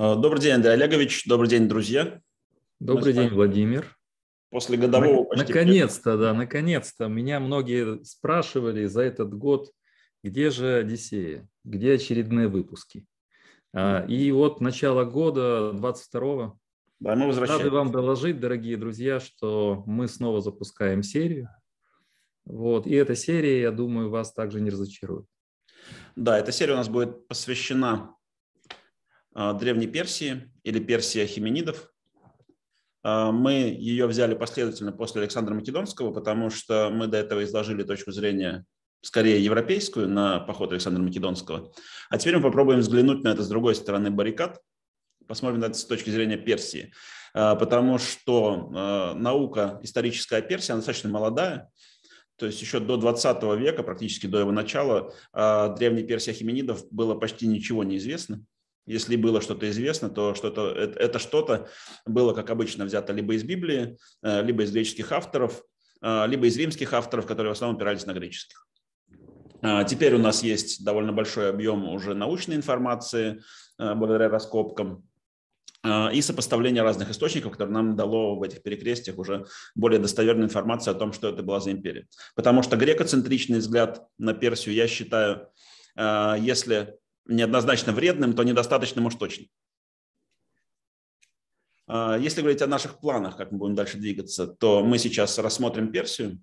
Э, добрый день, Андрей Олегович. Добрый день, друзья. Добрый день, Владимир. После годового почти. Наконец-то, да, наконец-то. Меня многие спрашивали за этот год, где же Одиссея, где очередные выпуски. А, и вот начало года, 22-го, да, мы Рады вам доложить, дорогие друзья, что мы снова запускаем серию. Вот. И эта серия, я думаю, вас также не разочарует. Да, эта серия у нас будет посвящена а, древней Персии или Персия хименидов. А, мы ее взяли последовательно после Александра Македонского, потому что мы до этого изложили точку зрения скорее европейскую на поход Александра Македонского. А теперь мы попробуем взглянуть на это с другой стороны баррикад, посмотрим на это с точки зрения Персии, а, потому что наука историческая Персия, она достаточно молодая, то есть еще до 20 века, практически до его начала, древней Персии хименидов было почти ничего неизвестно. известно. Если было что-то известно, то что-то, это, это что-то было, как обычно, взято либо из Библии, э, либо из греческих авторов, э, либо из римских авторов, которые в основном опирались на греческих. Э, теперь у нас есть довольно большой объем уже научной информации благодаря раскопкам и сопоставление разных источников, которые нам дало в этих перекрестиях уже более достоверную информацию о том, что это была за империя. Потому что грекоцентричный взгляд на Персию, я считаю, если неоднозначно вредным, то недостаточным уж точно. А, если говорить о наших планах, как мы будем дальше двигаться, то мы сейчас рассмотрим Персию.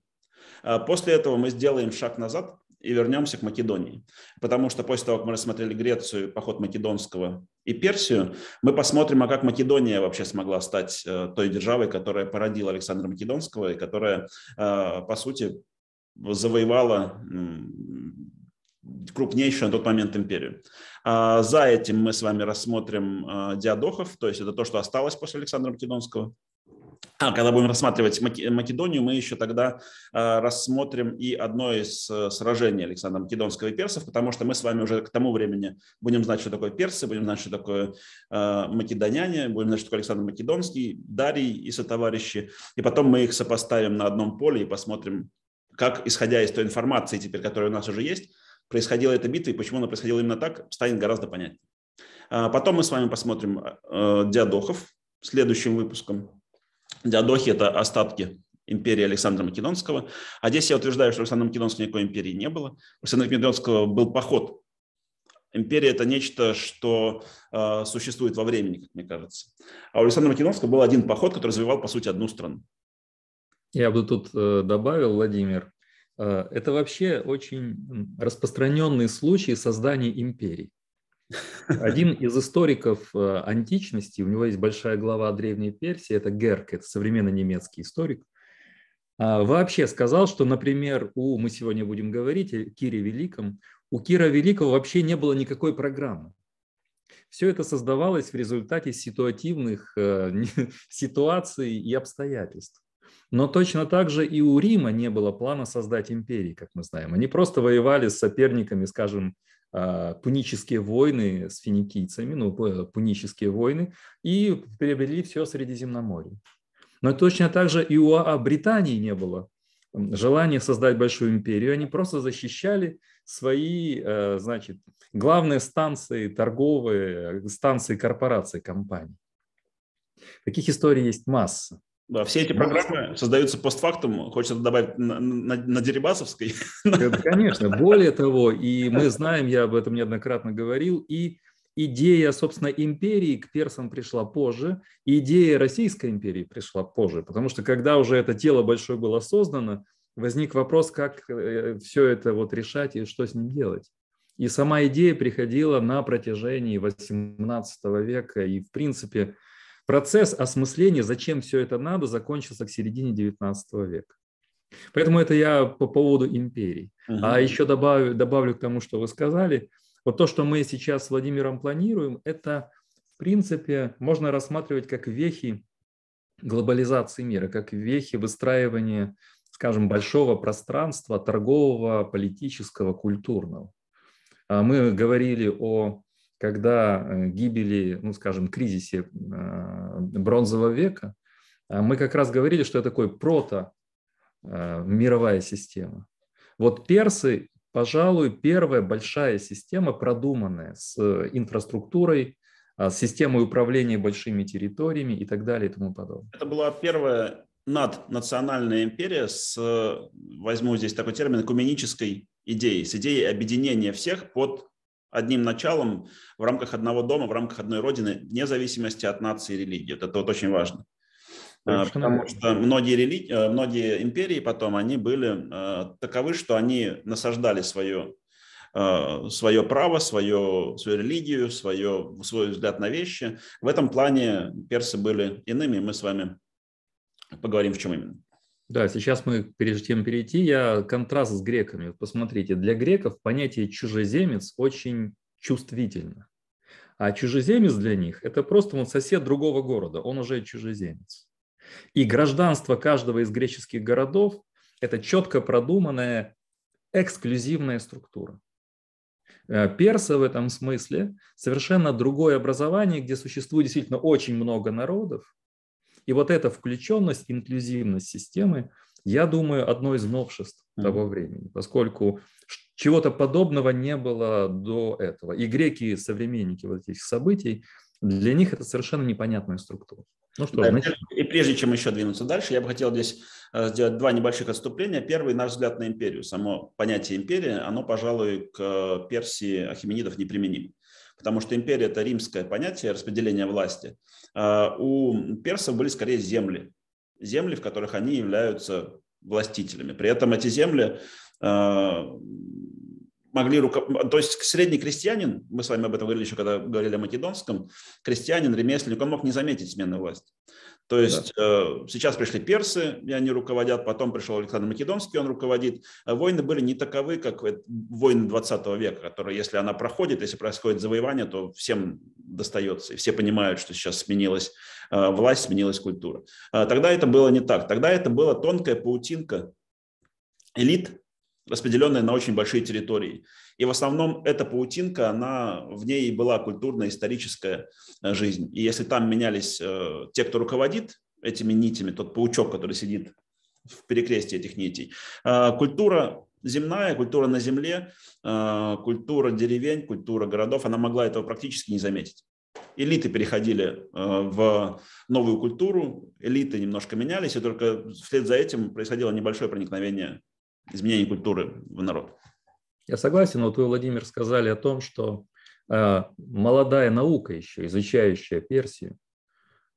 А после этого мы сделаем шаг назад и вернемся к Македонии. Потому что после того, как мы рассмотрели Грецию, поход Македонского и Персию, мы посмотрим, а как Македония вообще смогла стать э, той державой, которая породила Александра Македонского и которая, э, по сути, завоевала крупнейшую на тот момент империю. А, за этим мы с вами рассмотрим а, диадохов, то есть это то, что осталось после Александра Македонского. А когда будем рассматривать Македонию, мы еще тогда а, рассмотрим и одно из э, сражений Александра Македонского и персов, потому что мы с вами уже к тому времени будем знать, что такое персы, будем знать, что такое македоняне, будем знать, что такое Александр Македонский, Дарий и сотоварищи. И потом мы их сопоставим на одном поле и посмотрим, как, исходя из той информации теперь, которая у нас уже есть, происходила эта битва и почему она происходила именно так, станет гораздо понятнее. А потом мы с вами посмотрим э, диадохов следующим выпуском. Диадохи – это остатки империи Александра Македонского. А здесь я утверждаю, что у Александра Македонского никакой империи не было. У Александра Македонского был поход. Империя – это нечто, что э, существует во времени, как мне кажется. А у Александра Македонского был один поход, который развивал, по сути, одну страну. Я бы тут э, добавил, Владимир, Э, это вообще очень распространенный случай создания империй. Один из историков э, античности, у него есть большая глава о Древней Персии, это Герк, это современный немецкий историк, а, вообще сказал, что, например, у, мы сегодня будем говорить о Кире Великом, у Кира Великого вообще не было никакой программы. Все это создавалось в результате ситуативных э, ситуаций и обстоятельств. Но точно так же и у Рима не было плана создать империи, как мы знаем. Они просто воевали с соперниками, скажем, а, пунические войны с финикийцами, ну, э, пунические войны, и приобрели все Средиземноморье. Но точно так же и у а, Британии не было желания создать большую империю. Они просто защищали свои, э, значит, главные станции торговые, э, станции корпораций, компаний. Таких историй есть масса. Да, все эти ну, программы да. создаются постфактум, хочется добавить на, на, на Дерибасовской. конечно, более того, и мы знаем, я об этом неоднократно говорил, и идея, собственно, империи к персам пришла позже, и идея Российской империи пришла позже, потому что когда уже это тело большое было создано, возник вопрос, как э, все это вот решать и что с ним делать. И сама идея приходила на протяжении 18 века, и в принципе Процесс осмысления, зачем все это надо, закончился к середине 19 века. Поэтому это я по поводу империй. Угу. А еще добавлю, добавлю к тому, что вы сказали. Вот то, что мы сейчас с Владимиром планируем, это, в принципе, можно рассматривать как вехи глобализации мира, как вехи выстраивания, скажем, большого пространства торгового, политического, культурного. А мы говорили о когда э, гибели, ну, скажем, кризисе а, бронзового века, а, мы как раз говорили, что это такой прото а, мировая система. Вот персы, пожалуй, первая большая система, продуманная с э, инфраструктурой, с системой управления большими территориями и так далее и тому подобное. Это была первая наднациональная империя с, э, возьму здесь такой термин, экуменической идеей, с идеей объединения всех под одним началом в рамках одного дома, в рамках одной родины, вне зависимости от нации и религии. Вот это вот очень важно. А, потому, что многие, рели... Э, многие империи потом, они были э, таковы, что они насаждали свое, э, свое право, свое, свою религию, свое, свой взгляд на вещи. В этом плане персы были иными, мы с вами поговорим, в чем именно. Да, сейчас мы, прежде чем перейти, я контраст с греками. Посмотрите, для греков понятие «чужеземец» очень чувствительно. А чужеземец для них – это просто вот сосед другого города, он уже чужеземец. И гражданство каждого из греческих городов – это четко продуманная эксклюзивная структура. Э, персы в этом смысле совершенно другое образование, где существует действительно очень много народов, и вот эта включенность, инклюзивность системы, я думаю, одно из новшеств mm-hmm. того времени, поскольку чего-то подобного не было до этого. И греки, современники вот этих событий, для них это совершенно непонятная структура. Ну что, да, значит... И прежде чем еще двинуться дальше, я бы хотел здесь э, сделать два небольших отступления. Первый, наш взгляд на империю. Само понятие империи, оно, пожалуй, к э, Персии Ахименидов неприменимо потому что империя – это римское понятие распределения власти. А, у персов были скорее земли, земли, в которых они являются властителями. При этом эти земли а, могли руководить. То есть средний крестьянин, мы с вами об этом говорили еще, когда говорили о Македонском, крестьянин, ремесленник, он мог не заметить смены власти. То есть да. э, сейчас пришли персы, и они руководят, потом пришел Александр Македонский, он руководит. Э, войны были не таковы, как войны 20 века, которые, если она проходит, если происходит завоевание, то всем достается, и все понимают, что сейчас сменилась э, власть, сменилась культура. Э, тогда это было не так. Тогда это была тонкая паутинка элит, распределенная на очень большие территории. И в основном эта паутинка, она, в ней была культурная, историческая э, жизнь. И если там менялись э, те, кто руководит этими нитями, тот паучок, который сидит в перекрестии этих нитей, э, культура земная, культура на земле, культура деревень, культура городов, она могла этого практически не заметить. Элиты переходили в новую культуру, элиты немножко менялись, и только вслед за этим происходило небольшое проникновение изменение культуры в народ. Я согласен, вот вы, Владимир, сказали о том, что э, молодая наука еще, изучающая Персию,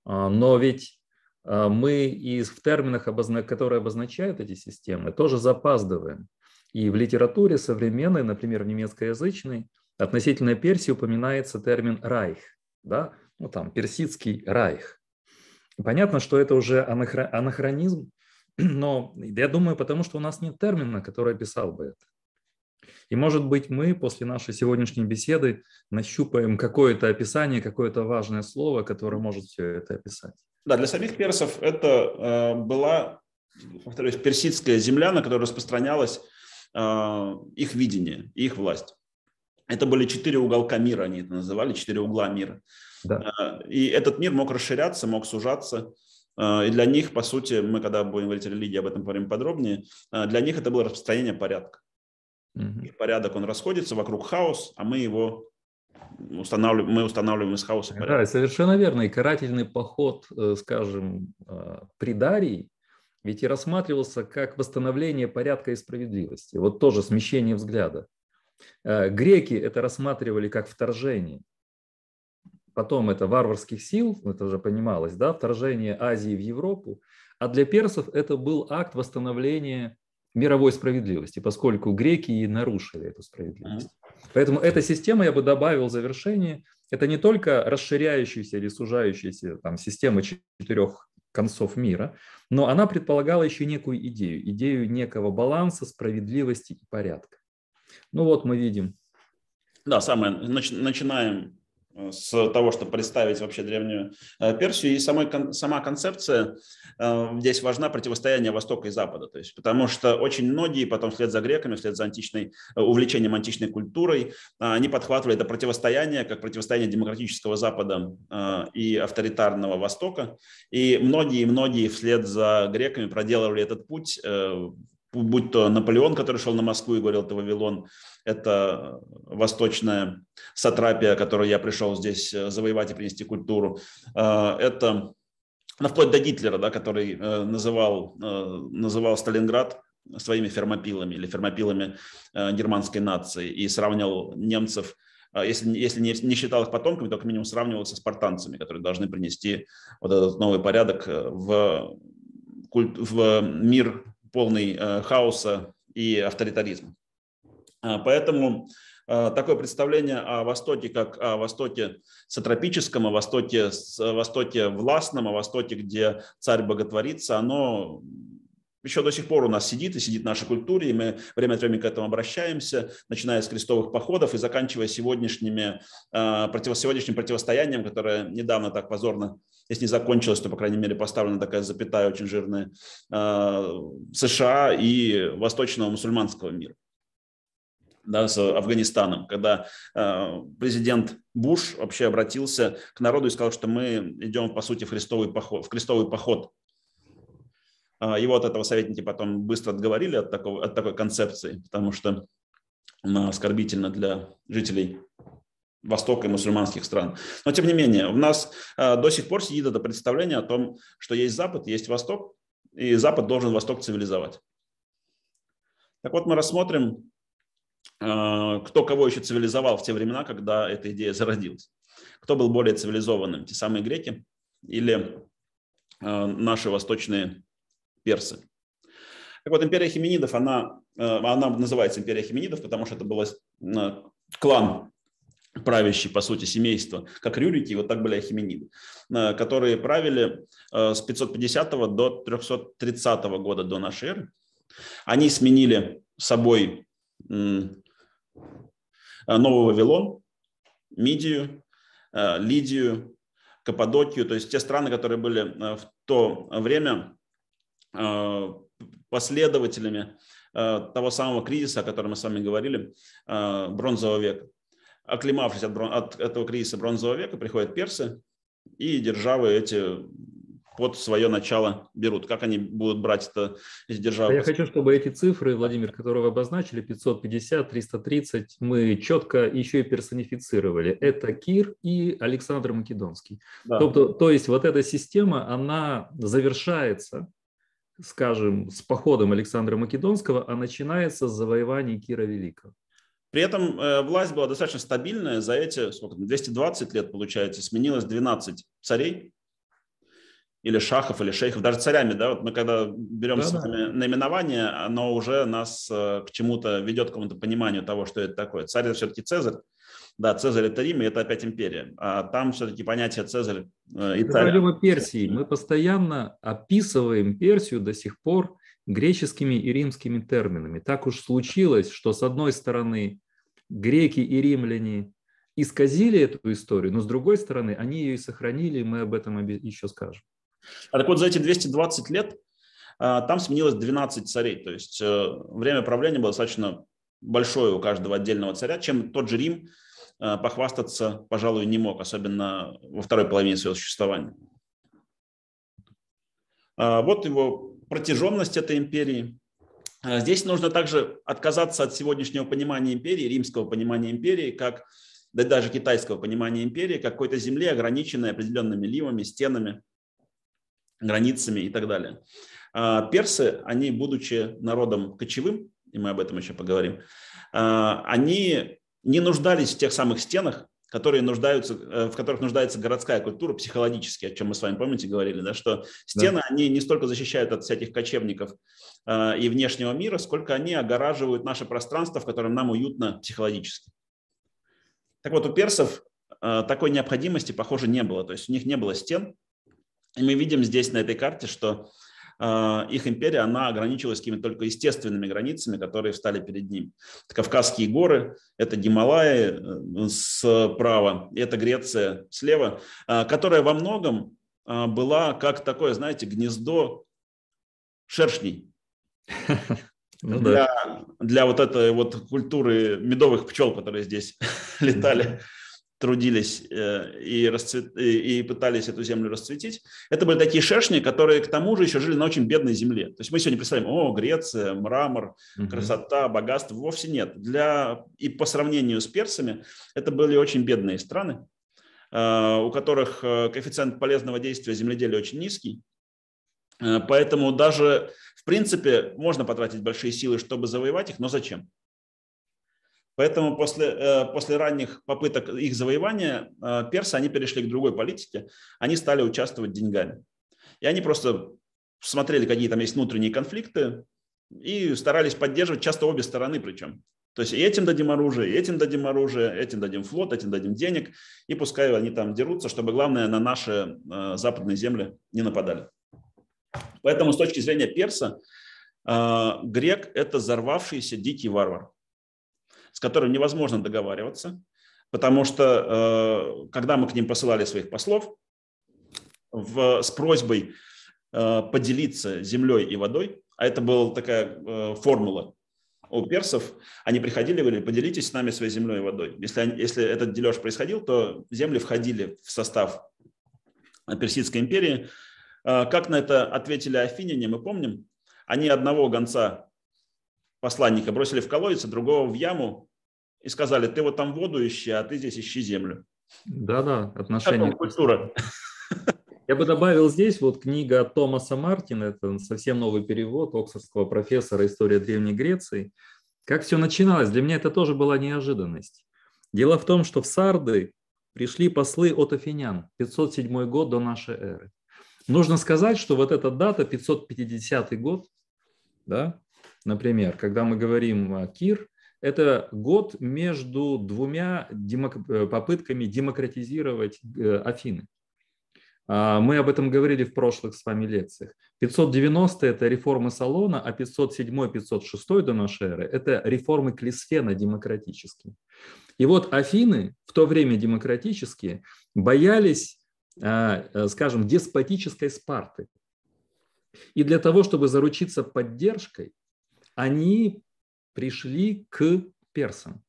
э, но ведь э, мы и в терминах, обозна... которые обозначают эти системы, тоже запаздываем. И в литературе современной, например, в немецкоязычной, относительно Персии упоминается термин «райх», да? ну там, персидский райх. Понятно, что это уже анахронизм, но я думаю, потому что у нас нет термина, который описал бы это. И, может быть, мы после нашей сегодняшней беседы нащупаем какое-то описание, какое-то важное слово, которое может все это описать. Да, для самих персов это э, была, повторюсь, персидская земля, на которой распространялось э, их видение, их власть. Это были четыре уголка мира, они это называли, четыре угла мира. Да. Э, и этот мир мог расширяться, мог сужаться а, и для них, по сути, мы когда будем говорить о религии, об этом поговорим подробнее, а, для них это было распространение порядка. Mm-hmm. И порядок, он расходится вокруг хаос, а мы его устанавливаем, мы устанавливаем из хаоса порядок. Да, совершенно верно. И карательный поход, э, скажем, э, при Дарии, ведь и рассматривался как восстановление порядка и справедливости. Вот тоже смещение взгляда. Э, греки это рассматривали как вторжение. Потом это варварских сил, ну, это уже понималось, да, вторжение Азии в Европу. А для персов это был акт восстановления мировой справедливости, поскольку греки и нарушили эту справедливость. Поэтому эта система, я бы добавил в завершение, это не только расширяющаяся или сужающаяся там, система четырех концов мира, но она предполагала еще некую идею, идею некого баланса, справедливости и порядка. Ну вот мы видим. Да, самое. начинаем Э, с того, чтобы представить вообще древнюю э, Персию. И самой, сама концепция э, здесь важна противостояние Востока и Запада. То есть, потому что очень многие потом вслед за греками, вслед за античной, увлечением античной культурой, а, они подхватывали это противостояние как противостояние демократического Запада и авторитарного Востока. И многие-многие вслед за греками проделывали этот путь будь то Наполеон, который шел на Москву и говорил, это Вавилон, это восточная сатрапия, которую я пришел здесь э, завоевать и принести культуру, э, это ну, вплоть до Гитлера, да, который э, называл, называл Сталинград своими фермопилами или фермопилами германской нации и сравнивал немцев если, если не, не считал их потомками, то как минимум сравнивал со спартанцами, которые должны принести вот этот новый порядок в, культ, в мир полный э, хаоса и авторитаризма. А, поэтому э, такое представление о Востоке как о Востоке сатропическом, о Востоке, о Востоке властном, о Востоке, где царь боготворится, оно еще до сих пор у нас сидит и сидит в нашей культуре, и мы время от времени к этому обращаемся, начиная с крестовых походов и заканчивая сегодняшними, э, против, сегодняшним противостоянием, которое недавно так позорно если не закончилось, то, по крайней мере, поставлена такая запятая очень жирная а, США и восточного мусульманского мира да, с Афганистаном, когда а, президент Буш вообще обратился к народу и сказал, что мы идем, по сути, в крестовый поход. В крестовый поход. А, его от этого советники потом быстро отговорили от, такого, от такой концепции, потому что она оскорбительна для жителей Востока и мусульманских стран. Но тем не менее, у нас э, до сих пор сидит это представление о том, что есть Запад, есть Восток, и Запад должен Восток цивилизовать. Так вот, мы рассмотрим, э, кто кого еще цивилизовал в те времена, когда эта идея зародилась. Кто был более цивилизованным, те самые греки или э, наши восточные персы. Так вот, империя хименидов, она, она называется империя хименидов, потому что это был клан правящие, по сути, семейства, как Рюрики, вот так были Ахимениды, э, которые правили э, с 550 до 330 года до нашей эры. Они сменили собой э, Новый Вавилон, Мидию, Лидию, Каппадокию, то есть те страны, которые были в то время последователями того самого кризиса, о котором мы с вами говорили, бронзового века оклемавшись от, брон... от этого кризиса бронзового века, приходят персы, и державы эти под свое начало берут. Как они будут брать это, эти державы? А я хочу, чтобы эти цифры, Владимир, которые вы обозначили, 550, 330, мы четко еще и персонифицировали. Это Кир и Александр Македонский. Да. Тобто, то есть вот эта система, она завершается, скажем, с походом Александра Македонского, а начинается с завоевания Кира Великого. При этом э, власть была достаточно стабильная. За эти сколько, 220 лет, получается, сменилось 12 царей или шахов, или шейхов, даже царями, да, вот мы когда берем да, да. наименование, оно уже нас э, к чему-то ведет, к какому-то пониманию того, что это такое. Царь – это все-таки Цезарь, да, Цезарь – это Рим, и это опять империя. А там все-таки понятие Цезарь э, и царь. Мы говорим о Персии, мы постоянно описываем Персию до сих пор греческими и римскими терминами. Так уж случилось, что с одной стороны греки и римляне исказили эту историю, но с другой стороны они ее и сохранили, и мы об этом еще скажем. А так вот за эти 220 лет а, там сменилось 12 царей, то есть э, время правления было достаточно большое у каждого отдельного царя, чем тот же Рим э, похвастаться, пожалуй, не мог, особенно во второй половине своего существования. А, вот его протяженность этой империи. А здесь нужно также отказаться от сегодняшнего понимания империи, римского понимания империи, как да даже китайского понимания империи, какой-то земли, ограниченной определенными ливами, стенами, границами и так далее. А персы, они, будучи народом кочевым, и мы об этом еще поговорим, а, они не нуждались в тех самых стенах, которые нуждаются, э, в которых нуждается городская культура психологически, о чем мы с вами, помните, говорили, да, что стены, да. они не столько защищают от всяких кочевников э, и внешнего мира, сколько они огораживают наше пространство, в котором нам уютно психологически. Так вот, у персов э, такой необходимости, похоже, не было. То есть у них не было стен. И мы видим здесь на этой карте, что а, их империя, она ограничивалась какими-то только естественными границами, которые встали перед ним. Это Кавказские горы, это Гималаи э, справа, это Греция слева, а, которая во многом а, была как такое, знаете, гнездо шершней. Ну, для, да. для вот этой вот культуры медовых пчел, которые здесь летали трудились э, и, расцвет... и пытались эту землю расцветить, это были такие шершни, которые к тому же еще жили на очень бедной земле. То есть мы сегодня представим: о, Греция, мрамор, угу. красота, богатство. Вовсе нет. Для... И по сравнению с персами это были очень бедные страны, э, у которых э, коэффициент полезного действия земледелия очень низкий. Поэтому даже, в принципе, можно потратить большие силы, чтобы завоевать их, но зачем? Поэтому после, э, после ранних попыток их завоевания э, персы, они перешли к другой политике, они стали участвовать деньгами. И они просто смотрели, какие там есть внутренние конфликты, и старались поддерживать часто обе стороны причем. То есть и этим дадим оружие, и этим дадим оружие, этим дадим флот, этим дадим денег, и пускай они там дерутся, чтобы, главное, на наши э, западные земли не нападали. Поэтому с точки зрения перса, э, грек – это взорвавшийся дикий варвар с которым невозможно договариваться, потому что э, когда мы к ним посылали своих послов в, с просьбой э, поделиться землей и водой, а это была такая э, формула у персов, они приходили и говорили, поделитесь с нами своей землей и водой. Если, если этот дележ происходил, то земли входили в состав Персидской империи. Как на это ответили афиняне, мы помним. Они одного гонца посланника бросили в колодец, а другого в яму, и сказали, ты вот там воду ищи, а ты здесь ищи землю. Да-да, отношения. культура. Я бы добавил здесь вот книга Томаса Мартина, это совсем новый перевод оксфордского профессора «История Древней Греции». Как все начиналось? Для меня это тоже была неожиданность. Дело в том, что в Сарды пришли послы от Афинян, 507 год до нашей эры. Нужно сказать, что вот эта дата, 550 год, да, например, когда мы говорим о Кир, это год между двумя демок... Э, попытками демократизировать э, Афины. А, мы об этом говорили в прошлых с вами лекциях. 590 – это реформы Салона, а 507-506 до нашей эры – это реформы Клисфена демократические. И вот Афины, в то время демократические, боялись, а, э, скажем, деспотической Спарты. И для того, чтобы заручиться поддержкой, они пришли к персам.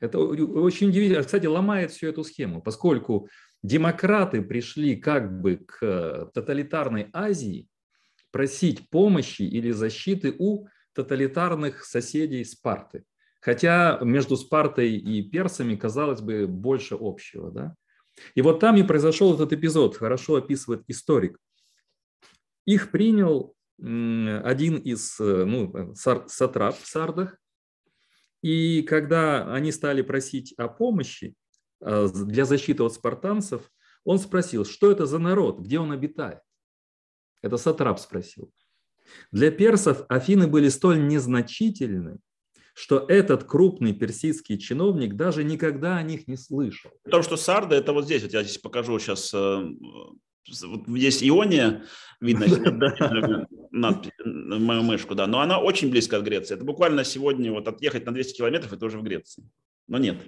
Это очень удивительно. Кстати, ломает всю эту схему, поскольку демократы пришли как бы к э, тоталитарной Азии просить помощи или защиты у тоталитарных соседей Спарты. Хотя между Спартой и персами, казалось бы, больше общего. Да? И вот там и произошел этот эпизод, хорошо описывает историк. Их принял один из э, ну, э, сатрап в Сардах, и когда они стали просить о помощи э, для защиты от спартанцев, он спросил, что это за народ, где он обитает. Это Сатрап спросил. Для персов Афины были столь незначительны, что этот крупный персидский чиновник даже никогда о них не слышал. Потому что Сарда, это вот здесь, вот я здесь покажу сейчас э, вот есть иония, видно, э, мою мышку, да, но она очень близко от Греции. Это буквально сегодня вот отъехать на 200 километров, это уже в Греции. Но нет.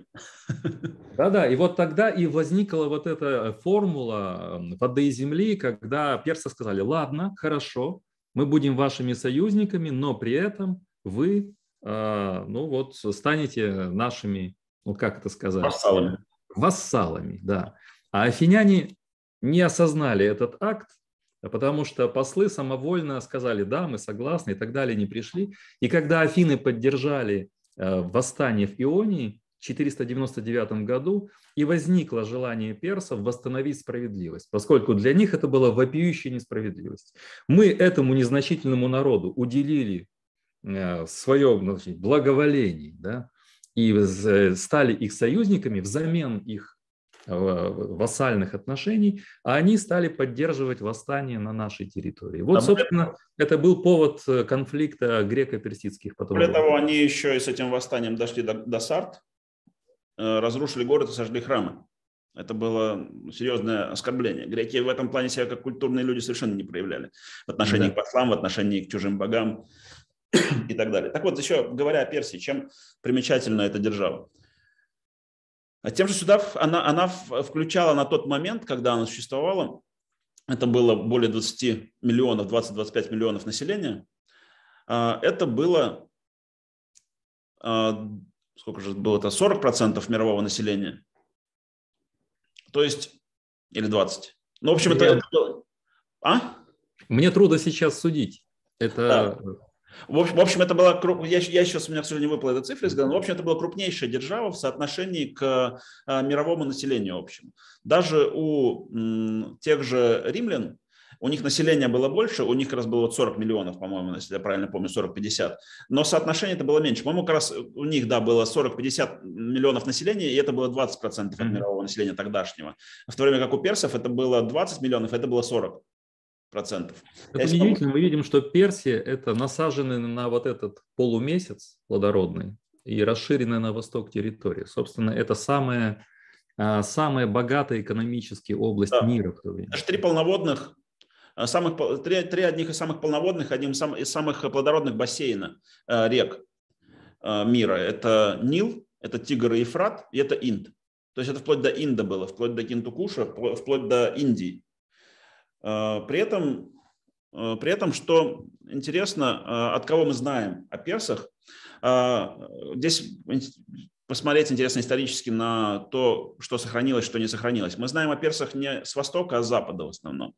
Да-да, и вот тогда и возникла вот эта э, формула эм, воды и земли, когда персы сказали, ладно, хорошо, мы будем вашими союзниками, но при этом вы, э, ну вот, станете нашими, ну как это сказать? Вассалами. Вассалами, да. А афиняне не осознали этот акт, потому что послы самовольно сказали, да, мы согласны и так далее, не пришли. И когда Афины поддержали э, восстание в Ионии в 499 году, и возникло желание персов восстановить справедливость, поскольку для них это была вопиющая несправедливость. Мы этому незначительному народу уделили э, свое благоволение да, и э, стали их союзниками взамен их вассальных отношений, а они стали поддерживать восстание на нашей территории. Вот, Там собственно, это... это был повод э, конфликта греко-персидских потом. Более того, они еще и с этим восстанием дошли до, до Сарт, э, разрушили город и сожгли храмы. Это было серьезное оскорбление. Греки в этом плане себя как культурные люди совершенно не проявляли в отношении да. к послам, в отношении к чужим богам и так далее. Так вот, еще говоря о Персии, чем примечательна эта держава? А тем же сюда она, она включала на тот момент, когда она существовала, это было более 20 миллионов, 20-25 миллионов населения, а, это было, а, сколько же было это, 40% процентов мирового населения. То есть, или 20. Ну, в общем, Привет. это... А? Мне трудно сейчас судить. Это... Да. В общем, это была, я, я сейчас, у меня, к сожалению, выпала эта цифра из но, в общем, это была крупнейшая держава в соотношении к э, мировому населению общему. Даже у тех же римлян, у них население было больше, у них как раз было 40 миллионов, по-моему, если я правильно помню, 40-50, но соотношение это было меньше. По-моему, как раз у них, да, было 40-50 миллионов населения, и это было 20% от мирового населения тогдашнего. В то время как у персов это было 20 миллионов, это было 40 процентов. Это Если удивительно. Мы... видим, что Персия – это насаженный на вот этот полумесяц плодородный и расширенная на восток территория. Собственно, это самая, а, самая богатая экономически область да. мира в то время. Даже три полноводных, а, самых, три, три одних из самых полноводных, один из самых плодородных бассейна а, рек мира. Это Нил, это Тигр и Ефрат, и это Инд. То есть это вплоть до Инда было, вплоть до Кентукуша, вплоть до Индии. Э, при этом, э, при этом, что интересно, э, от кого мы знаем о персах, здесь посмотреть интересно исторически на то, что сохранилось, что не сохранилось. Мы знаем о персах не с востока, а с запада в основном.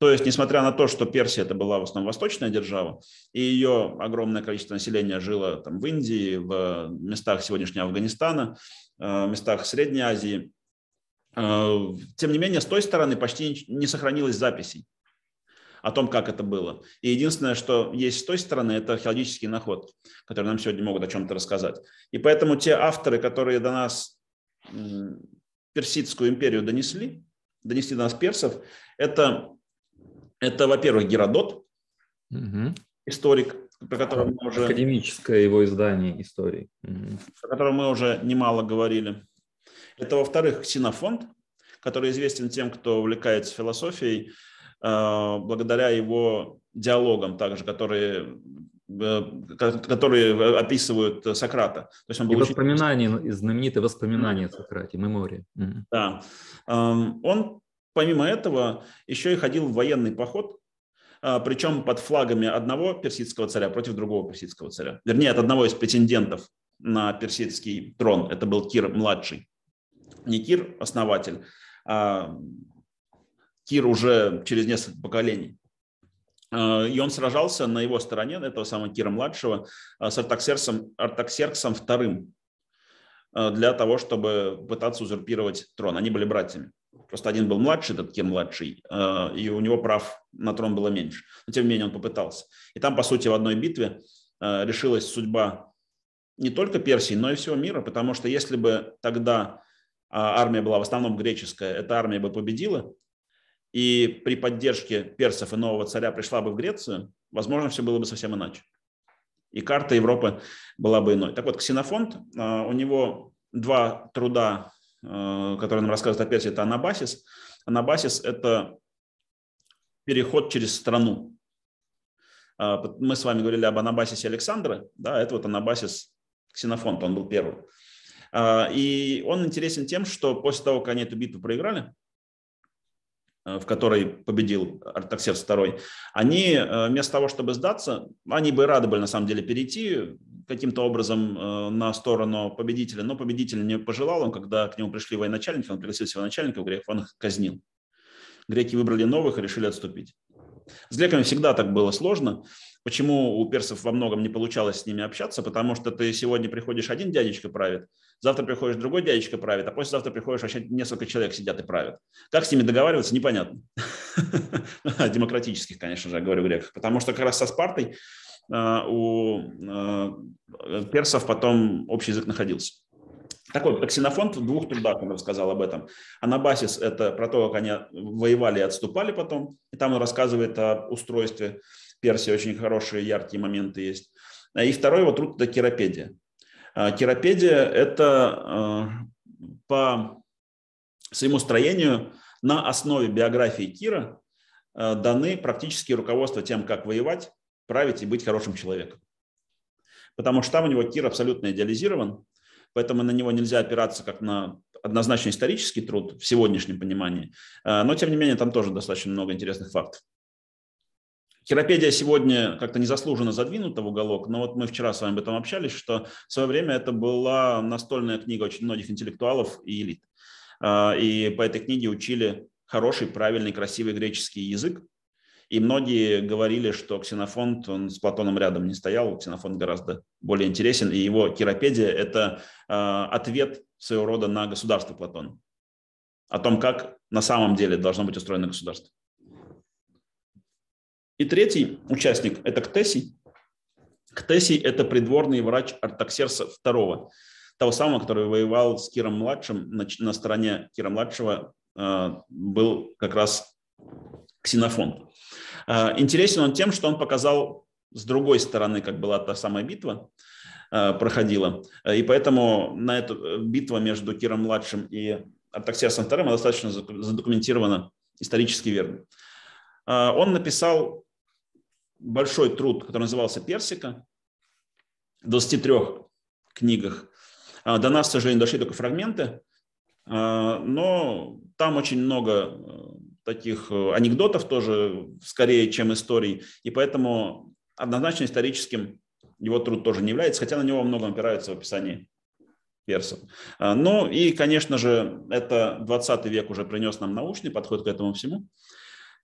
То есть, несмотря на то, что Персия это была в основном восточная держава, и ее огромное количество населения жило там, в Индии, в местах сегодняшнего Афганистана, в местах Средней Азии, Э, тем не менее, с той стороны почти не сохранилось записей о том, как это было. И единственное, что есть с той стороны, это археологические наход, который нам сегодня могут о чем-то рассказать. И поэтому те авторы, которые до нас Персидскую империю донесли, донесли до нас персов, это, это во-первых, Геродот, угу. историк, про которого мы уже... Академическое его издание истории. Угу. О котором мы уже немало говорили. Это, во-вторых, ксенофонд, который известен тем, кто увлекается философией, а, благодаря его диалогам также, которые э, которые описывают э, Сократа. То есть он был и воспоминания, учитель... знаменитые воспоминания о Сократе, мемории. Да. Он, помимо этого, еще и ходил в военный поход, а, причем под флагами одного персидского царя против другого персидского царя. Вернее, от одного из претендентов на персидский трон. Это был Кир-младший не Кир, основатель, а Кир уже через несколько поколений. А, и он сражался на его стороне, этого самого Кира-младшего, а, с Артаксерксом, Артаксерксом вторым а, для того, чтобы пытаться узурпировать трон. Они были братьями. Просто один был младший, этот Кир младший, и у него прав на трон было меньше. Но тем не менее он попытался. И там, по сути, в одной битве решилась судьба не только Персии, но и всего мира, потому что если бы тогда а армия была в основном греческая, эта армия бы победила, и при поддержке персов и нового царя пришла бы в Грецию, возможно, все было бы совсем иначе. И карта Европы была бы иной. Так вот, Ксенофонт, а, у него два труда, а, которые нам рассказывают о Персии, это Анабасис. Анабасис – это переход через страну. Мы с вами говорили об Анабасисе Александра, да, это вот Анабасис Ксенофонт, он был первым. А, и он интересен тем, что после того, как они эту битву проиграли, а, в которой победил Артаксеркс II, они а, вместо того, чтобы сдаться, они бы рады были на самом деле перейти каким-то образом на сторону победителя, но победитель не пожелал, он когда к нему пришли военачальники, он пригласил всех военачальников, греков, он их казнил. Греки выбрали новых и решили отступить. С греками всегда так было сложно. Почему у персов во многом не получалось с ними общаться? Потому что ты сегодня приходишь, один дядечка правит, Завтра приходишь, другой дядечка правит, а послезавтра приходишь, вообще несколько человек сидят и правят. Как с ними договариваться, непонятно. Демократических, конечно же, я говорю греках. Потому что как раз со Спартой а, у а, персов потом общий язык находился. Такой таксинофонт в двух трудах он рассказал об этом. Анабасис – это про то, как они воевали и отступали потом. И там он рассказывает о устройстве Персии. Очень хорошие, яркие моменты есть. А, и второй вот труд – это «Керапедия». Керопедия а, это э, по своему строению на основе биографии Кира э, даны практические руководства тем, как воевать, править и быть хорошим человеком. Потому что там у него Кир абсолютно идеализирован, поэтому на него нельзя опираться как на однозначно исторический труд в сегодняшнем понимании. Э, но, тем не менее, там тоже достаточно много интересных фактов. Хиропедия сегодня как-то незаслуженно задвинута в уголок, но вот мы вчера с вами об этом общались, что в свое время это была настольная книга очень многих интеллектуалов и элит. А, и по этой книге учили хороший, правильный, красивый греческий язык. И многие говорили, что Ксенофонт, он с Платоном рядом не стоял, Ксенофонт гораздо более интересен, и его «Киропедия» — это а, ответ своего рода на государство Платона, о том, как на самом деле должно быть устроено государство. И третий участник – это Ктесий. Ктесий – это придворный врач Артаксерса II, того самого, который воевал с Киром-младшим, на, на стороне Кира-младшего э, был как раз ксенофон. Э, интересен он тем, что он показал с другой стороны, как была та самая битва, э, проходила. И поэтому на эту э, битва между Киром-младшим и Артаксерсом II достаточно задокументирована исторически верно. Э, он написал большой труд, который назывался «Персика», в 23 книгах. А, до нас, к сожалению, дошли только фрагменты, а, но там очень много э, таких э, анекдотов тоже, скорее, чем историй, и поэтому однозначно историческим его труд тоже не является, хотя на него много опираются в описании персов. А, ну и, конечно же, это 20 век уже принес нам научный подход к этому всему.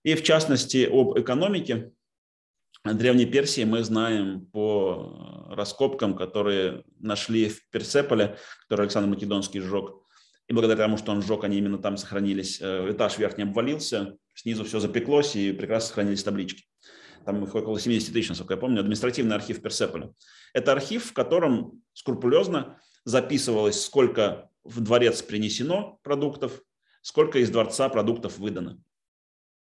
И в частности, об экономике – о Древней Персии мы знаем по э, раскопкам, которые нашли в Персеполе, который Александр Македонский сжег. И благодаря тому, что он сжег, они именно там сохранились. Э, этаж верхний обвалился, снизу все запеклось и прекрасно сохранились таблички. Там их около 70 тысяч, насколько я помню, административный архив Персеполя. Это архив, в котором скрупулезно записывалось, сколько в дворец принесено продуктов, сколько из дворца продуктов выдано.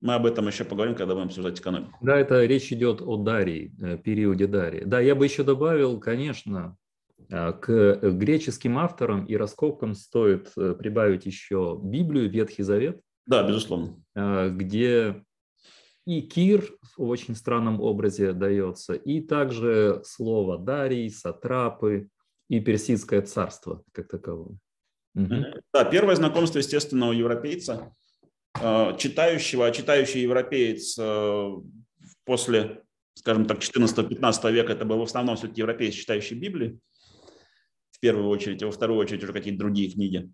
Мы об этом еще поговорим, когда будем обсуждать экономику. Да, это речь идет о Дарии, э, периоде Дарии. Да, я бы еще добавил, конечно, э, к греческим авторам и раскопкам стоит э, прибавить еще Библию, Ветхий Завет. Да, безусловно. Где и Кир в очень странном образе дается, и также слово Дарий, Сатрапы и Персидское царство как таковое. Угу. Да, первое знакомство, естественно, у европейца Э, читающего, а читающий европеец э, после, скажем так, 14-15 века, это был в основном все-таки европеец, читающий Библию, в первую очередь, а во вторую очередь уже какие-то другие книги,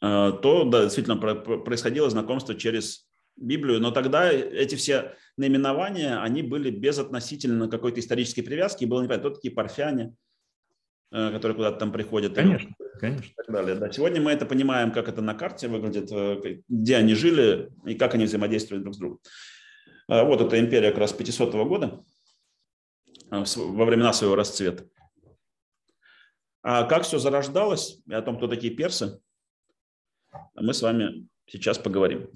э, то да, действительно происходило знакомство через Библию, но тогда эти все наименования, они были безотносительно какой-то исторической привязки, было непонятно, то такие парфяне, которые куда-то там приходят. Конечно. Конечно. так далее. Да, сегодня мы это понимаем, как это на карте выглядит, э, где они жили и как они взаимодействовали друг с другом. А, вот эта империя как раз 500 -го года, э, во времена своего расцвета. А как все зарождалось и о том, кто такие персы, мы с вами сейчас поговорим.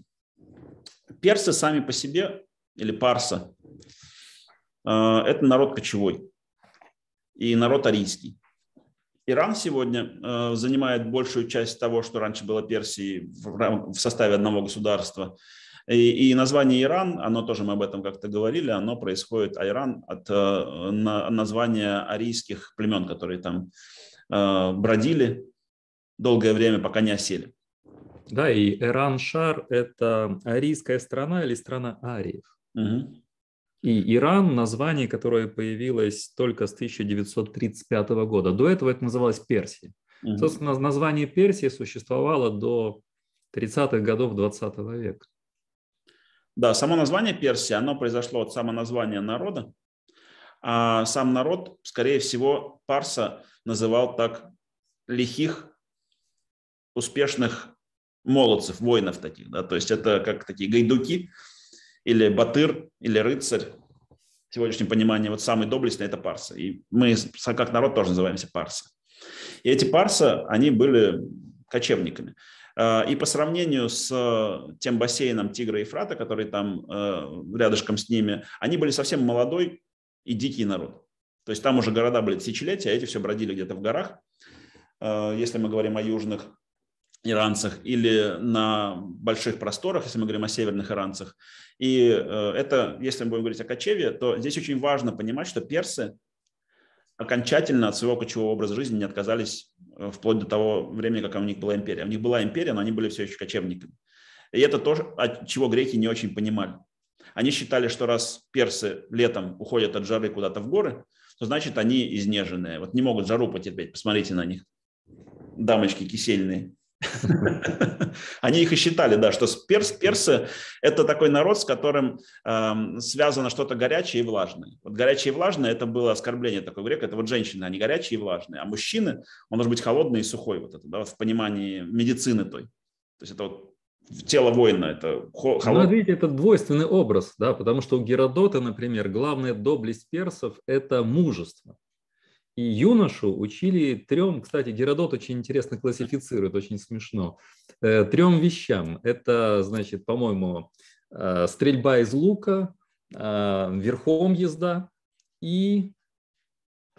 Персы сами по себе, или парса, э, это народ кочевой и народ арийский. Иран сегодня э, занимает большую часть того, что раньше было Персией в составе одного государства. И, и название Иран, оно тоже мы об этом как-то говорили, оно происходит, Айран, от э, на, названия арийских племен, которые там э, бродили долгое время, пока не осели. Да, и Иран-Шар – это арийская страна или страна ариев. Угу и Иран – название, которое появилось только с 1935 года. До этого это называлось Персией. Угу. Собственно, название Персии существовало до 30-х годов 20 века. Да, само название Персия, оно произошло от самоназвания народа. А сам народ, скорее всего, Парса называл так лихих, успешных молодцев, воинов таких. Да? То есть это как такие гайдуки, или батыр, или рыцарь. В сегодняшнем вот самый доблестный – это парсы. И мы как народ тоже называемся парсы. И эти парсы, они были кочевниками. А, и по сравнению с э, тем бассейном Тигра и Ефрата, который там э, рядышком с ними, они были совсем молодой и дикий народ. То есть там уже города были тысячелетия, а эти все бродили где-то в горах, а, если мы говорим о южных иранцах или на больших просторах, если мы говорим о северных иранцах. И э, это, если мы будем говорить о кочеве, то здесь очень важно понимать, что персы окончательно от своего кочевого образа жизни не отказались э, вплоть до того времени, как у них была империя. У них была империя, но они были все еще кочевниками. И это то, от чего греки не очень понимали. Они считали, что раз персы летом уходят от жары куда-то в горы, то значит они изнеженные, вот не могут жару потерпеть. Посмотрите на них, дамочки кисельные. Они их и считали, да, что перс, персы – это такой народ, с которым эм, связано что-то горячее и влажное. Вот горячее и влажное – это было оскорбление такой грека, это вот женщины, они горячие и влажные, а мужчины, он должен быть холодный и сухой, вот это, да, вот в понимании медицины той. То есть это вот тело воина, это ну, холодное. Ну, видите, это двойственный образ, да, потому что у Геродота, например, главная доблесть персов – это мужество юношу учили трем, кстати, Геродот очень интересно классифицирует, очень смешно, э, трем вещам. Это, значит, по-моему, э, стрельба из лука, э, верхом езда и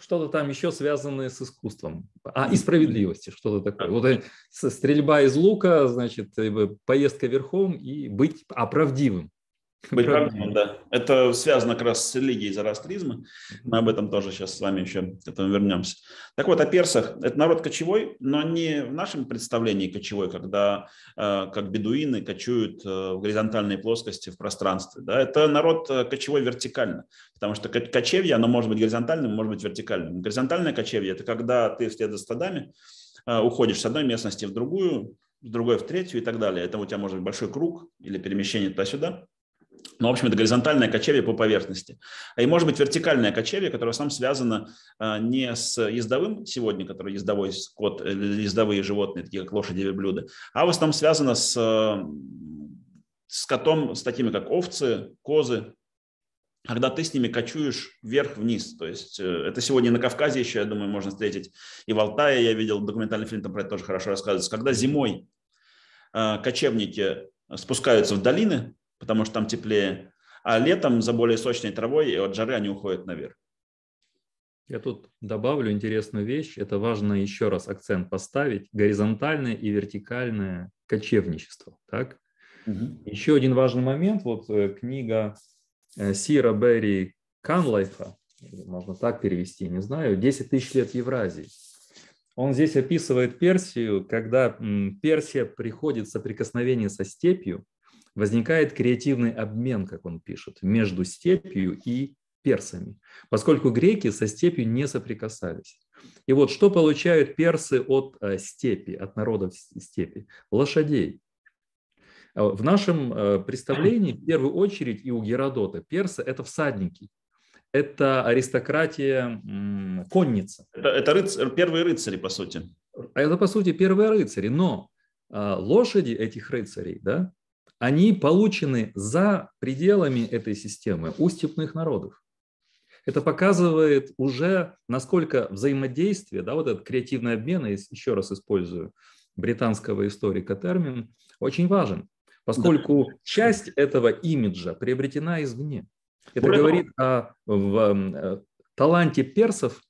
что-то там еще связанное с искусством. А, и справедливости, что-то такое. Вот стрельба из лука, значит, поездка верхом и быть оправдивым. А, быть прогнанным, да. Это связано как раз с религией зороастризма. Мы об этом тоже сейчас с вами еще к этому вернемся. Так вот, о персах. Это народ кочевой, но не в нашем представлении кочевой, когда э, как бедуины кочуют э, в горизонтальной плоскости в пространстве. Да? Это народ э, кочевой вертикально, потому что кочевье, оно может быть горизонтальным, может быть вертикальным. Горизонтальное кочевье – это когда ты вслед за стадами уходишь с одной местности в другую, с другой в третью и так далее. Это у тебя может быть большой круг или перемещение туда-сюда. Ну, в общем, это горизонтальное кочевье по поверхности. А и может быть вертикальное кочевье, которое сам связано а, не с ездовым сегодня, который ездовой скот, э, ездовые животные, такие как лошади, верблюды, а в основном связано с с котом, с такими как овцы, козы, когда ты с ними кочуешь вверх-вниз. То есть э, это сегодня на Кавказе еще, я думаю, можно встретить. И в Алтае я видел документальный фильм, там про это тоже хорошо рассказывается. Когда зимой а, кочевники спускаются в долины, потому что там теплее. А летом за более сочной травой и от жары они уходят наверх. Я тут добавлю интересную вещь. Это важно еще раз акцент поставить. Горизонтальное и вертикальное кочевничество. Так? Угу. Еще один важный момент. Вот э, книга э, Сира Берри Канлайфа, можно так перевести, не знаю, «10 тысяч лет Евразии». Он здесь описывает Персию, когда Персия приходит в соприкосновение со степью, возникает креативный обмен, как он пишет, между степью и персами, поскольку греки со степью не соприкасались. И вот что получают персы от э, степи, от народов степи? Лошадей. А в нашем э, представлении, в первую очередь, и у Геродота, персы – это всадники, это аристократия конница. Это, это рыцарь, первые рыцари, по сути. А это, по сути, первые рыцари, но а, лошади этих рыцарей, да, они получены за пределами этой системы у степных народов. Это показывает уже, насколько взаимодействие, да, вот этот креативный обмен, я еще раз использую британского историка термин, очень важен, поскольку да. часть этого имиджа приобретена извне. Это Ура! говорит о в, э, таланте персов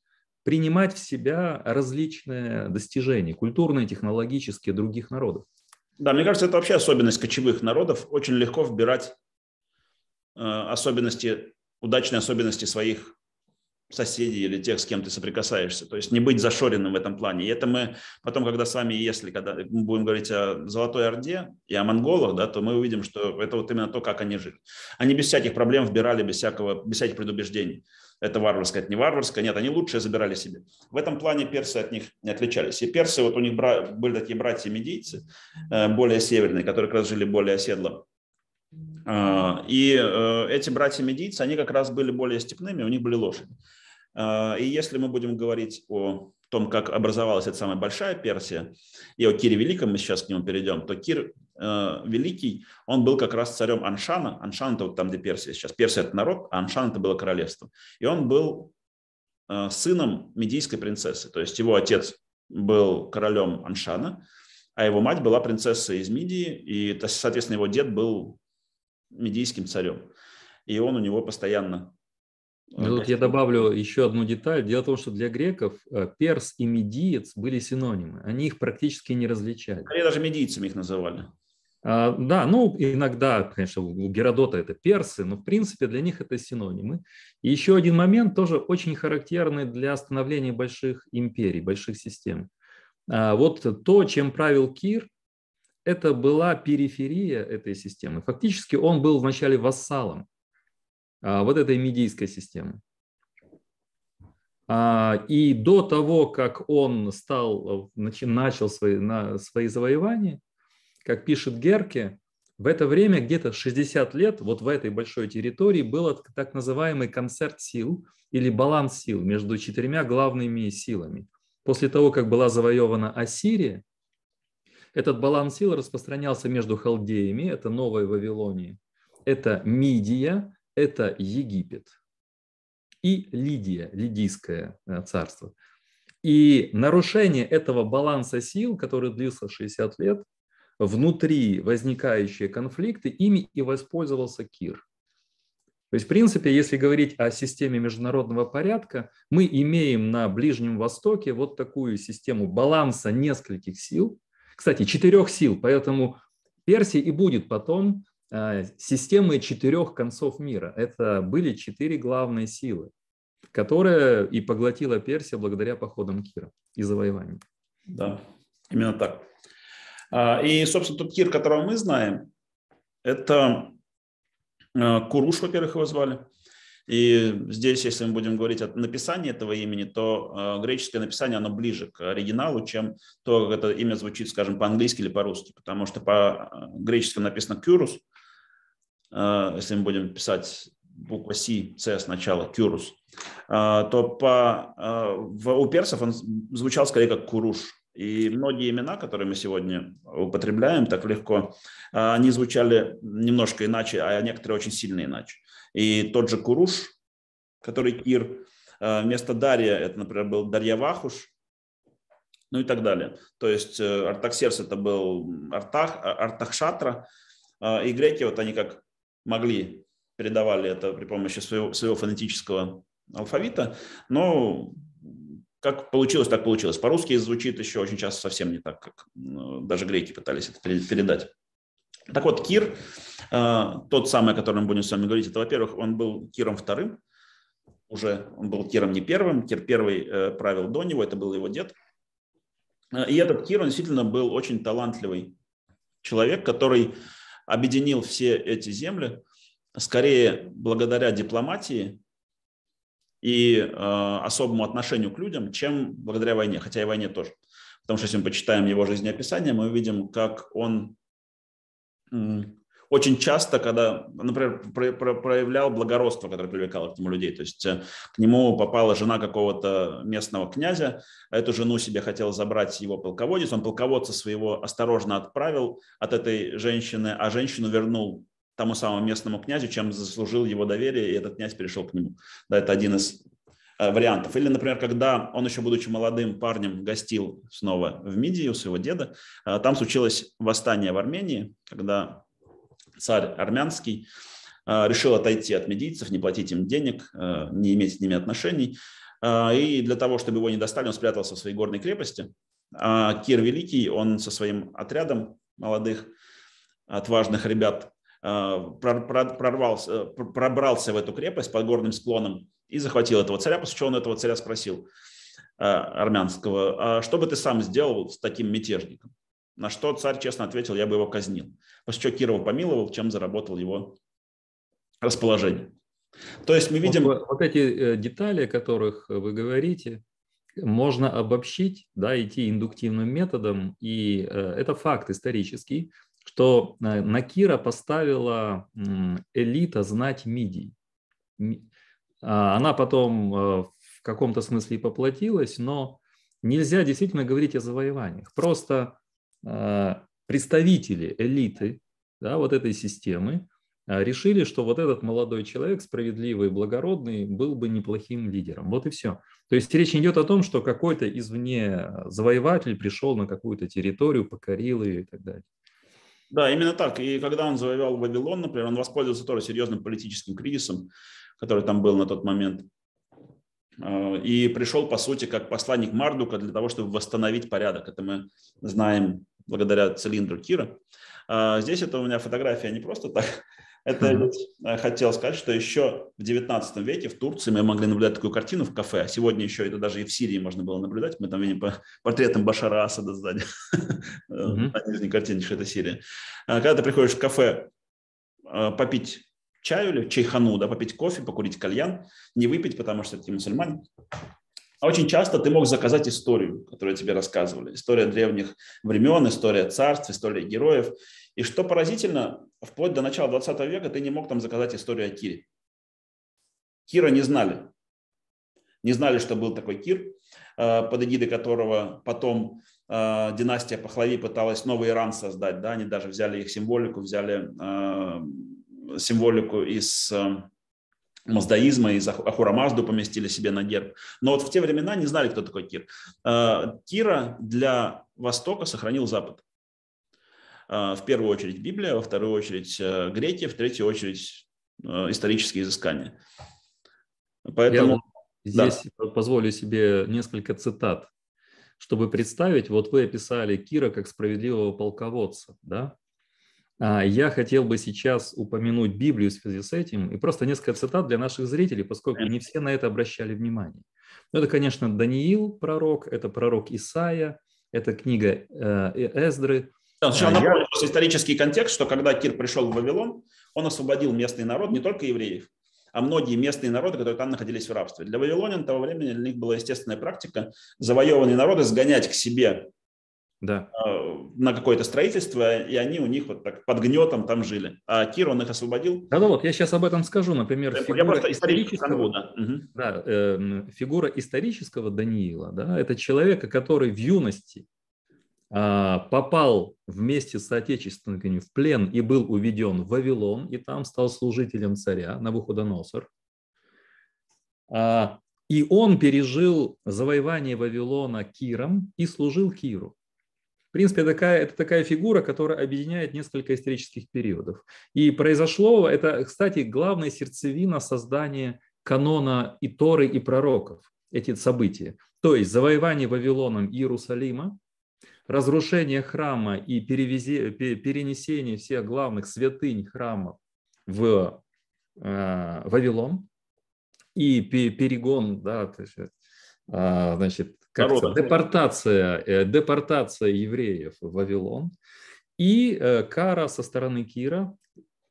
принимать в себя различные достижения, культурные, технологические других народов. Да, мне кажется, это вообще особенность кочевых народов. Очень легко вбирать э, особенности, удачные особенности своих соседей или тех, с кем ты соприкасаешься. То есть не быть зашоренным в этом плане. И это мы потом, когда с вами, если когда мы будем говорить о Золотой Орде и о монголах, да, то мы увидим, что это вот именно то, как они жили. Они без всяких проблем вбирали, без, всякого, без всяких предубеждений это варварское, это не варварское. Нет, они лучшее забирали себе. В этом плане персы от них не отличались. И персы, вот у них были такие братья-медийцы, э, более северные, которые как раз жили более оседло. А, и э, эти братья-медийцы, они как раз были более степными, у них были лошади. А, и если мы будем говорить о том, как образовалась эта самая Большая Персия, и о Кире Великом мы сейчас к нему перейдем, то Кир Э, великий, он был как раз царем Аншана. Аншан – это вот там, где Персия сейчас. Персия – это народ, а Аншан – это было королевство. И он был э, сыном медийской принцессы. То есть его отец был королем Аншана, а его мать была принцессой из Мидии, и, соответственно, его дед был медийским царем. И он у него постоянно э, ну, тут я добавлю еще одну деталь. Дело в том, что для греков перс и медиец были синонимы. Они их практически не различали. Они даже медийцами их называли. А, да, ну, иногда, конечно, у Геродота это персы, но, в принципе, для них это синонимы. И еще один момент, тоже очень характерный для становления больших империй, больших систем. А, вот то, чем правил Кир, это была периферия этой системы. Фактически он был вначале вассалом а, вот этой медийской системы. И до того, как он стал, начал свои, на, свои завоевания, как пишет Герке, в это время где-то 60 лет вот в этой большой территории был так называемый концерт сил или баланс сил между четырьмя главными силами. После того, как была завоевана Ассирия, этот баланс сил распространялся между халдеями, это Новая Вавилония, это Мидия, это Египет и Лидия, Лидийское э, царство. И нарушение этого баланса сил, который длился 60 лет, внутри возникающие конфликты, ими и воспользовался Кир. То есть, в принципе, если говорить о системе международного порядка, мы имеем на Ближнем Востоке вот такую систему баланса нескольких сил, кстати, четырех сил, поэтому Персия и будет потом а, системой четырех концов мира. Это были четыре главные силы, которые и поглотила Персия благодаря походам Кира и завоеваниям. Да, именно так. А, и, собственно, тот Кир, которого мы знаем, это а, Куруш, во-первых, его звали. И здесь, если мы будем говорить о написании этого имени, то а, греческое написание, оно ближе к оригиналу, чем то, как это имя звучит, скажем, по-английски или по-русски, потому что по-гречески написано «кюрус», если мы будем писать буква «Си», «С» сначала, «кюрус», то по, в, у персов он звучал скорее как «куруш», и многие имена, которые мы сегодня употребляем так легко, а, они звучали немножко иначе, а некоторые очень сильно иначе. И тот же Куруш, который Кир, а, вместо Дарья, это, например, был Дарья Вахуш, ну и так далее. То есть э, Артаксерс это был Артах, а, Артахшатра, и греки вот они как могли передавали это при помощи своего, своего фонетического алфавита, но как получилось, так получилось. По-русски звучит еще очень часто совсем не так, как ну, даже греки пытались это передать. Так вот, Кир, э, тот самый, о котором мы будем с вами говорить, это, во-первых, он был Киром вторым, уже он был Киром не первым, Кир первый э, правил до него, это был его дед. Э, и этот Кир, он действительно был очень талантливый человек, который объединил все эти земли, скорее благодаря дипломатии, и э, особому отношению к людям, чем благодаря войне, хотя и войне тоже. Потому что если мы почитаем его жизнеописание, мы увидим, как он очень часто, когда, например, про, про, проявлял благородство, которое привлекало к нему людей. То есть э, к нему попала жена какого-то местного князя, а эту жену себе хотел забрать его полководец, он полководца своего осторожно отправил от этой женщины, а женщину вернул тому самому местному князю, чем заслужил его доверие, и этот князь перешел к нему. Да, это один из э, вариантов. Или, например, когда он еще, будучи молодым парнем, гостил снова в Мидии у своего деда, э, там случилось восстание в Армении, когда царь армянский э, решил отойти от медийцев, не платить им денег, не иметь с ними отношений. И для того, чтобы его не достали, он спрятался в своей горной крепости. А Кир Великий, он со своим отрядом молодых отважных ребят а, прорвался, э, пробрался в эту крепость под горным склоном и захватил этого царя, после чего он этого царя спросил а, армянского, а что бы ты сам сделал с таким мятежником? На что царь честно ответил, я бы его казнил. После чего Кирова помиловал, чем заработал его расположение. То есть мы видим... Вот, вот эти э, детали, о которых вы говорите, можно обобщить, да, идти индуктивным методом, и э, это факт исторический, что э, Накира поставила элита знать Мидий. А, она потом э, в каком-то смысле и поплатилась, но нельзя действительно говорить о завоеваниях. Просто э, представители элиты да, вот этой системы решили, что вот этот молодой человек, справедливый и благородный, был бы неплохим лидером. Вот и все. То есть речь идет о том, что какой-то извне завоеватель пришел на какую-то территорию, покорил ее и так далее. Да, именно так. И когда он завоевал Вавилон, например, он воспользовался тоже серьезным политическим кризисом, который там был на тот момент, а, и пришел, по сути, как посланник Мардука для того, чтобы восстановить порядок. Это мы знаем благодаря цилиндру Кира. А, здесь это у меня фотография не просто так, это mm-hmm. хотел сказать, что еще в 19 веке в Турции мы могли наблюдать такую картину в кафе, а сегодня еще это даже и в Сирии можно было наблюдать. Мы там видим по портретам Башара Асада сзади, mm-hmm. на нижней картине, что это Сирия. А, когда ты приходишь в кафе э, попить чаю или чайхану, да, попить кофе, покурить кальян, не выпить, потому что ты мусульманин, а очень часто ты мог заказать историю, которую тебе рассказывали. История древних времен, история царств, история героев. И что поразительно, вплоть до начала 20 века ты не мог там заказать историю о Кире. Кира не знали. Не знали, что был такой Кир, э, под эгидой которого потом э, династия Пахлави пыталась новый Иран создать. Да? Они даже взяли их символику, взяли э, символику из маздаизма, из Ахурамазду поместили себе на герб. Но вот в те времена не знали, кто такой Кир. Кира для Востока сохранил Запад. А, в первую очередь Библия, во вторую очередь э, греки, в третью очередь э, исторические изыскания. Поэтому... Я здесь да. позволю себе несколько цитат, чтобы представить, вот вы описали Кира как справедливого полководца, да? А, я хотел бы сейчас упомянуть Библию в связи с этим и просто несколько цитат для наших зрителей, поскольку не все на это обращали внимание. Но ну, это, конечно, Даниил, пророк, это пророк Исаия, это книга э, Эздры, Сначала а я... просто исторический контекст, что когда Кир пришел в Вавилон, он освободил местный народ, не только евреев, а многие местные народы, которые там находились в рабстве. Для вавилонян того времени для них была естественная практика завоеванные народы сгонять к себе да. Э, на какое-то строительство, и они у них вот так под гнетом там жили. А Кир, он их освободил. Да, да, вот я сейчас об этом скажу. Например, фигура я исторического, да. Да, э, фигура исторического Даниила, да, это человека, который в юности а, попал вместе с соотечественниками в плен и был уведен в Вавилон, и там стал служителем царя Навуходоносор. А, и он пережил завоевание Вавилона Киром и служил Киру. В принципе, такая, это такая фигура, которая объединяет несколько исторических периодов. И произошло, это, кстати, главная сердцевина создания канона и Торы, и пророков, эти события. То есть завоевание Вавилоном Иерусалима, разрушение храма и перенесение всех главных святынь храма в э, Вавилон и перегон, да, э, а, значит, как депортация, э, депортация евреев в Вавилон и кара со стороны Кира,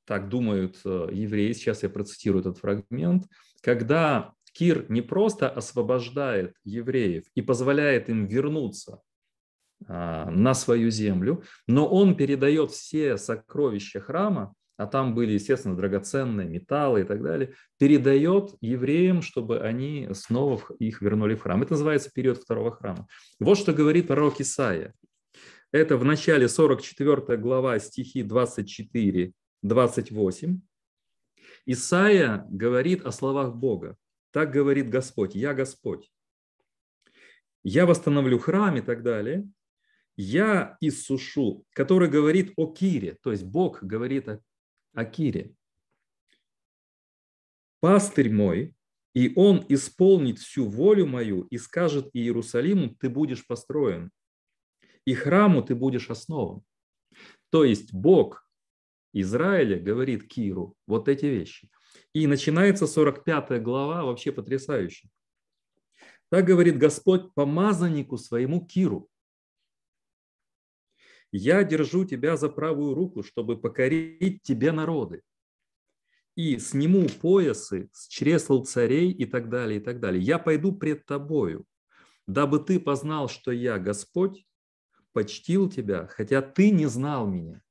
так думают евреи, сейчас я процитирую этот фрагмент, когда Кир не просто освобождает евреев и позволяет им вернуться а, на свою землю, но он передает все сокровища храма, а там были, естественно, драгоценные металлы и так далее, передает евреям, чтобы они снова их вернули в храм. Это называется период второго храма. Вот что говорит пророк Исаия. Это в начале 44 глава стихи 24-28. Исаия говорит о словах Бога. Так говорит Господь, «Я Господь». «Я восстановлю храм» и так далее – я иссушу, который говорит о Кире, то есть Бог говорит о, о Кире. Пастырь мой, и он исполнит всю волю мою и скажет Иерусалиму, ты будешь построен, и храму ты будешь основан. То есть Бог Израиля говорит Киру вот эти вещи. И начинается 45 глава, вообще потрясающе. Так говорит Господь помазаннику своему Киру. Я держу тебя за правую руку, чтобы покорить тебе народы. И сниму поясы с чресл царей и так далее, и так далее. Я пойду пред тобою, дабы ты познал, что я Господь, почтил тебя, хотя ты не знал меня.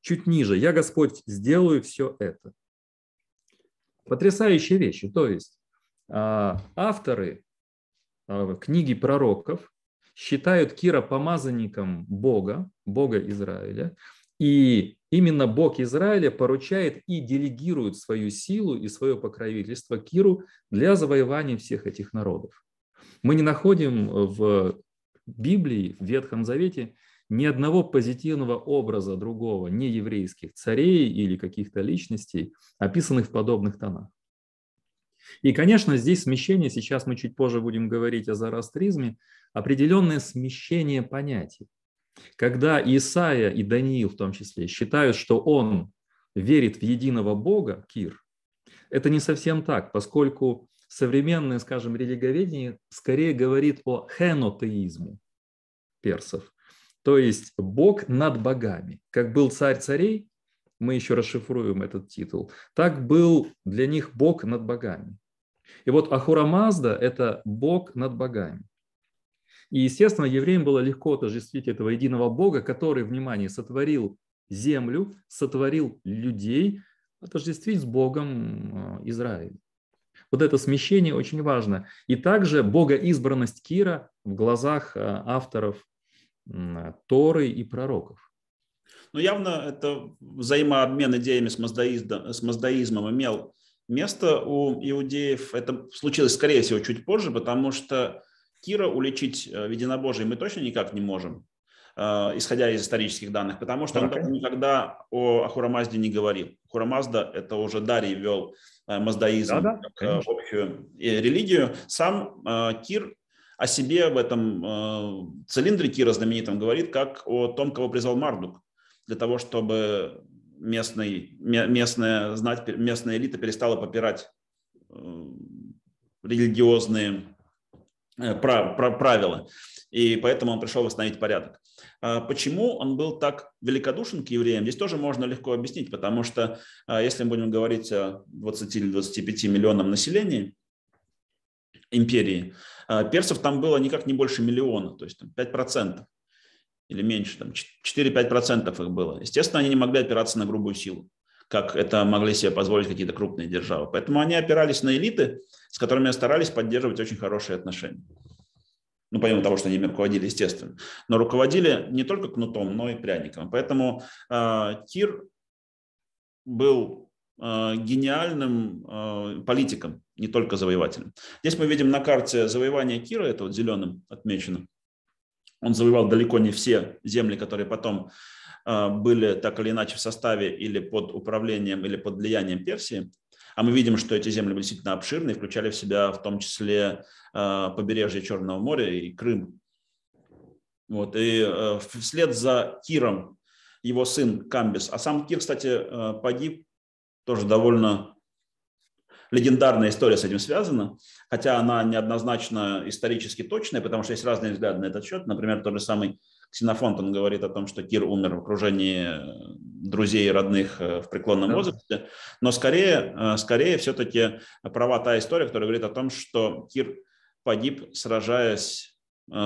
Чуть ниже. Я, Господь, сделаю все это. Потрясающие вещи. То есть а, авторы а, книги пророков считают Кира помазанником Бога, Бога Израиля, и именно Бог Израиля поручает и делегирует свою силу и свое покровительство Киру для завоевания всех этих народов. Мы не находим э, в Библии, в Ветхом Завете ни одного позитивного образа другого, не еврейских царей или каких-то личностей, описанных в подобных тонах. И, конечно, здесь смещение, сейчас мы чуть позже будем говорить о зороастризме, определенное смещение понятий. Когда Исаия и Даниил в том числе считают, что он верит в единого Бога, Кир, это не совсем так, поскольку современное, скажем, религоведение скорее говорит о хенотеизму персов, то есть Бог над богами. Как был царь царей, мы еще расшифруем этот титул, так был для них Бог над богами. И вот Ахура Мазда – это Бог над богами. И, естественно, евреям было легко отождествить этого единого Бога, который, внимание, сотворил землю, сотворил людей, отождествить с Богом э, Израиль. Вот это смещение очень важно. И также богоизбранность Кира в глазах э, авторов Торы и пророков. Ну явно это взаимообмен идеями с, маздаизм, с маздаизмом имел место у иудеев. Это случилось, скорее всего, чуть позже, потому что Кира уличить э, в единобожии мы точно никак не можем, э, исходя из исторических данных, потому что okay. он никогда о Ахурамазде не говорил. Ахурамазда – это уже Дарий вел э, маздаизм да, да, как общую религию. Сам Кир о себе в этом цилиндре Кира знаменитом говорит, как о том, кого призвал Мардук, для того, чтобы местный, местная, знать, местная элита перестала попирать религиозные Э, правила. И поэтому он пришел восстановить порядок. А почему он был так великодушен к евреям, здесь тоже можно легко объяснить, потому что а, если мы будем говорить о 20 или 25 миллионам населения империи, а, персов там было никак не больше миллиона, то есть там 5% или меньше, там 4-5% их было. Естественно, они не могли опираться на грубую силу как это могли себе позволить какие-то крупные державы. Поэтому они опирались на элиты, с которыми старались поддерживать очень хорошие отношения. Ну, помимо того, что они ими руководили, естественно. Но руководили не только кнутом, но и пряником. Поэтому э, а, Кир был э, гениальным э, политиком, не только завоевателем. Здесь мы видим на карте завоевание Кира, это вот зеленым отмечено. Он завоевал далеко не все земли, которые потом а, были так или иначе в составе или под управлением, или под влиянием Персии. А мы видим, что эти земли были действительно обширны включали в себя в том числе а, побережье Черного моря и Крым. Вот. И э, вслед за Киром его сын Камбис. А сам Кир, кстати, э, погиб. Тоже довольно легендарная история с этим связана, хотя она неоднозначно исторически точная, потому что есть разные взгляды на этот счет. Например, тот же самый Ксенофонт, он говорит о том, что Кир умер в окружении э, друзей и родных э, в преклонном да. возрасте, но скорее, э, скорее все-таки права та история, которая говорит о том, что Кир погиб, сражаясь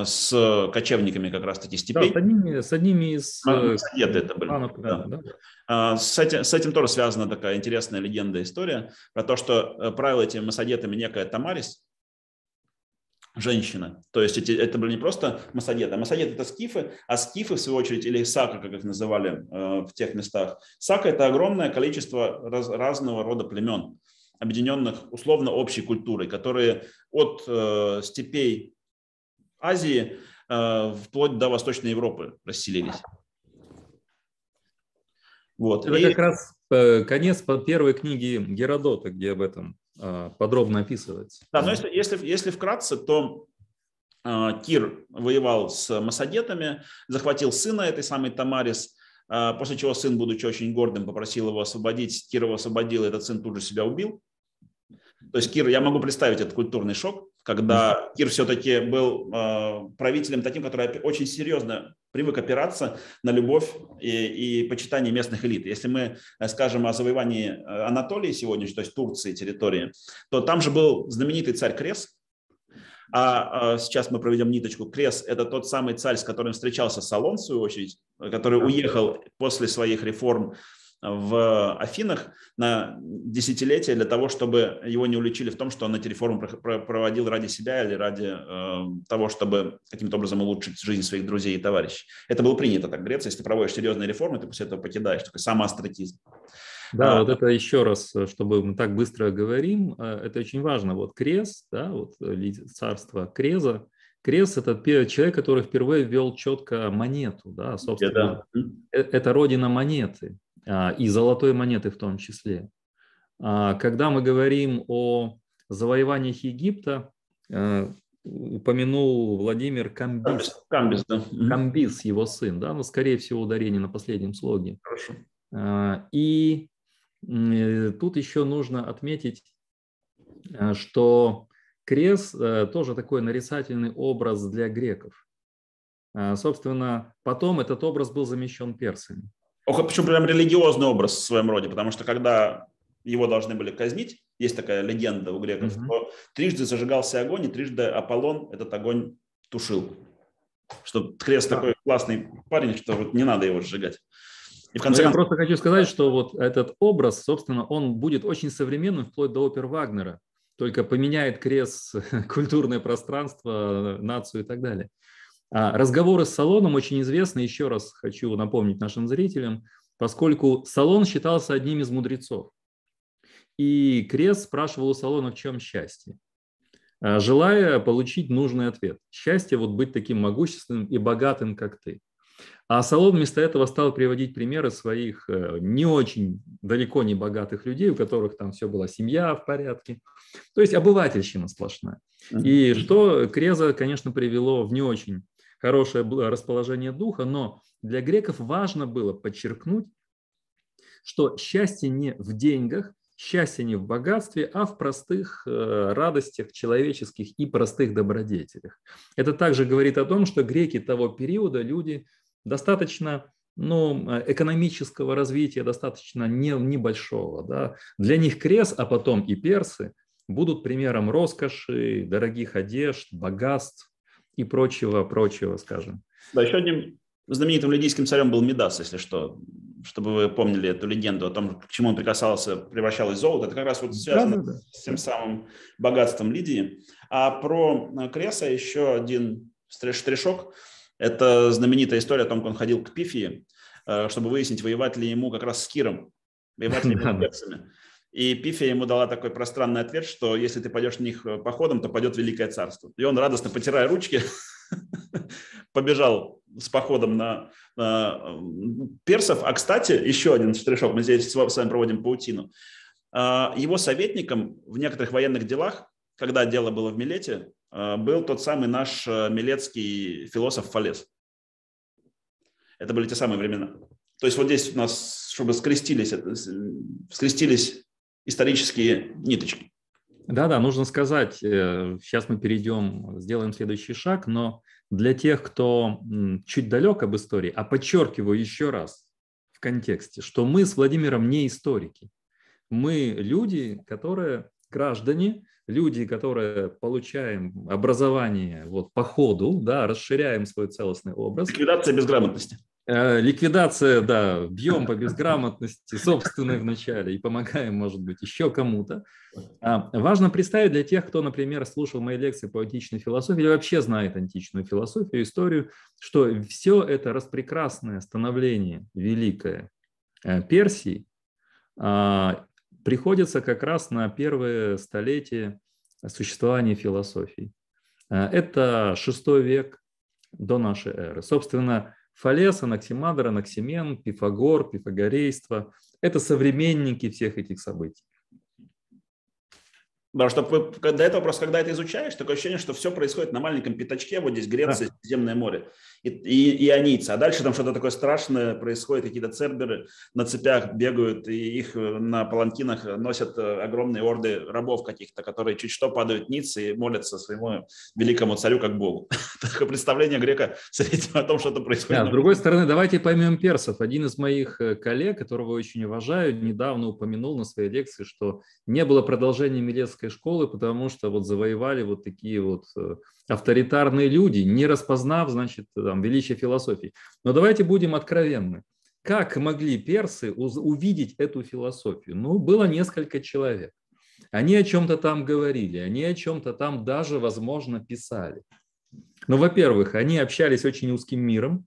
с кочевниками как раз-таки степей. Да, с, одними, с одними из... А, Советы это были. Планов, да. Да. А, с, этим, с этим тоже связана такая интересная легенда, история про то, что правила этими масадетами некая Тамарис, женщина. То есть эти, это были не просто массагеты, а массагеты – это скифы, а скифы, в свою очередь, или сака, как их называли э, в тех местах. Сака – это огромное количество раз, разного рода племен, объединенных условно общей культурой, которые от э, степей Азии э, вплоть до Восточной Европы расселились. Вот. Это и... как раз э, конец первой книги Геродота, где об этом Э, подробно описывать. Да, но если, если, если вкратце, то э, Кир воевал с масадетами, захватил сына этой самой Тамарис, э, после чего сын, будучи очень гордым, попросил его освободить, Кир его освободил, и этот сын тут же себя убил. То есть Кир, я могу представить этот культурный шок, когда Кир все-таки был правителем таким, который очень серьезно привык опираться на любовь и, и почитание местных элит. Если мы э, скажем о завоевании э, Анатолии сегодня, то есть Турции, территории, то там же был знаменитый царь Крес, а, а, сейчас мы проведем ниточку. Крес – это тот самый царь, с которым встречался Салон, в свою очередь, который уехал после своих реформ в Афинах на десятилетие для того, чтобы его не уличили в том, что он эти реформы проводил ради себя или ради э, того, чтобы каким-то образом улучшить жизнь своих друзей и товарищей. Это было принято так в Греции. Если ты проводишь серьезные реформы, ты после этого покидаешь. Такой самоастракизм. Да, а, вот а это еще раз, чтобы мы так быстро говорим, э, это очень важно. Вот Крес, да, вот э, царство Креза, Крес – это человек, который впервые ввел четко монету, да, собственно. Да. Э, это родина монеты. А, и золотой монеты в том числе. А, когда мы говорим о завоеваниях Египта, а, упомянул Владимир Камбис. Камбис, да. Камбис, его сын, да, но, ну, скорее всего, ударение на последнем слоге. Хорошо. И тут еще нужно отметить, что крест тоже такой нарицательный образ для греков. Собственно, потом этот образ был замещен персами. Причем прям религиозный образ в своем роде, потому что когда его должны были казнить, есть такая легенда у греков, mm-hmm. что трижды зажигался огонь, и трижды Аполлон этот огонь тушил. Что Крест да. такой классный парень, что вот не надо его сжигать. И в конце концов... Я просто хочу сказать, что вот этот образ, собственно, он будет очень современным вплоть до опер Вагнера, только поменяет крест, культурное пространство, нацию и так далее. А, разговоры с салоном очень известны, еще раз хочу напомнить нашим зрителям, поскольку салон считался одним из мудрецов. И Крест спрашивал у салона, в чем счастье, а, желая получить нужный ответ. Счастье вот быть таким могущественным и богатым, как ты. А Салон вместо этого стал приводить примеры своих э, не очень далеко не богатых людей, у которых там все была семья в порядке. То есть обывательщина сплошная. И что Креза, конечно, привело в не очень хорошее расположение духа, но для греков важно было подчеркнуть, что счастье не в деньгах, счастье не в богатстве, а в простых э, радостях человеческих и простых добродетелях. Это также говорит о том, что греки того периода, люди достаточно ну, э, экономического развития, достаточно не, небольшого. Да. Для них Крест, а потом и персы будут примером роскоши, дорогих одежд, богатств, и прочего-прочего, скажем. Да, еще одним знаменитым лидийским царем был Медас, если что, чтобы вы помнили эту легенду о том, к чему он прикасался, превращалось в золото. Это как раз вот связано да, да, да. с тем самым богатством Лидии. А про э, Креса еще один штришок. Это знаменитая история о том, как он ходил к Пифии, э, чтобы выяснить, воевать ли ему как раз с Киром, воевать ли ему с персами. И Пифия ему дала такой пространный ответ, что если ты пойдешь в них э, походом, то пойдет Великое Царство. И он, радостно потирая ручки, побежал с походом на, на э, персов. А, кстати, еще один штришок, мы здесь с вами проводим паутину. А, его советником в некоторых военных делах, когда дело было в Милете, э, был тот самый наш милецкий философ Фалес. Это были те самые времена. То есть вот здесь у нас, чтобы скрестились, скрестились исторические ниточки. Да-да, нужно сказать, э, сейчас мы перейдем, сделаем следующий шаг, но для тех, кто чуть далек об истории, а подчеркиваю еще раз в контексте, что мы с Владимиром не историки. Мы люди, которые граждане, люди, которые получаем образование вот по ходу, да, расширяем свой целостный образ. Ликвидация безграмотности. Э, ликвидация, да, бьем по безграмотности собственной вначале и помогаем, может быть, еще кому-то. А, важно представить для тех, кто, например, слушал мои лекции по античной философии или вообще знает античную философию, историю, что все это распрекрасное становление великое э, Персии а, приходится как раз на первое столетие существования философии. Э, это шестой век до нашей эры. Собственно, Фалес, Анаксимандр, Анаксимен, Пифагор, пифагорейство – это современники всех этих событий. Да, чтобы до этого просто, когда это изучаешь, такое ощущение, что все происходит на маленьком пятачке, вот здесь Греция, да. Земное море и, и, ионийцы. А дальше там что-то такое страшное происходит, какие-то церберы на цепях бегают, и их э, на паланкинах носят э, огромные орды рабов каких-то, которые чуть что падают ниц и молятся своему великому царю как Богу. Такое представление грека среднего о том, что-то происходит. с другой стороны, давайте поймем персов. Один из моих э, коллег, которого очень уважаю, недавно упомянул на своей лекции, что не было продолжения Милецкой школы, потому что вот завоевали вот такие вот авторитарные люди, не распознав, значит, там, величие философии. Но давайте будем откровенны. Как могли персы увидеть эту философию? Ну, было несколько человек. Они о чем-то там говорили, они о чем-то там даже, возможно, писали. Но, ну, во-первых, они общались очень узким миром.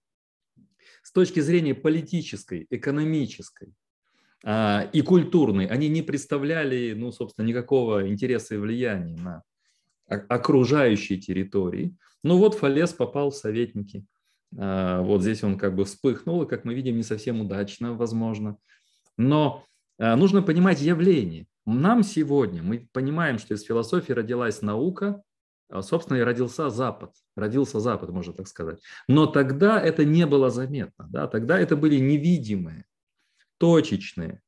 С точки зрения политической, экономической а, и культурной, они не представляли, ну, собственно, никакого интереса и влияния на окружающей территории. Ну вот Фалес попал в советники. А, вот здесь он как бы вспыхнул, и, как мы видим, не совсем удачно, возможно. Но а, нужно понимать явление. Нам сегодня, мы понимаем, что из философии родилась наука, а, собственно, и родился Запад. Родился Запад, можно так сказать. Но тогда это не было заметно. Да? Тогда это были невидимые, точечные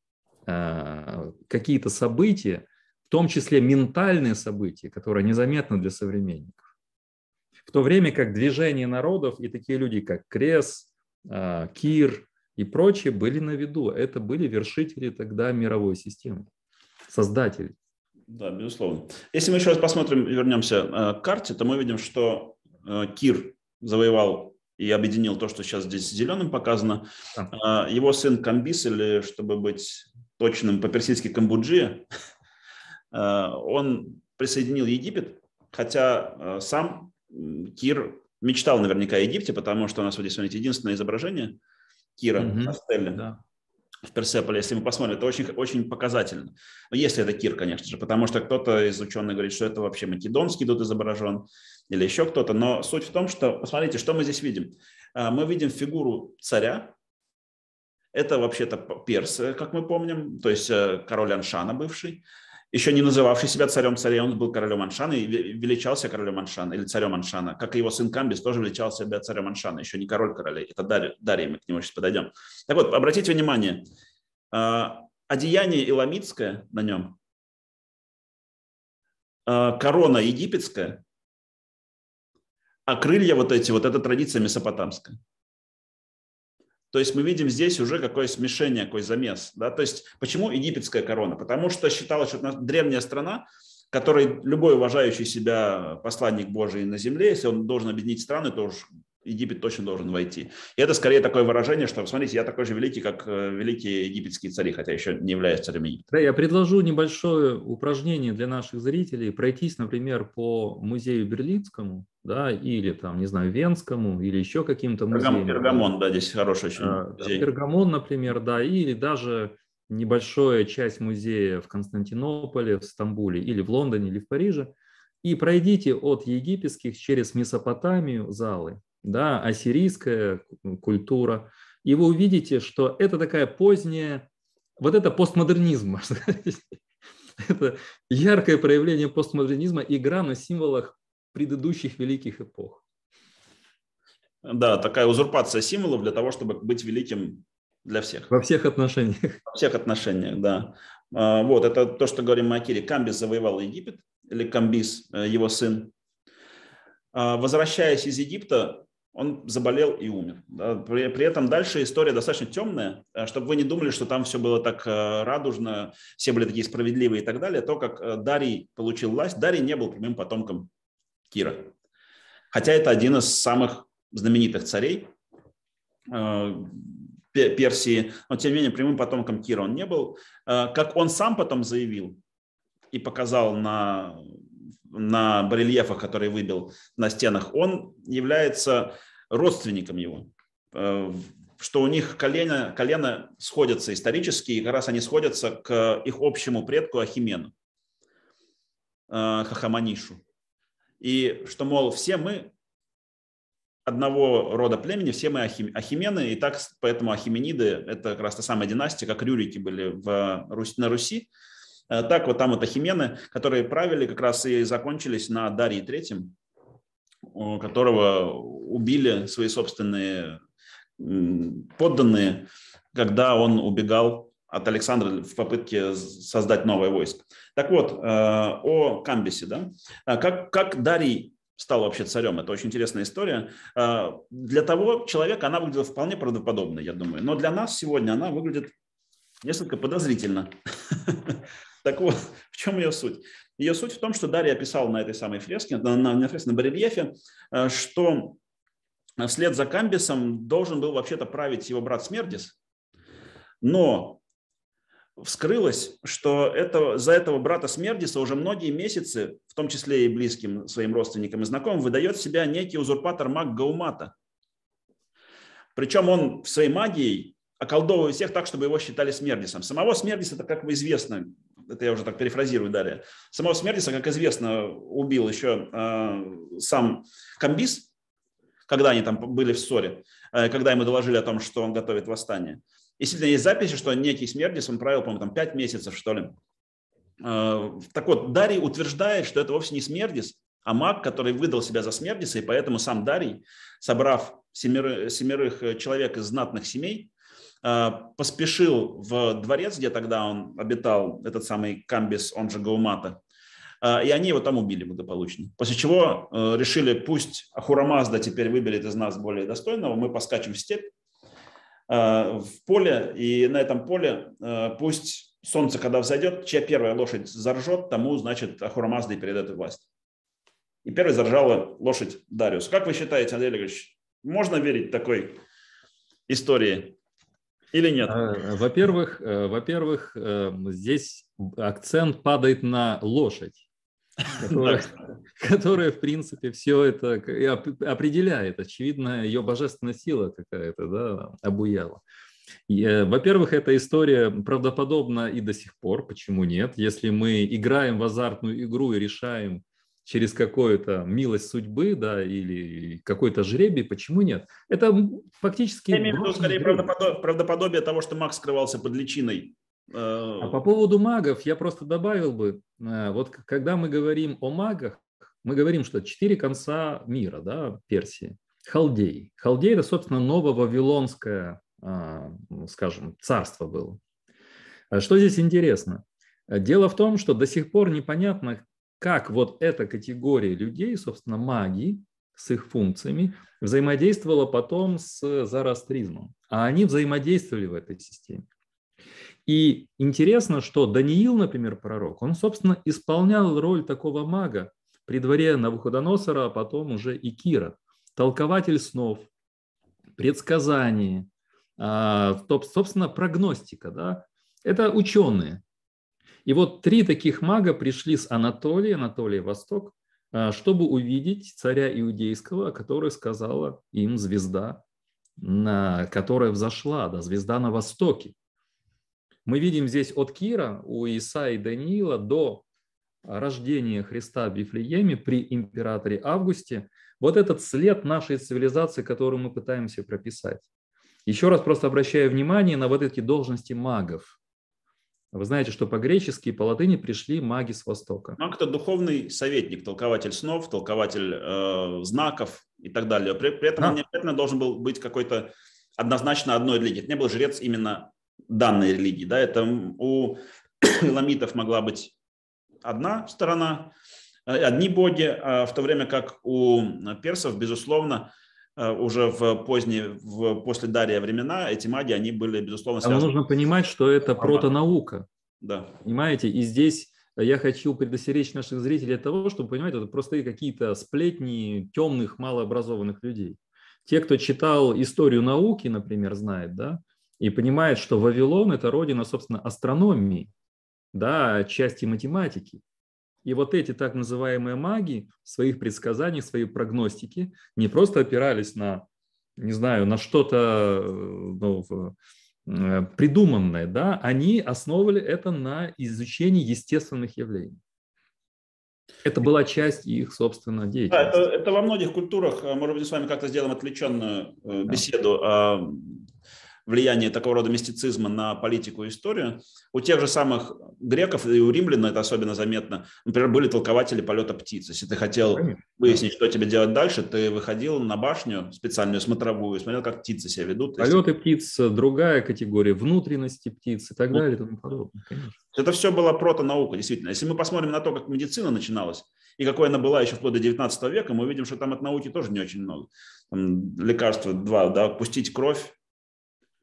какие-то события, том числе ментальные события, которые незаметны для современников. В то время как движение народов и такие люди, как Крес, а, Кир и прочие, были на виду. Это были вершители тогда мировой системы, создатели. Да, безусловно. Если мы еще раз посмотрим, вернемся э, к карте, то мы видим, что э, Кир завоевал и объединил то, что сейчас здесь зеленым показано. Да. Э, его сын Камбис, или чтобы быть точным, по-персидски Камбуджи. Э, он присоединил Египет, хотя э, сам Кир мечтал наверняка о Египте, потому что у нас вот здесь смотрите, единственное изображение Кира mm-hmm. Костелли. Да в Персеполе, если мы посмотрим, это очень, очень показательно. если это Кир, конечно же, потому что кто-то из ученых говорит, что это вообще македонский тут изображен или еще кто-то. Но суть в том, что, посмотрите, что мы здесь видим. Э, мы видим фигуру царя, это вообще-то перс, как мы помним, то есть король Аншана бывший еще не называвший себя царем царей, он был королем Аншана и величался королем Аншана или царем Аншана, как и его сын Камбис тоже величал себя царем Аншана, еще не король королей. Это Дарья, мы к нему сейчас подойдем. Так вот, обратите внимание, а, одеяние иламитское на нем, а, корона египетская, а крылья вот эти, вот эта традиция месопотамская. То есть мы видим здесь уже какое смешение, какой замес. Да? То есть почему египетская корона? Потому что считалось, что древняя страна, которой любой уважающий себя посланник Божий на земле, если он должен объединить страны, то уж Египет точно должен войти. И это скорее такое выражение, что, смотрите, я такой же великий, как э, великие египетские цари, хотя еще не являюсь царем Египта. Да, я предложу небольшое упражнение для наших зрителей. Пройтись, например, по музею Берлинскому, да, или там, не знаю, Венскому, или еще каким-то музеям. Пергамон, да, здесь хороший очень э, музей. Пергамон, например, да, или даже небольшая часть музея в Константинополе, в Стамбуле, или в Лондоне, или в Париже, и пройдите от египетских через Месопотамию залы, да, ассирийская культура. И вы увидите, что это такая поздняя, вот это постмодернизм, можно сказать. Это яркое проявление постмодернизма, игра на символах предыдущих великих эпох. Да, такая узурпация символов для того, чтобы быть великим для всех. Во всех отношениях. Во всех отношениях, да. А, вот, это то, что говорим мы о Кире. Камбис завоевал Египет, или Камбис, э, его сын. А, возвращаясь из Египта, он заболел и умер. При, этом дальше история достаточно темная, э, чтобы вы не думали, что там все было так э, радужно, все были такие справедливые и так далее. То, как э, Дарий получил власть, Дарий не был прямым потомком Кира. Хотя это один из самых знаменитых царей Персии, но тем не менее прямым потомком Кира он не был. Как он сам потом заявил и показал на на барельефах, которые выбил на стенах, он является родственником его. Э, что у них колено, колено сходятся исторически, и как раз они сходятся к их общему предку Ахимену, э, Хахаманишу. И что, мол, все мы одного рода племени, все мы ахимены, и так поэтому ахимениды – это как раз та самая династия, как рюрики были в, э, на Руси, Э, так вот там вот Ахимены, которые правили, как раз и закончились на Дарии Третьем, которого убили свои собственные подданные, когда он убегал от Александра в попытке создать новое войско. Так вот, э, о Камбисе, да? А как, как Дарий стал вообще царем. Это очень интересная история. Э, для того человека она выглядела вполне правдоподобной, я думаю. Но для нас сегодня она выглядит несколько подозрительно. Так вот, в чем ее суть? Ее суть в том, что Дарья писал на этой самой фреске, на, на, на фреске, на барельефе, э, что вслед за Камбисом должен был вообще-то править его брат Смердис, но вскрылось, что это, за этого брата Смердиса уже многие месяцы, в том числе и близким своим родственникам и знакомым, выдает себя некий узурпатор маг Гаумата. Причем он в своей магией околдовывает всех так, чтобы его считали Смердисом. Самого Смердиса, это, как вы известно, это я уже так перефразирую далее. Самого Смердиса, как известно, убил еще э, сам Камбис, когда они там были в ссоре, э, когда ему доложили о том, что он готовит восстание. И действительно есть записи, что некий Смердис, он правил, по-моему, там 5 месяцев, что ли. Э, так вот, Дарий утверждает, что это вовсе не Смердис, а маг, который выдал себя за Смердиса, и поэтому сам Дарий, собрав семер... семерых э, человек из знатных семей, Э, поспешил в дворец, где тогда он обитал, этот самый Камбис, он же Гаумата, э, и они его там убили благополучно. После чего э, решили, пусть Ахурамазда теперь выберет из нас более достойного, мы поскачем в степь, в поле, и на этом поле пусть солнце, когда взойдет, чья первая лошадь заржет, тому, значит, Ахурамазда и передает власть. И первой заржала лошадь Дариус. Как вы считаете, Андрей Олегович, можно верить такой истории? или нет? А, во-первых, э, во-первых, эм, здесь акцент падает на лошадь. Которая, которая, в принципе, все это определяет. Очевидно, ее божественная сила какая-то да, обуяла. Э, во-первых, эта история правдоподобна и до сих пор, почему нет? Если мы играем в азартную игру и решаем через какую-то милость судьбы, да, или какой-то жребий, почему нет? Это фактически... Я имею в виду скорее правдоподобие, правдоподобие того, что Макс скрывался под личиной. Э, а по поводу магов я просто добавил бы, э, вот когда мы говорим о магах, мы говорим, что четыре конца мира, да, Персии, Халдей. Халдей – это, собственно, ново-вавилонское, а, ну, скажем, царство было. А что здесь интересно? Дело в том, что до сих пор непонятно, как вот эта категория людей, собственно, маги с их функциями, взаимодействовала потом с зарастризмом, А они взаимодействовали в этой системе. И интересно, что Даниил, например, пророк, он, собственно, исполнял роль такого мага при дворе Навуходоносора, а потом уже и Кира. Толкователь снов, предсказание, а, собственно, прогностика. Да? Это ученые, и вот три таких мага пришли с Анатолии, Анатолий Восток, а, чтобы увидеть царя иудейского, который которой сказала им звезда, которая взошла, да, звезда на востоке. Мы видим здесь от Кира, у Иса и Даниила до рождения Христа в Вифлееме при императоре Августе, вот этот след нашей цивилизации, который мы пытаемся прописать. Еще раз просто обращаю внимание на вот эти должности магов. Вы знаете, что по-гречески и по латыни пришли маги с Востока. Маг – это духовный советник, толкователь снов, толкователь э, знаков и так далее. При, при этом да. он не обязательно должен был быть какой-то однозначно одной религии. Это не был жрец именно данной религии. Да? Это у ламитов могла быть одна сторона, э, одни боги, а в то время как у персов, безусловно, Э, уже в поздние, в после Дария времена эти маги, они были, безусловно, а связаны. Но нужно понимать, что это протонаука. Да. Понимаете? И здесь э, я хочу предостеречь наших зрителей от того, чтобы понимать, это просто какие-то сплетни темных, малообразованных людей. Те, кто читал историю науки, например, знает, да, и понимает, что Вавилон – это родина, собственно, астрономии, да, части математики. И вот эти так называемые маги в своих предсказаниях, в своей прогностике не просто опирались на, не знаю, на что-то э, ну, э, придуманное, да, они основывали это на изучении естественных явлений. Это была часть их, собственно, деятельности. Да, это, это во многих культурах, э, может быть, с вами как-то сделаем отвлеченную беседу да влияние такого рода мистицизма на политику и историю. У тех же самых греков и у римлян это особенно заметно. Например, были толкователи полета птиц. Если ты хотел Конечно. выяснить, что тебе делать дальше, ты выходил на башню специальную, смотровую, смотрел, как птицы себя ведут. Полеты если... птиц, другая категория внутренности птиц и так ну, далее и тому подобное. Это все было протонаука, действительно. Если мы посмотрим на то, как медицина начиналась, и какой она была еще вплоть до 19 века, мы видим, что там от науки тоже не очень много. Там лекарства два, да, пустить кровь,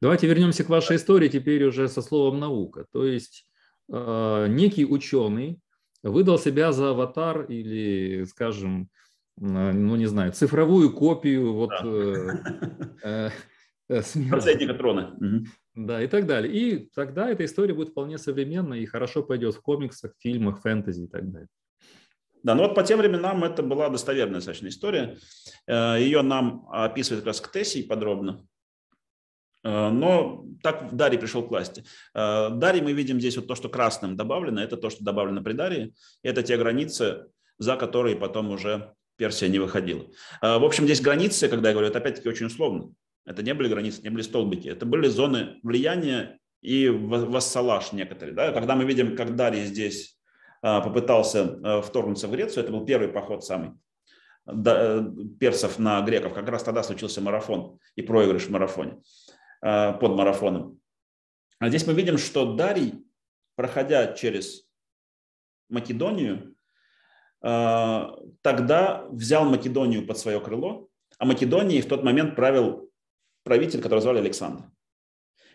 Давайте вернемся к вашей истории теперь уже со словом наука. То есть э, некий ученый выдал себя за аватар или, скажем, э, ну не знаю, цифровую копию вот да. э, э, э Процентника трона. Да, и так далее. И тогда эта история будет вполне современна и хорошо пойдет в комиксах, фильмах, фэнтези и так далее. Да, ну вот по тем временам это была достоверная достаточно история. Э, Ее нам описывает как раз Ктесий подробно. Э, но так Дарий пришел к власти. Э, Дарий мы видим здесь вот то, что красным добавлено, это то, что добавлено при Дарии. Это те границы, за которые потом уже Персия не выходила. Э, в общем, здесь границы, когда я говорю, это опять-таки очень условно. Это не были границы, не были столбики, это были зоны влияния и вассалаж некоторые. Да? Когда мы видим, как Дарий здесь попытался вторгнуться в Грецию, это был первый поход самый персов на греков, как раз тогда случился марафон и проигрыш в марафоне. Э, под марафоном. А здесь мы видим, что Дарий, проходя через Македонию, э, тогда взял Македонию под свое крыло, а Македонии в тот момент правил правитель, которого звали Александр.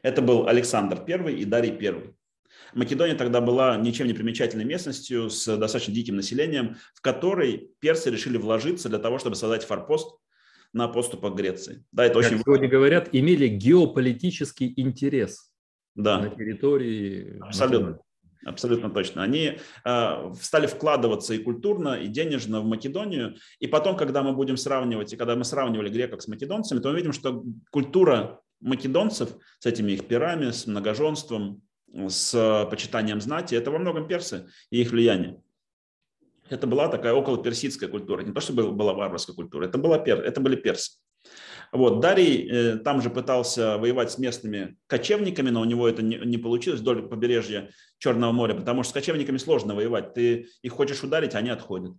Это был Александр I и Дарий I. Македония тогда была ничем не примечательной местностью с достаточно диким населением, в которой персы решили вложиться для того, чтобы создать форпост на поступок Греции. Да, это как очень сегодня важно. говорят, имели геополитический интерес да. на территории. Абсолютно. Македонии. Абсолютно точно. Они э, стали вкладываться и культурно, и денежно в Македонию. И потом, когда мы будем сравнивать, и когда мы сравнивали греков с македонцами, то мы видим, что культура македонцев с этими их пирами, с многоженством, с э, почитанием знати, это во многом персы и их влияние это была такая около персидская культура, не то чтобы была варварская культура, это, была пер, это были персы. Вот, Дарий э, там же пытался воевать с местными кочевниками, но у него это не, не получилось вдоль побережья Черного моря, потому что с кочевниками сложно воевать. Ты их хочешь ударить, они отходят.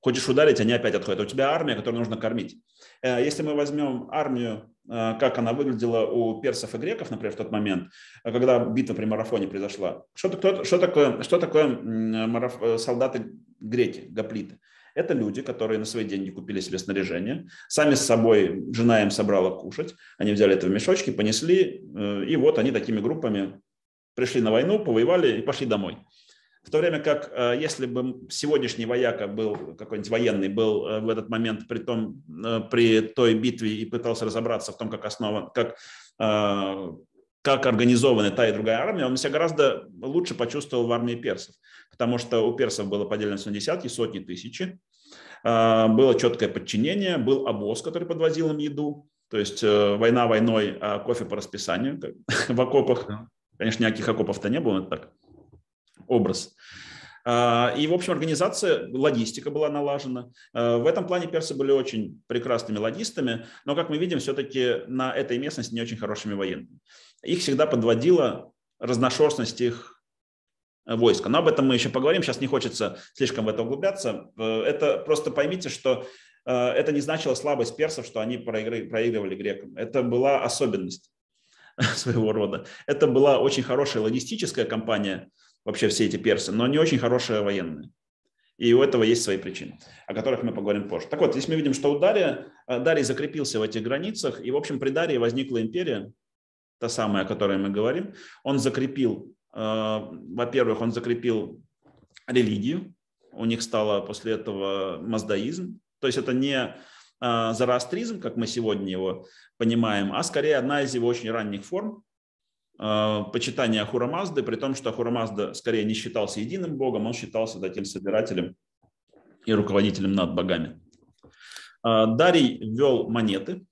Хочешь ударить, они опять отходят. У тебя армия, которую нужно кормить. Э, если мы возьмем армию э, как она выглядела у персов и греков, например, в тот момент, э, когда битва при марафоне произошла. Что, кто, что такое, что такое мараф, э, солдаты греки, гоплиты. Это люди, которые на свои деньги купили себе снаряжение, сами с собой, жена им собрала кушать, они взяли это в мешочки, понесли, э, и вот они такими группами пришли на войну, повоевали и пошли домой. В то время как, э, если бы сегодняшний вояка был, какой-нибудь военный, был э, в этот момент при, том, при той битве и пытался разобраться в том, как основан, как как организованы та и другая армия, он себя гораздо лучше почувствовал в армии персов потому что у персов было поделено на десятки, сотни тысячи, а, было четкое подчинение, был обоз, который подвозил им еду, то есть э, война войной, а кофе по расписанию в окопах. Конечно, никаких окопов-то не было, это так, образ. А, и, в общем, организация, логистика была налажена. А, в этом плане персы были очень прекрасными логистами, но, как мы видим, все-таки на этой местности не очень хорошими военными. Их всегда подводила разношерстность их войска. Но об этом мы еще поговорим, сейчас не хочется слишком в это углубляться. Э, это просто поймите, что э, это не значило слабость персов, что они проигрывали грекам. Это была особенность своего рода. Это была очень хорошая логистическая компания, вообще все эти персы, но не очень хорошая военная. И у этого есть свои причины, о которых мы поговорим позже. Так вот, здесь мы видим, что у Дария, э, Дарий закрепился в этих границах, и, в общем, при Дарии возникла империя, та самая, о которой мы говорим. Он закрепил Э, во-первых, он закрепил религию, у них стало после этого маздаизм. То есть это не э, зороастризм, как мы сегодня его понимаем, а скорее одна из его очень ранних форм э, почитания Ахурамазды, при том, что Ахурамазда скорее не считался единым богом, он считался таким собирателем и руководителем над богами. Дарий ввел монеты,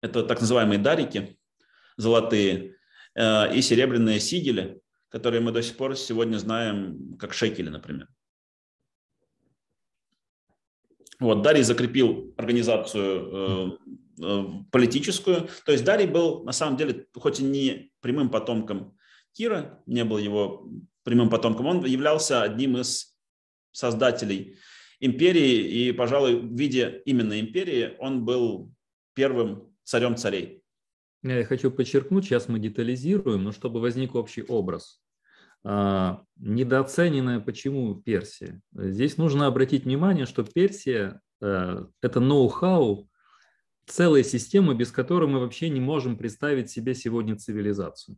это так называемые дарики, золотые, Э, и серебряные сигели, которые мы до сих пор сегодня знаем как шекели, например. Вот, Дарий закрепил организацию э, э, политическую. То есть Дарий был, на самом деле, хоть и не прямым потомком Кира, не был его прямым потомком, он являлся одним из создателей империи, и, пожалуй, в виде именно империи он был первым царем царей я хочу подчеркнуть, сейчас мы детализируем, но чтобы возник общий образ. А, недооцененная почему Персия? Здесь нужно обратить внимание, что Персия э, это ноу-хау целой системы, без которой мы вообще не можем представить себе сегодня цивилизацию.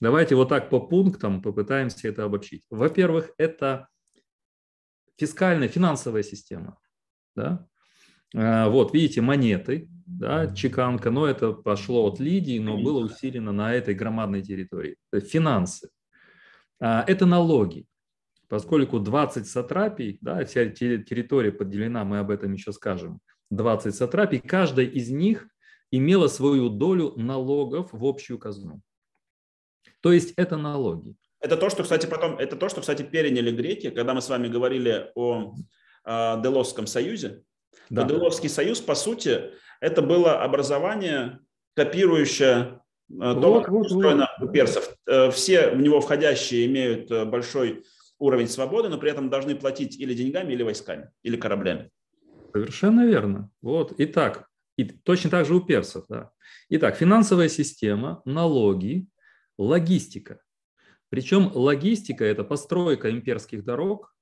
Давайте вот так по пунктам попытаемся это обобщить. Во-первых, это фискальная, финансовая система. Да? А, вот, видите, монеты, да, чеканка, но это пошло от Лидии, но было усилено на этой громадной территории. Финансы. А, это налоги. Поскольку 20 сатрапий, да, вся территория поделена, мы об этом еще скажем, 20 сатрапий, каждая из них имела свою долю налогов в общую казну. То есть это налоги. Это то, что, кстати, потом, это то, что, кстати, переняли греки, когда мы с вами говорили о э, Делосском союзе, да. ПДОвский союз, по сути, это было образование, копирующее э, вот, то, как вот, устроено вот. у персов. Э, все в него входящие имеют э, большой уровень свободы, но при этом должны платить или деньгами, или войсками, или кораблями. Совершенно верно. Вот. Итак, и точно так же у персов. Да. Итак, финансовая система, налоги, логистика. Причем логистика – это постройка имперских дорог,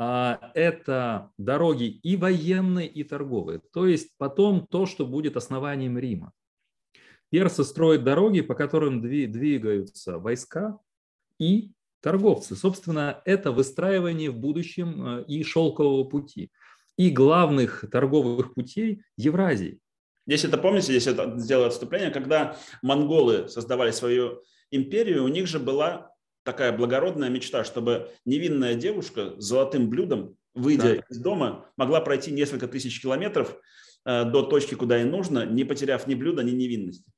а, это дороги и военные, и торговые. То есть потом то, что будет основанием Рима. Персы строят дороги, по которым двигаются войска и торговцы. Собственно, это выстраивание в будущем э, и шелкового пути, и главных торговых путей Евразии. Здесь это, помните, здесь это сделаю отступление, когда монголы создавали свою империю, у них же была такая благородная мечта, чтобы невинная девушка с золотым блюдом, выйдя да. из дома, могла пройти несколько тысяч километров э, до точки, куда ей нужно, не потеряв ни блюда, ни невинности.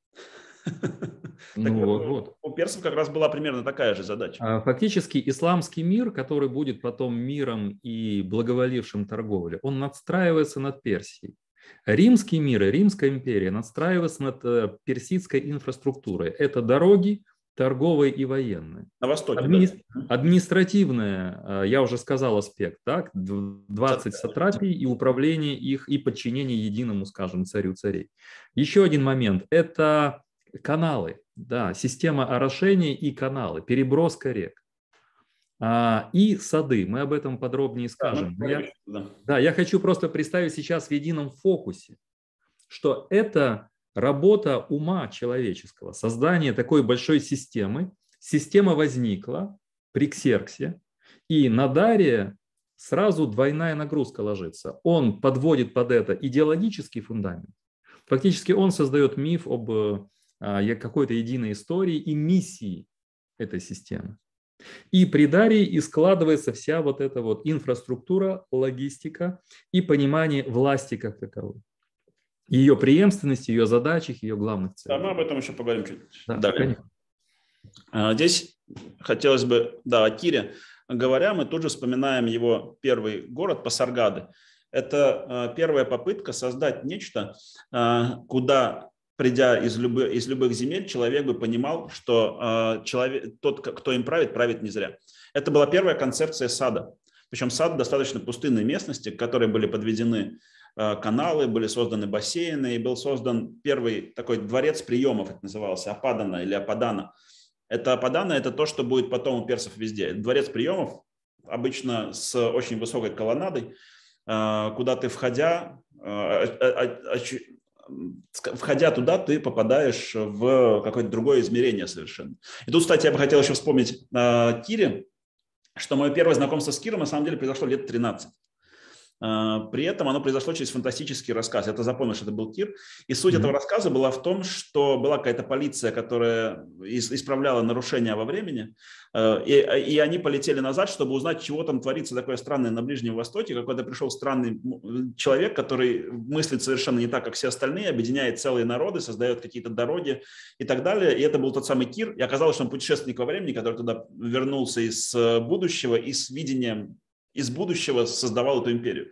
Ну, вот, вот. У персов как раз была примерно такая же задача. А, фактически исламский мир, который будет потом миром и благоволившим торговле, он надстраивается над Персией. Римский мир и Римская империя надстраиваются над э, персидской инфраструктурой. Это дороги, торговые и военные. На востоке. Адми... Да. Административное, э, я уже сказал аспект, так, 20 сатрапий и управление их и подчинение единому, скажем, царю царей. Еще один момент – это каналы, да, система орошения и каналы, переброска рек. А, и сады, мы об этом подробнее скажем. Да, я, да. да, я хочу просто представить сейчас в едином фокусе, что это работа ума человеческого, создание такой большой системы. Система возникла при Ксерксе, и на Дарье сразу двойная нагрузка ложится. Он подводит под это идеологический фундамент. Фактически он создает миф об э, а, какой-то единой истории и миссии этой системы. И при Дарии и складывается вся вот эта вот инфраструктура, логистика и понимание власти как таковой ее преемственности, ее задачах, ее главных целей. Да, мы об этом еще поговорим чуть да, далее. Конечно. А, здесь хотелось бы, да, о Кире говоря, мы тут же вспоминаем его первый город Пасаргады. Это а, первая попытка создать нечто, а, куда придя из, любых, из любых земель, человек бы понимал, что человек, тот, кто им правит, правит не зря. Это была первая концепция сада. Причем сад достаточно пустынной местности, к которой были подведены Э, каналы, были созданы бассейны, и был создан первый такой дворец приемов, это называлось, Ападана или Ападана. Это Ападана – это то, что будет потом у персов везде. Дворец приемов обычно с очень высокой колоннадой, э, куда ты, входя, э, входя туда, ты попадаешь в какое-то другое измерение совершенно. И тут, кстати, я бы хотел еще вспомнить Кире, что мое первое знакомство с Киром на самом деле произошло лет 13. А, при этом оно произошло через фантастический рассказ. Я это запомнил, что это был Кир. И суть mm-hmm. этого рассказа была в том, что была какая-то полиция, которая исправляла нарушения во времени, э, и, и они полетели назад, чтобы узнать, чего там творится такое странное на Ближнем Востоке, Какой-то пришел странный человек, который мыслит совершенно не так, как все остальные, объединяет целые народы, создает какие-то дороги и так далее. И это был тот самый Кир. И оказалось, что он путешественник во времени, который туда вернулся из э, будущего и с видением из будущего создавал эту империю.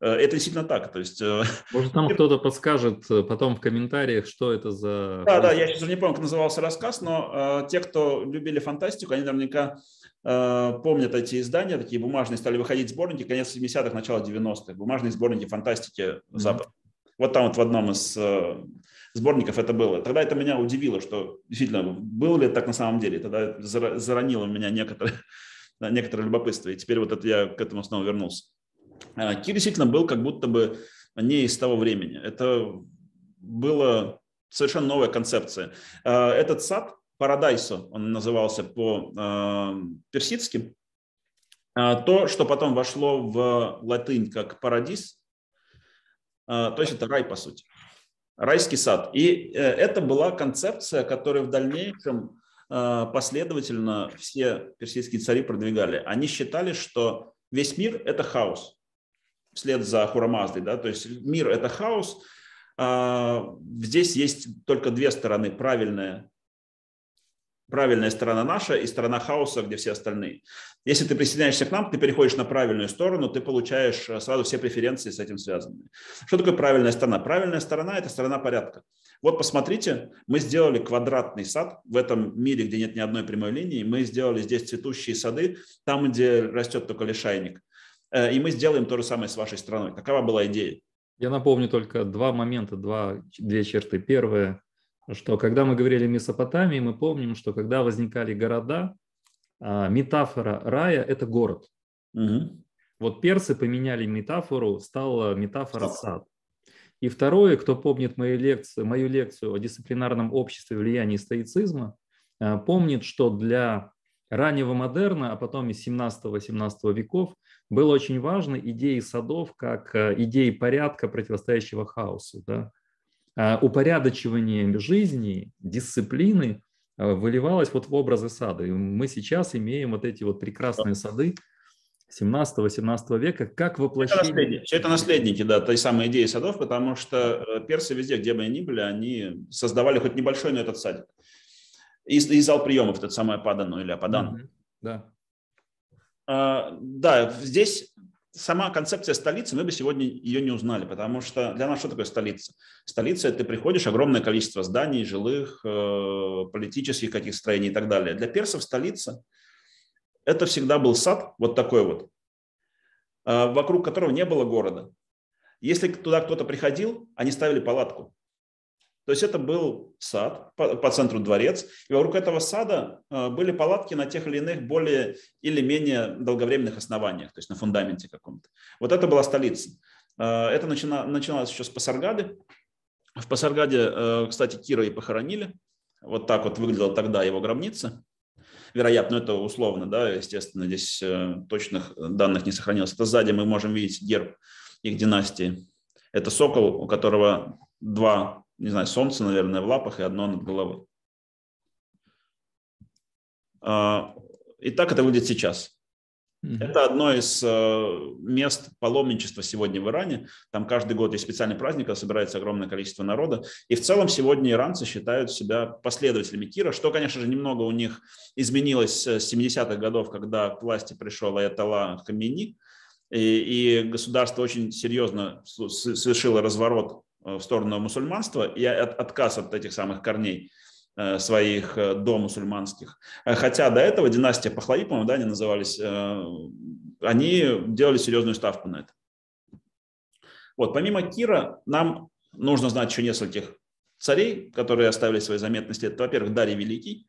Э, это действительно так. То есть, э, Может, там кто-то подскажет э, потом в комментариях, что это за... Да, да, я сейчас уже не помню, как назывался рассказ, но э, те, кто любили фантастику, они наверняка э, помнят эти издания, такие бумажные, стали выходить сборники, конец 70-х, начало 90-х, бумажные сборники фантастики Запада. Mm-hmm. Вот там вот в одном из э, сборников это было. Тогда это меня удивило, что действительно, было ли это так на самом деле. Тогда заронило меня некоторое некоторое любопытство. И теперь вот это я к этому снова вернулся. А, Кир действительно был как будто бы не из того времени. Это была совершенно новая концепция. А, этот сад, Парадайсо, он назывался по-персидски, а, то, что потом вошло в латынь как парадис, то есть это рай, по сути, райский сад. И э, это была концепция, которая в дальнейшем а, последовательно все персидские цари продвигали. Они считали, что весь мир – это хаос, вслед за Хурамаздой. Да? То есть мир – это хаос. А, здесь есть только две стороны – правильная правильная сторона наша и сторона хаоса, где все остальные. Если ты присоединяешься к нам, ты переходишь на правильную сторону, ты получаешь а, сразу все преференции с этим связанные. Что такое правильная сторона? Правильная сторона – это сторона порядка. Вот посмотрите, мы сделали квадратный сад в этом мире, где нет ни одной прямой линии. Мы сделали здесь цветущие сады, там, где растет только лишайник. Э, и мы сделаем то же самое с вашей страной. Какова была идея? Я напомню только два момента, два, две черты. Первое, что когда мы говорили о Месопотамии, мы помним, что когда возникали города, а, метафора рая – это город. Угу. Вот персы поменяли метафору, стала метафора сад. И второе, кто помнит мою лекцию, мою лекцию о дисциплинарном обществе влиянии стоицизма, э, помнит, что для раннего модерна, а потом и 17-18 веков, было очень важно идеи садов как э, идеи порядка, противостоящего хаосу. Да? А упорядочивание жизни, дисциплины э, выливалось вот в образы сада. И мы сейчас имеем вот эти вот прекрасные сады, 17-18 века, как воплощение... Это наследники, все это наследники, да, той самой идеи садов, потому что э, персы везде, где бы они ни были, они создавали хоть небольшой, но этот садик. И, и зал приемов, этот самый Ападан, ну, или Ападан. Mm-hmm. Да. А, да, здесь сама концепция столицы, мы бы сегодня ее не узнали, потому что для нас что такое столица? Столица – это ты приходишь, огромное количество зданий, жилых, э, политических каких строений и так далее. Для персов столица – это всегда был сад, вот такой вот, а, вокруг которого не было города. Если туда кто-то приходил, они ставили палатку. То есть это был сад, по, центру дворец, и вокруг этого сада а, были палатки на тех или иных более или менее долговременных основаниях, то есть на фундаменте каком-то. Вот это была столица. А, это начиналось еще с Пасаргады. В Пасаргаде, кстати, Кира и похоронили. Вот так вот выглядела тогда его гробница вероятно, это условно, да, естественно, здесь э, точных данных не сохранилось. Это сзади мы можем видеть герб их династии. Это сокол, у которого два, не знаю, солнца, наверное, в лапах и одно над головой. А, и так это выглядит сейчас. Это одно из э, мест паломничества сегодня в Иране. Там каждый год есть специальный праздник, когда собирается огромное количество народа. И в целом сегодня иранцы считают себя последователями Кира, что, конечно же, немного у них изменилось с 70-х годов, когда к власти пришел Аятолла Хамини, и, и государство очень серьезно совершило разворот э, в сторону мусульманства и отказ от этих самых корней – Э, своих э, до мусульманских, э, Хотя до этого династия Пахлави, по-моему, да, они назывались, они делали серьезную ставку на это. Вот, помимо Кира, нам нужно знать еще нескольких царей, которые оставили свои заметности. Это, Во-первых, Дарий Великий,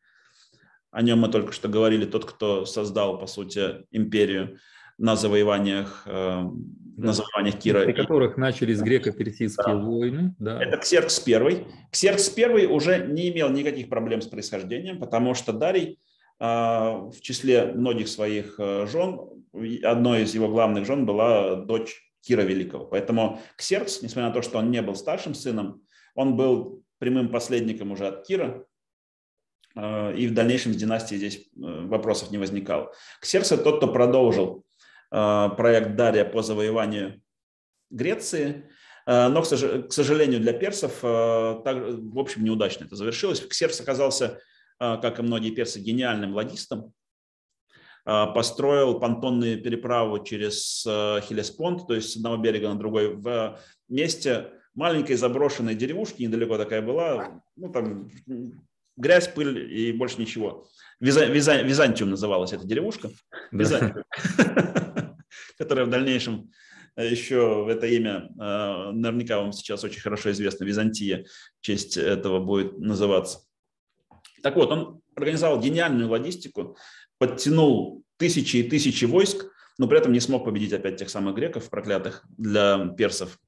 о нем мы только что говорили, тот, кто создал, по сути, империю на завоеваниях эм, да. названиях Кира. При которых начались греко-персидские да. войны. Да. Это Ксеркс I. Ксеркс I уже не имел никаких проблем с происхождением, потому что Дарий а, в числе многих своих а, жен, одной из его главных жен была дочь Кира Великого. Поэтому Ксеркс, несмотря на то, что он не был старшим сыном, он был прямым последником уже от Кира, а, и в дальнейшем с династией здесь э, вопросов не возникало. Ксеркс – тот, кто продолжил Э, проект Дария по завоеванию Греции. Э, но, к сожалению, для персов, э, так, в общем, неудачно это завершилось. Ксеркс оказался, как и многие персы, гениальным ладистом. Построил понтонные переправы через Хелеспонт, то есть с одного берега на другой, в месте маленькой заброшенной деревушки, недалеко такая была, ну, там грязь, пыль и больше ничего. Виза, Виза, Византиум называлась эта деревушка. Византиум которая в дальнейшем э, еще в это имя э, наверняка вам сейчас очень хорошо известно, Византия, в честь этого будет называться. Так вот, он организовал гениальную логистику, подтянул тысячи и тысячи войск, но при этом не смог победить опять тех самых греков, проклятых для персов.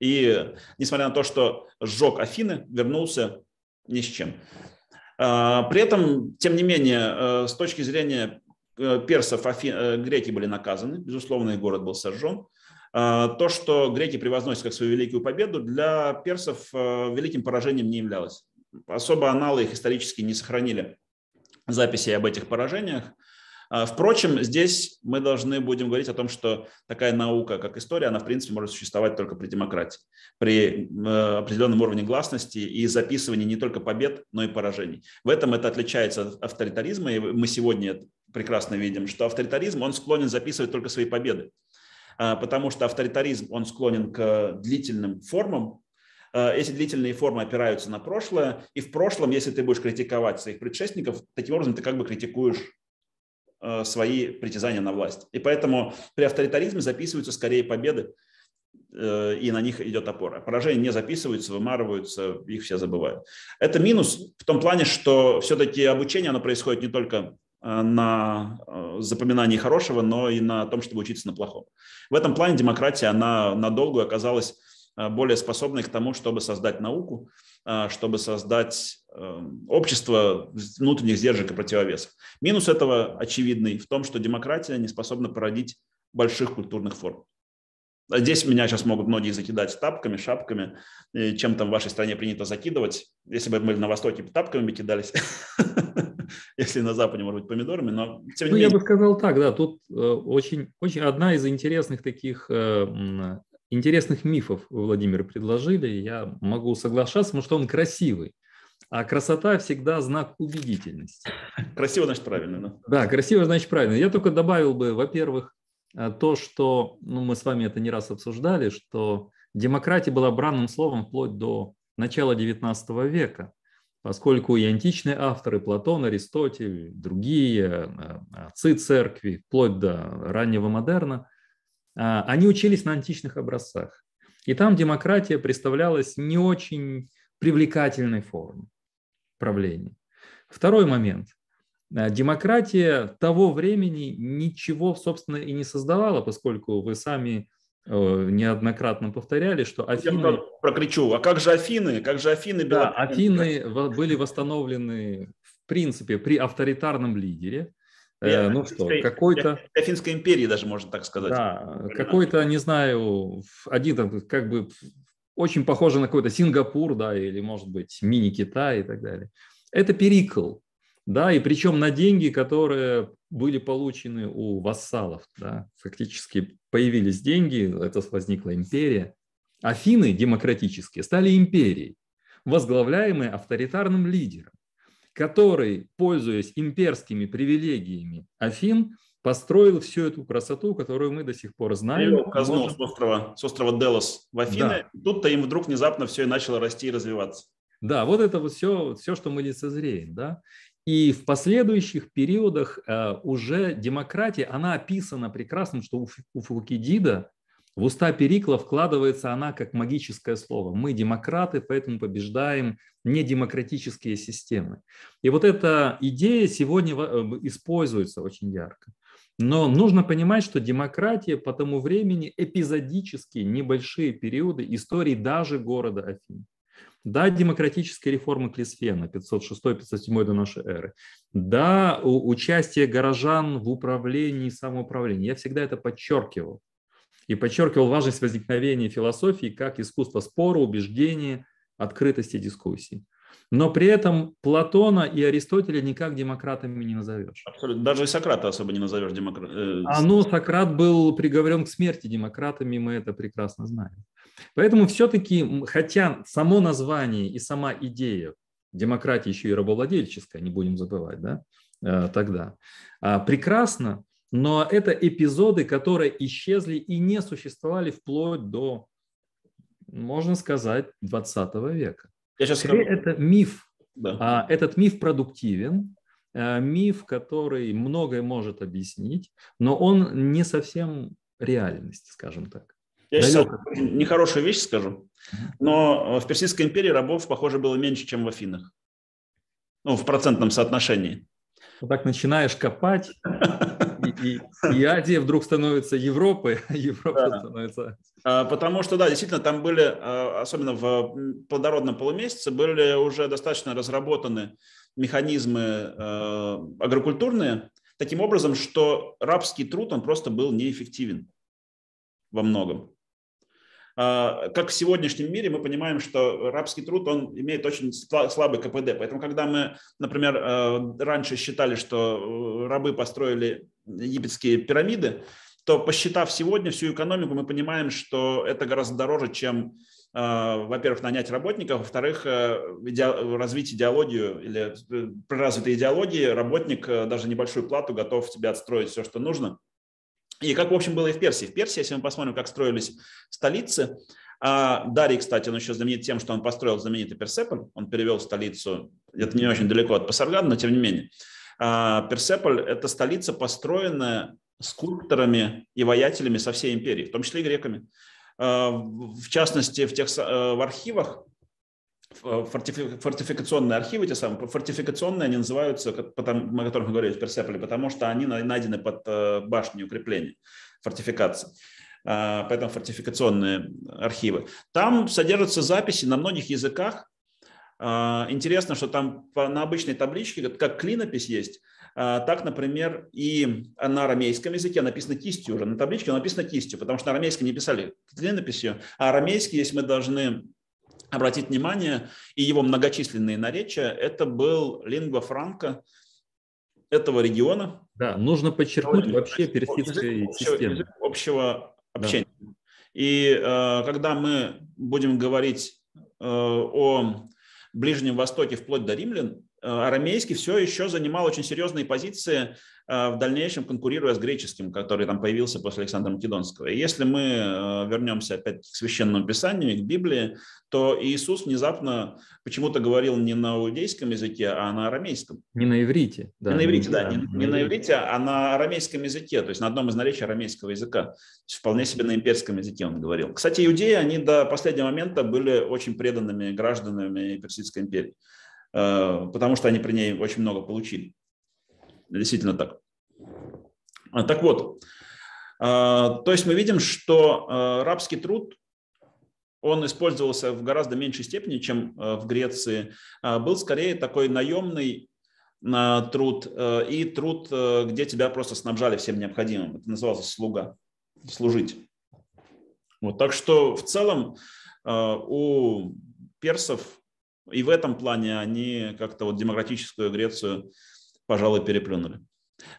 И несмотря на то, что сжег Афины, вернулся ни с чем. А, при этом, тем не менее, э, с точки зрения Э, персов Афи... Э, греки были наказаны, безусловно, их город был сожжен. А, то, что греки превозносят как свою великую победу, для персов э, великим поражением не являлось. Особо аналы их исторически не сохранили записи об этих поражениях. А, впрочем, здесь мы должны будем говорить о том, что такая наука, как история, она, в принципе, может существовать только при демократии, при определенном уровне гласности и записывании не только побед, но и поражений. В этом это отличается от авторитаризма, и мы сегодня прекрасно видим, что авторитаризм, он склонен записывать только свои победы, а, потому что авторитаризм, он склонен к длительным формам, а, эти длительные формы опираются на прошлое, и в прошлом, если ты будешь критиковать своих предшественников, таким образом ты как бы критикуешь а, свои притязания на власть. И поэтому при авторитаризме записываются скорее победы, э, и на них идет опора. Поражения не записываются, вымарываются, их все забывают. Это минус в том плане, что все-таки обучение, оно происходит не только Э, на э, запоминании хорошего, но и на том, чтобы учиться на плохом. В этом плане демократия, она надолго оказалась э, более способной к тому, чтобы создать науку, чтобы создать общество внутренних сдержек и противовесов. Минус этого очевидный в том, что демократия не способна породить больших культурных форм. А здесь меня сейчас могут многие закидать тапками, шапками, чем там в вашей стране принято закидывать. Если бы мы на Востоке тапками кидались, если на Западе, может быть, помидорами, но тем не менее... Ну, я бы сказал так, да, тут э, очень, очень одна из интересных таких э, интересных мифов Владимир предложили, я могу соглашаться, потому что он красивый. А красота всегда знак убедительности. Красиво, значит, правильно. да, красиво, значит, правильно. Я только добавил бы, во-первых, Э, то, что ну, мы с вами это не раз обсуждали, что демократия была бранным словом вплоть до начала XIX века, поскольку и античные авторы Платон, Аристотель, другие, э, э, отцы церкви, вплоть до раннего модерна, они учились на античных образцах. И там демократия представлялась не очень привлекательной формой правления. Второй момент. Э, демократия того времени ничего, собственно, и не создавала, поскольку вы сами э, неоднократно повторяли, что Афины... Я прокричу, а как же Афины? Как же Афины? Да, Афины были восстановлены, в принципе, при авторитарном лидере. Я, э, ну что, какой-то... Афинской империи даже, можно так сказать. Да, какой-то, не знаю, один там как бы очень похоже на какой-то Сингапур, да, или, может быть, мини-Китай и так далее. Это перикл. Да, и причем на деньги, которые были получены у вассалов. Да, фактически появились деньги, это возникла империя. Афины демократические стали империей, возглавляемой авторитарным лидером, который, пользуясь имперскими привилегиями Афин, построил всю эту красоту, которую мы до сих пор знаем. казну с острова, с острова Делос в Афины. Да. Тут-то им вдруг внезапно все и начало расти и развиваться. Да, вот это вот все, все, что мы лицезреем, да. И в последующих периодах э, уже демократия, она описана прекрасно, что у Фукидида в уста Перикла вкладывается она как магическое слово. Мы демократы, поэтому побеждаем недемократические системы. И вот эта идея сегодня э, используется очень ярко. Но нужно понимать, что демократия по тому времени эпизодические небольшие периоды истории даже города Афин да, демократические реформы Клисфена 506-507 до нашей эры, да, участие горожан в управлении и самоуправлении. Я всегда это подчеркивал. И подчеркивал важность возникновения философии как искусство спора, убеждения, открытости дискуссий. Но при этом Платона и Аристотеля никак демократами не назовешь. Абсолютно. Даже Сократа особо не назовешь демократом. Э, а ну, Сократ был приговорен к смерти демократами, мы это прекрасно знаем. Поэтому все-таки, хотя само название и сама идея демократии еще и рабовладельческая, не будем забывать, да, э, тогда, а, прекрасно, но это эпизоды, которые исчезли и не существовали вплоть до, можно сказать, 20 века. Я сейчас... Это миф. Да. А, этот миф продуктивен, э, миф, который многое может объяснить, но он не совсем реальность, скажем так. Я сейчас нехорошую вещь скажу, но э, в Персидской империи рабов, похоже, было меньше, чем в Афинах. Ну, в процентном соотношении. Вот так начинаешь копать, и, и, и Азия вдруг становится Европой, а Европа да. становится... А, потому что, да, действительно, там были, а, особенно в плодородном полумесяце, были уже достаточно разработаны механизмы э, агрокультурные, таким образом, что рабский труд, он просто был неэффективен во многом. А, как в сегодняшнем мире мы понимаем, что рабский труд, он имеет очень слабый КПД. Поэтому, когда мы, например, а, раньше считали, что э, рабы построили египетские пирамиды, то посчитав сегодня всю экономику, мы понимаем, что это гораздо дороже, чем, а, во-первых, нанять работников, во-вторых, э, идео- развить идеологию или э, при развитой идеологии работник даже небольшую плату готов тебе отстроить все, что нужно. И как, в общем, было и в Персии. В Персии, если мы посмотрим, как строились столицы, а Дарий, кстати, он еще знаменит тем, что он построил знаменитый Персеполь, он перевел столицу, это не очень далеко от Пасаргада, но тем не менее. А, Персеполь – это столица, построенная скульпторами и воятелями со всей империи, в том числе и греками. А, в частности, в, тех, э, в архивах Э, фортифи, фортификационные архивы, те самые фортификационные, они называются, потому, о которых мы говорили в Персеполе, потому что они найдены под э, башней укрепления, фортификации а, поэтому фортификационные архивы. Там содержатся записи на многих языках. А, интересно, что там на обычной табличке, как клинопись есть, а, так, например, и на арамейском языке написано кистью уже, на табличке написано кистью, потому что на арамейском не писали клинописью, а арамейский, если мы должны обратить внимание, и его многочисленные наречия, это был лингва франка этого региона. Да, нужно подчеркнуть вообще персидская система. общего общения. Да. И э, когда мы будем говорить э, о Ближнем Востоке вплоть до римлян, Э, арамейский все еще занимал очень серьезные позиции э, в дальнейшем, конкурируя с греческим, который там появился после Александра Македонского. И если мы э, вернемся опять к Священному Писанию, к Библии, то Иисус внезапно почему-то говорил не на иудейском языке, а на арамейском. Не на иврите. Да, не на иврите, да. да не, не на иврите, а на арамейском языке, то есть на одном из наречий арамейского языка. То есть вполне себе на имперском языке он говорил. Кстати, иудеи, они до последнего момента были очень преданными гражданами Персидской империи. Э, потому что они при ней очень много получили. Действительно так. А, так вот, э, то есть мы видим, что э, рабский труд, он использовался в гораздо меньшей степени, чем в Греции. А, был скорее такой наемный труд и труд, где тебя просто снабжали всем необходимым. Это называлось слуга, служить. Вот, так что в целом у персов и в этом плане они как-то вот демократическую Грецию, пожалуй, переплюнули.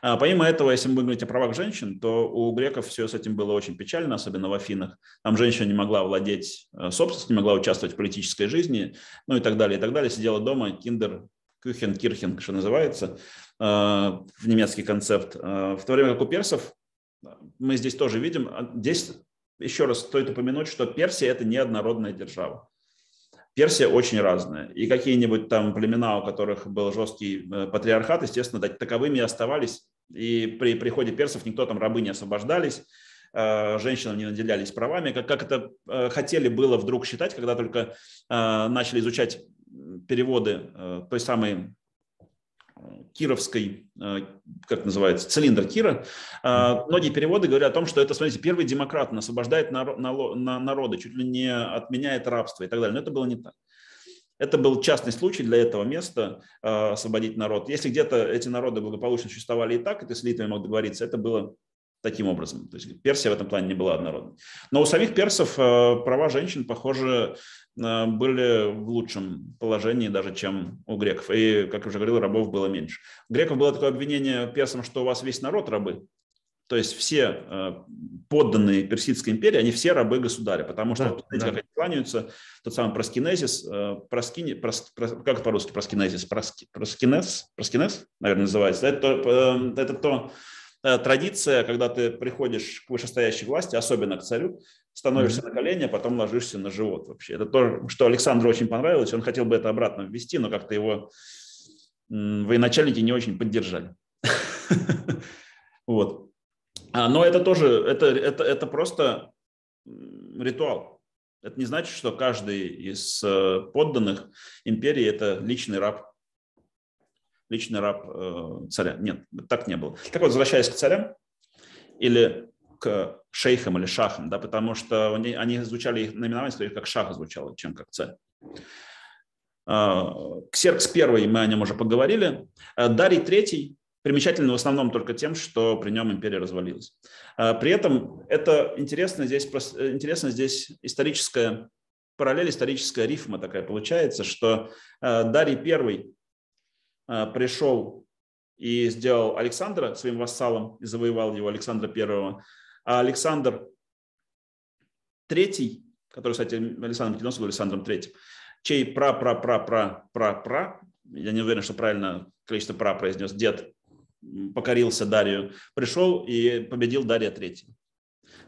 А помимо этого, если мы будем говорить о правах женщин, то у греков все с этим было очень печально, особенно в Афинах. Там женщина не могла владеть э, собственностью, не могла участвовать в политической жизни, ну и так далее, и так далее. Сидела дома, киндер, кюхен, кирхен, что называется, э, в немецкий концепт. Э, в то время как у персов, мы здесь тоже видим, а, здесь еще раз стоит упомянуть, что Персия – это неоднородная держава. Персия очень разная. И какие-нибудь там племена, у которых был жесткий э, патриархат, естественно, таковыми и оставались. И при приходе персов никто там рабы не освобождались, э, женщинам не наделялись правами. Как, как это э, хотели было вдруг считать, когда только начали изучать переводы той самой кировской, э, как называется, цилиндр Кира. Э, многие переводы говорят о том, что это, смотрите, первый демократ, он освобождает народы, чуть ли не отменяет рабство и так далее. Но это было не так. Это был частный случай для этого места э, освободить народ. Если где-то эти народы благополучно существовали и так, и ты с Литвой мог договориться, это было таким образом. То есть Персия в этом плане не была однородной. Но у самих персов права женщин, похоже, а, были в лучшем положении даже, чем у греков. И, как я уже говорил, рабов было меньше. У греков было такое обвинение персам, что у вас весь народ рабы. То есть все а, подданные Персидской империи, они все рабы государя, потому что, да, знаете, да. как они кланяются, тот самый проскинезис, а, проскини, прос, прос, как по-русски проскинезис, проски, проскинез, проскинез, наверное, называется, это, э, это то, э, традиция, когда ты приходишь к вышестоящей власти, особенно к царю, становишься на колени, а потом ложишься на живот вообще. Это то, что Александру очень понравилось, он хотел бы это обратно ввести, но как-то его военачальники не очень поддержали. Вот. А, но это тоже, это, это, это просто ритуал. Это не значит, что каждый из э, подданных империи – это личный раб, личный раб э, царя. Нет, так не было. Так вот, возвращаясь к царям, или шейхам или шахам, да, потому что они, они звучали, их наименование скорее как шаха звучало, чем как царь. Ксеркс первый, мы о нем уже поговорили. А, Дарий третий примечательный в основном только тем, что при нем империя развалилась. А, при этом это интересно здесь, э, интересно здесь историческая параллель, историческая рифма такая получается, что а, Дарий первый пришел и сделал Александра своим вассалом и завоевал его Александра первого. А Александр III, который, кстати, Александр Македонский был Александром Третьим, чей пра-пра-пра-пра-пра-пра, я не уверен, что правильно количество пра произнес, дед покорился Дарию, пришел и победил Дария III.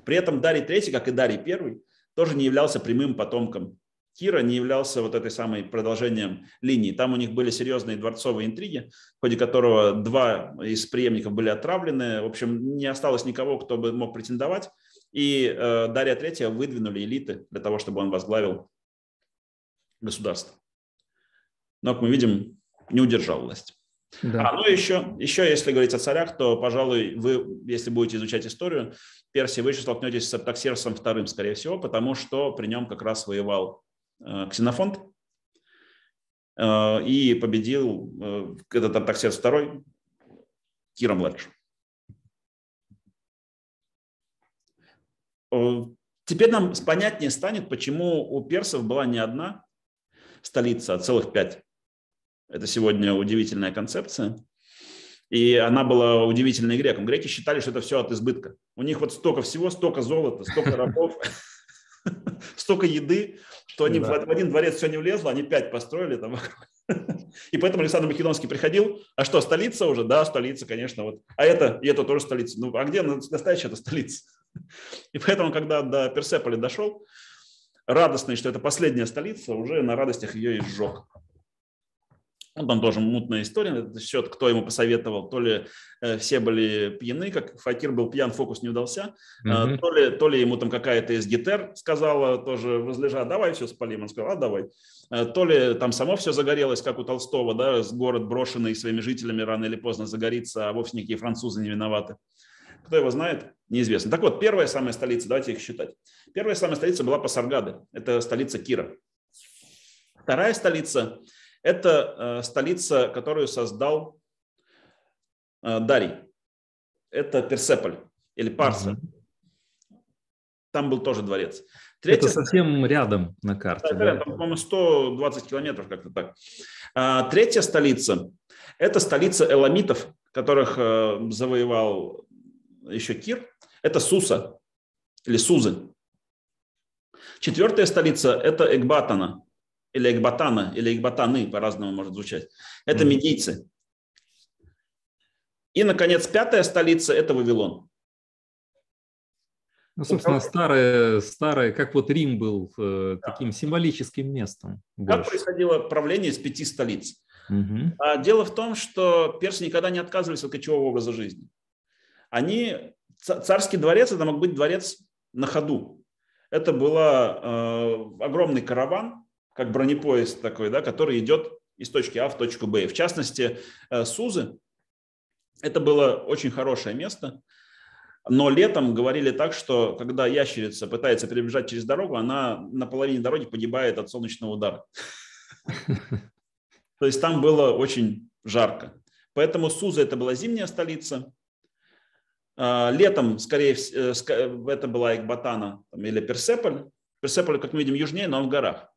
При этом Дарий III, как и Дарий Первый, тоже не являлся прямым потомком Кира не являлся вот этой самой продолжением линии. Там у них были серьезные дворцовые интриги, в ходе которого два из преемников были отравлены. В общем, не осталось никого, кто бы мог претендовать. И э, Дарья Третья выдвинули элиты для того, чтобы он возглавил государство. Но, как мы видим, не удержал власть. Да. А, ну еще, еще, если говорить о царях, то, пожалуй, вы, если будете изучать историю Персии, вы еще столкнетесь с Артаксерсом Вторым, скорее всего, потому что при нем как раз воевал Э, Ксенофонт э, и победил э, этот Артаксерс второй Кира младший. Теперь нам понятнее станет, почему у персов была не одна столица, а целых пять. Это сегодня удивительная концепция. И она была удивительной грекам. Греки считали, что это все от избытка. У них вот столько всего, столько золота, столько рабов. столько еды, что они да. в один дворец все не влезло, они пять построили там. И поэтому Александр Македонский приходил. А что, столица уже? Да, столица, конечно. Вот. А это, и это тоже столица. Ну, а где настоящая эта столица? И поэтому, когда до Персеполя дошел, радостный, что это последняя столица, уже на радостях ее и сжег. Ну, там тоже мутная история, это счет, кто ему посоветовал, то ли э, все были пьяны, как Факир был пьян, фокус не удался, mm-hmm. э, то, ли, то ли ему там какая-то из гитер сказала тоже возлежа, давай все спалим, он сказал, а давай. Э, то ли там само все загорелось, как у Толстого, да, город брошенный своими жителями рано или поздно загорится, а вовсе никакие французы не виноваты. Кто его знает, неизвестно. Так вот, первая самая столица, давайте их считать. Первая самая столица была Пасаргады, это столица Кира. Вторая столица это э, столица, которую создал э, Дарий. Это Персеполь или Парса. Угу. Там был тоже дворец. Третья... Это совсем рядом на карте. Да, да? Там, по-моему, 120 километров как-то так. А, третья столица – это столица эламитов, которых э, завоевал еще Кир. Это Суса или Сузы. Четвертая столица – это Экбатана или экбатана, или экбатаны, по-разному может звучать. Это mm-hmm. медийцы. И, наконец, пятая столица – это Вавилон. Ну, собственно, старое, старое, как вот Рим был э, да. таким символическим местом. Как больше. происходило правление из пяти столиц? Угу. А, дело в том, что персы никогда не отказывались от кочевого образа жизни. Они царский дворец это мог быть дворец на ходу. Это был э, огромный караван, как бронепоезд такой, да, который идет из точки А в точку Б. в частности, э, Сузы – это было очень хорошее место, но летом говорили так, что когда ящерица пытается перебежать через дорогу, она на половине дороги погибает от солнечного удара. То есть там было очень жарко. Поэтому Сузы это была зимняя столица. А, летом, скорее всего, э, это была Экбатана или Персеполь. Персеполь, как мы видим, южнее, но он в горах.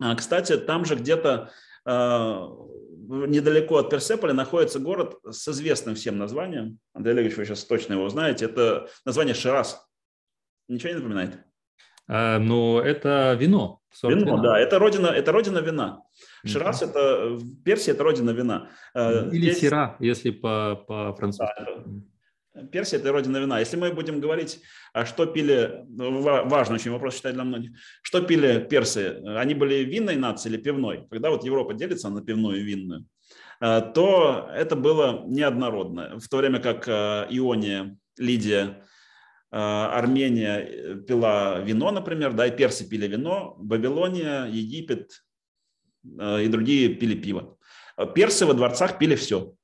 А, кстати, там же где-то а, недалеко от Персеполя находится город с известным всем названием. Андрей Олегович, вы сейчас точно его знаете. Это название Шираз. Ничего не напоминает? А, но это вино. Вино, вина. да. Это родина, это родина вина. Шираз это в Персии это родина вина. А, Или Здесь... сера, если по-французски. По, по да, Персия – это родина вина. Если мы будем говорить, а, что пили, ну, важный очень вопрос, считаю для многих, что пили персы, они были винной нацией или пивной? Когда вот Европа делится на пивную и винную, а, то это было неоднородно. В то время как а, Иония, Лидия, Армения э, пила вино, например, да, и персы пили вино, Бабилония, Египет и другие пили пиво. Персы во дворцах пили все.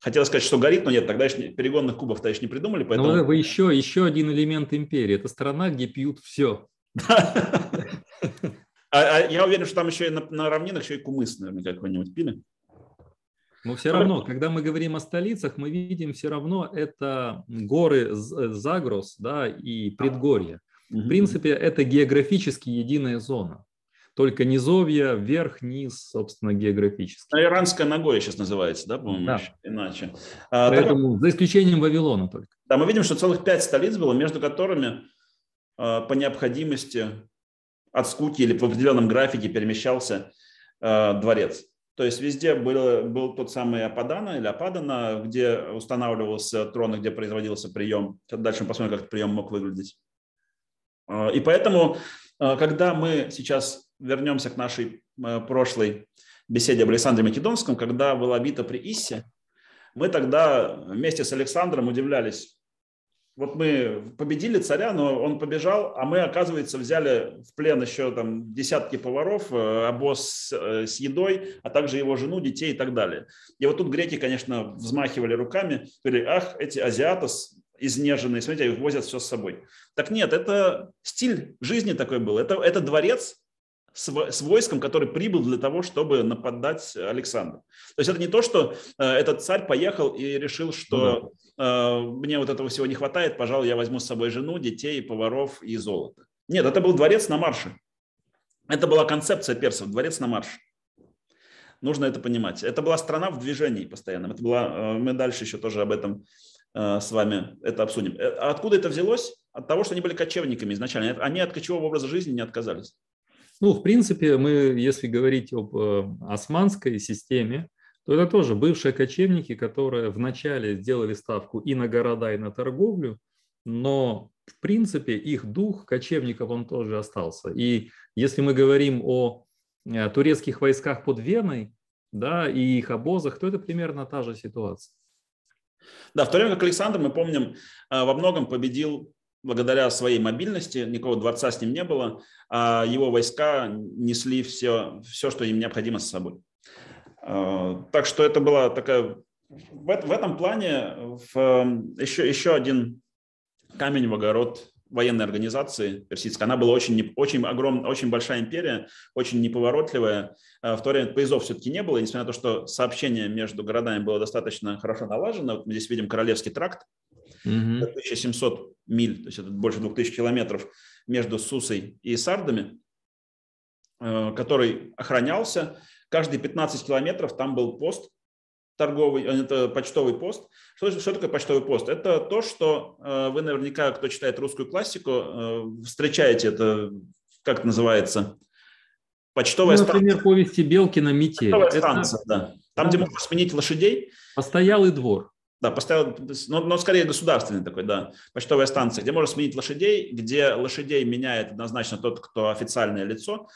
Хотел сказать, что горит, но нет, тогда еще перегонных кубов тогда еще не придумали. Поэтому... Но вы еще, еще один элемент империи. Это страна, где пьют все. А, а я уверен, что там еще и на равнинах еще и кумыс, наверное, какой-нибудь пили. Но все равно, когда мы говорим о столицах, мы видим все равно это горы э, Загрос да, и Предгорье. В принципе, это географически единая зона только низовья, вверх, низ, собственно, географически. А иранская Нагоя сейчас называется, да, по-моему, да. иначе. А, поэтому, так, за исключением Вавилона только. Да, мы видим, что целых пять столиц было, между которыми а, по необходимости от скуки или по определенном графике перемещался а, дворец. То есть везде был, был тот самый Ападана или Ападана, где устанавливался трон, где производился прием. Дальше мы посмотрим, как этот прием мог выглядеть. И поэтому, когда мы сейчас вернемся к нашей э, прошлой беседе об Александре Македонском, когда была бита при Иссе, мы тогда вместе с Александром удивлялись. Вот мы победили царя, но он побежал, а мы, оказывается, взяли в плен еще там десятки поваров, э, обоз э, с едой, а также его жену, детей и так далее. И вот тут греки, конечно, взмахивали руками, говорили, ах, эти азиаты изнеженные, смотрите, их возят все с собой. Так нет, это стиль жизни такой был. Это, это дворец, с войском, который прибыл для того, чтобы нападать Александру. То есть это не то, что э, этот царь поехал и решил, что ну, да. Э, мне вот этого всего не хватает, пожалуй, я возьму с собой жену, детей, поваров и золото. Нет, это был дворец на марше. Это была концепция персов, дворец на марше. Нужно это понимать. Это была страна в движении постоянном. Это была, э, мы дальше еще тоже об этом с вами это обсудим. Откуда это взялось? От того, что они были кочевниками изначально. Они от кочевого образа жизни не отказались. Ну, в принципе, мы, если говорить об эм, османской системе, то это тоже бывшие кочевники, которые вначале сделали ставку и на города, и на торговлю, но в принципе их дух кочевников он тоже остался. И если мы говорим о э, турецких войсках под Веной, да, и их обозах, то это примерно та же ситуация. Да, в то время как Александр, мы помним, э, во многом победил благодаря своей мобильности, никакого дворца с ним не было, а его войска несли все, все что им необходимо с собой. А, так что это была такая... В, в этом плане в, еще, еще один камень в огород военной организации персидской. Она была очень, очень огромная, очень большая империя, очень неповоротливая. А, в то время поездов все-таки не было, несмотря на то, что сообщение между городами было достаточно хорошо налажено. Вот мы здесь видим Королевский тракт, 1700 миль, то есть это больше 2000 километров между Сусой и Сардами, э, который охранялся. Каждые 15 километров там был пост торговый, э, это почтовый пост. Что, что такое почтовый пост? Это то, что э, вы наверняка, кто читает русскую классику, встречаете это, как это называется, почтовая ну, станция. Например, повести Белкина «Метель». Почтовая это... станция, да. Там, да. где можно сменить лошадей. Постоялый двор. Да, поставил, но, ну, но ну, скорее государственный такой, да, почтовая станция, где можно сменить лошадей, где лошадей меняет однозначно тот, кто официальное лицо,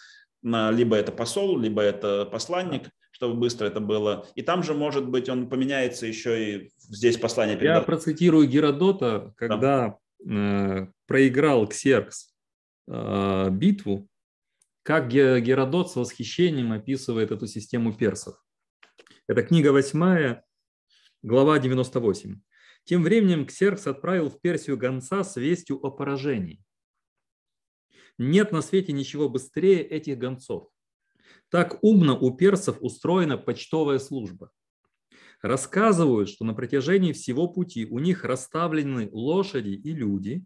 либо это посол, либо это посланник, чтобы быстро это было. И там же, может быть, он поменяется еще и здесь послание. Передал. Я процитирую Геродота, когда да. Э, проиграл Ксеркс э, битву, как Геродот с восхищением описывает эту систему персов. Это книга восьмая, Глава 98. Тем временем Ксеркс отправил в Персию гонца с вестью о поражении. Нет на свете ничего быстрее этих гонцов. Так умно у персов устроена почтовая служба. Рассказывают, что на протяжении всего пути у них расставлены лошади и люди,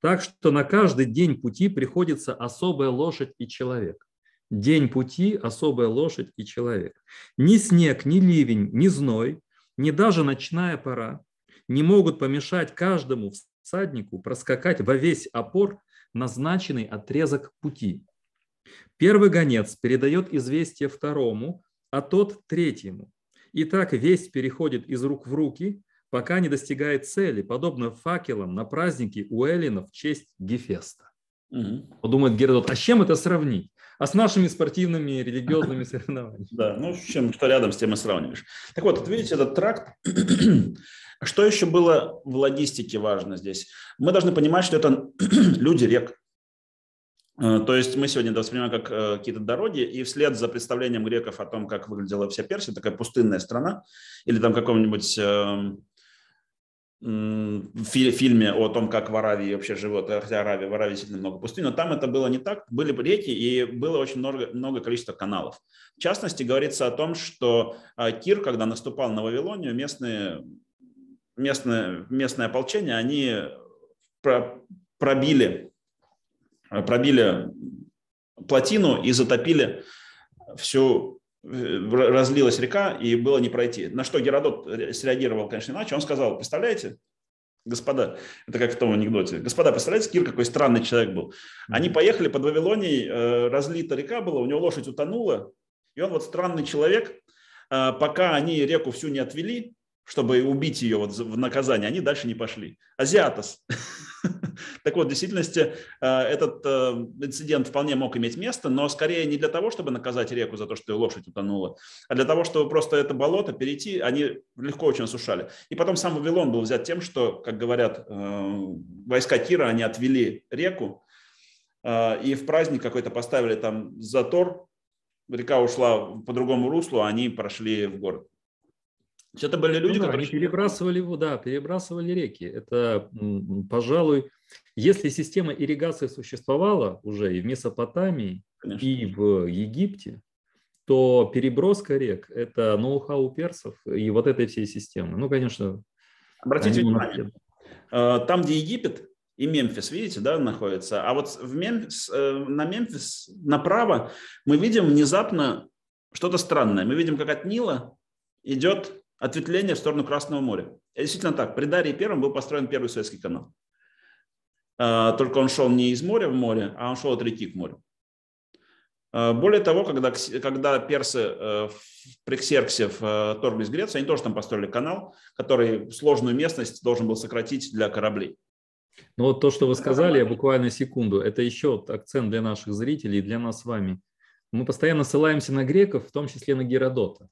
так что на каждый день пути приходится особая лошадь и человек. День пути – особая лошадь и человек. Ни снег, ни ливень, ни зной не даже ночная пора не могут помешать каждому всаднику проскакать во весь опор назначенный отрезок пути. Первый гонец передает известие второму, а тот – третьему. И так весь переходит из рук в руки, пока не достигает цели, подобно факелам на празднике у Эллина в честь Гефеста. Угу. Думает Геродот, а с чем это сравнить? а с нашими спортивными религиозными соревнованиями. Да, ну с чем, что рядом, с тем и сравниваешь. Так вот, вот видите, этот тракт, что еще было в логистике важно здесь? Мы должны понимать, что это люди рек. Э, то есть мы сегодня это воспринимаем как э, какие-то дороги, и вслед за представлением греков о том, как выглядела вся Персия, такая пустынная страна, или там каком-нибудь эм, в фильме о том, как в Аравии вообще живет, э, хотя Аравия, в Аравии сильно много пустынь, но там это было не так, были реки и было очень много, много количества каналов. В частности, говорится о том, что э, Кир, когда наступал на Вавилонию, местные, местные местное ополчение, они про, пробили, э, пробили плотину и затопили всю Э, разлилась река, и было не пройти. На что Геродот э, среагировал, конечно, иначе. Он сказал, представляете, господа, это как в том анекдоте, господа, представляете, Кир какой странный человек был. Они поехали под Вавилонией, э, разлита река была, у него лошадь утонула, и он вот странный человек, пока они реку всю не отвели, чтобы убить ее вот в наказание, они дальше не пошли. Азиатос. Так вот, в действительности э, этот э, инцидент вполне мог иметь место, но скорее не для того, чтобы наказать реку за то, что ее лошадь утонула, а для того, чтобы просто это болото перейти, они легко очень осушали. И потом сам Вавилон был взят тем, что, как говорят, э, войска Кира, они отвели реку, и в праздник какой-то поставили там затор, река ушла по другому руслу, а они прошли в город. То есть это были люди, ну, да, которые... Они перебрасывали воду, да, перебрасывали реки. Это, пожалуй, если система ирригации существовала уже и в Месопотамии, Конечно. и в Египте, то переброска рек – это ноу-хау персов и вот этой всей системы. Ну, конечно. Обратите внимание, э, там, где Египет и Мемфис, видите, да, находится, а вот в Мемфис, э, на Мемфис направо мы видим внезапно что-то странное. Мы видим, как от Нила идет ответвление в сторону Красного моря. И действительно так, при Дарии Первом был построен первый Советский канал. А, только он шел не из моря в море, а он шел от реки к морю. А, более того, когда, когда персы э, при Ксерксе э, вторглись в Грецию, они тоже там построили канал, который сложную местность должен был сократить для кораблей. Ну вот то, что вы сказали, я буквально секунду, это еще акцент для наших зрителей и для нас с вами. Мы постоянно ссылаемся на греков, в том числе на Геродота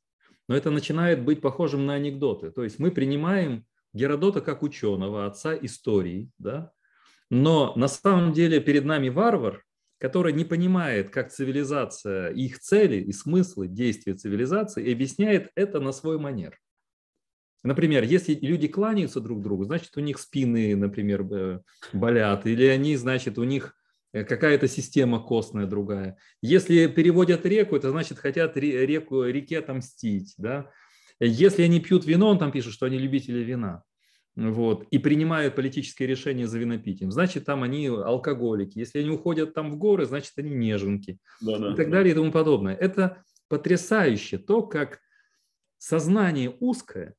но это начинает быть похожим на анекдоты. То есть мы принимаем Геродота как ученого, отца истории, да? но на самом деле перед нами варвар, который не понимает, как цивилизация, их цели и смыслы действия цивилизации, и объясняет это на свой манер. Например, если люди кланяются друг другу, значит, у них спины, например, э, болят, или они, значит, у них Э, какая-то система костная другая. Если переводят реку, это значит хотят реку, реке отомстить. Да? Если они пьют вино, он там пишет, что они любители вина. Вот, и принимают политические решения за винопитием. Значит, там они алкоголики. Если они уходят там в горы, значит, они неженки. Да, да, и так да. далее и тому подобное. Это потрясающе то, как сознание узкое,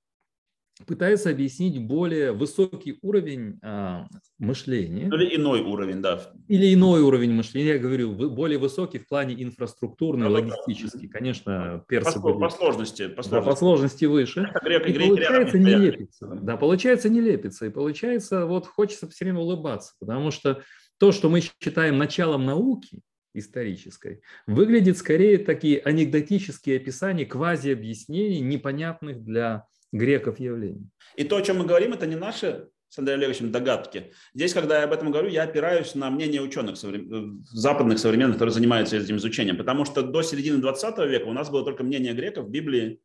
пытается объяснить более высокий уровень а, мышления. Или иной уровень, да. Или иной уровень мышления, я говорю, более высокий в плане инфраструктурный, да, логистический. Да. Конечно, персы по, были... По сложности. По сложности, да, по сложности выше. А греки, и греки, получается, рядом, не греки. лепится. Да, получается, не лепится. И получается, вот хочется все время улыбаться, потому что то, что мы считаем началом науки, исторической, выглядит скорее такие анекдотические описания, квази-объяснений, непонятных для греков явление. И то, о чем мы говорим, это не наши с Андреем Олеговичем догадки. Здесь, когда я об этом говорю, я опираюсь на мнение ученых соврем... Э, западных современных, которые занимаются этим изучением, потому что до середины 20 века у нас было только мнение греков, Библии,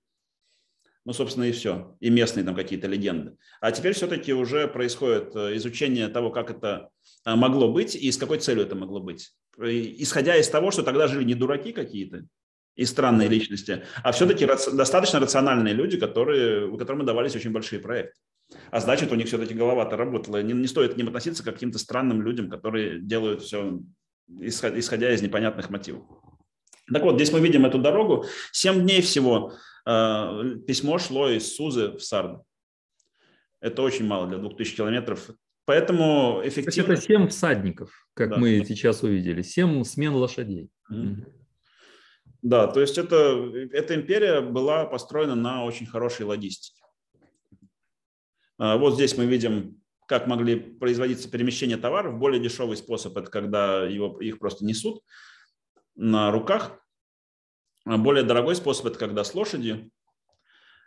ну, собственно, и все, и местные там какие-то легенды. А теперь все-таки уже происходит э, изучение того, как это э, могло быть и с какой целью это могло быть. Исходя из того, что тогда жили не дураки какие-то, и странные личности, а все-таки достаточно рациональные люди, которые, которым которых давались очень большие проекты. А значит, у них все-таки голова-то работала. Не, не стоит к ним относиться к каким-то странным людям, которые делают все, исходя из непонятных мотивов. Так вот, здесь мы видим эту дорогу. Семь дней всего э, письмо шло из Сузы в Сарду. Это очень мало для 2000 километров. Поэтому эффективно... То есть это семь всадников, как да. мы сейчас увидели. Семь смен лошадей. Mm-hmm. Да, то есть это, эта империя была построена на очень хорошей логистике. А, вот здесь мы видим, как могли производиться перемещения товаров. Более дешевый способ – это когда его, их просто несут на руках. А более дорогой способ – это когда с лошадью.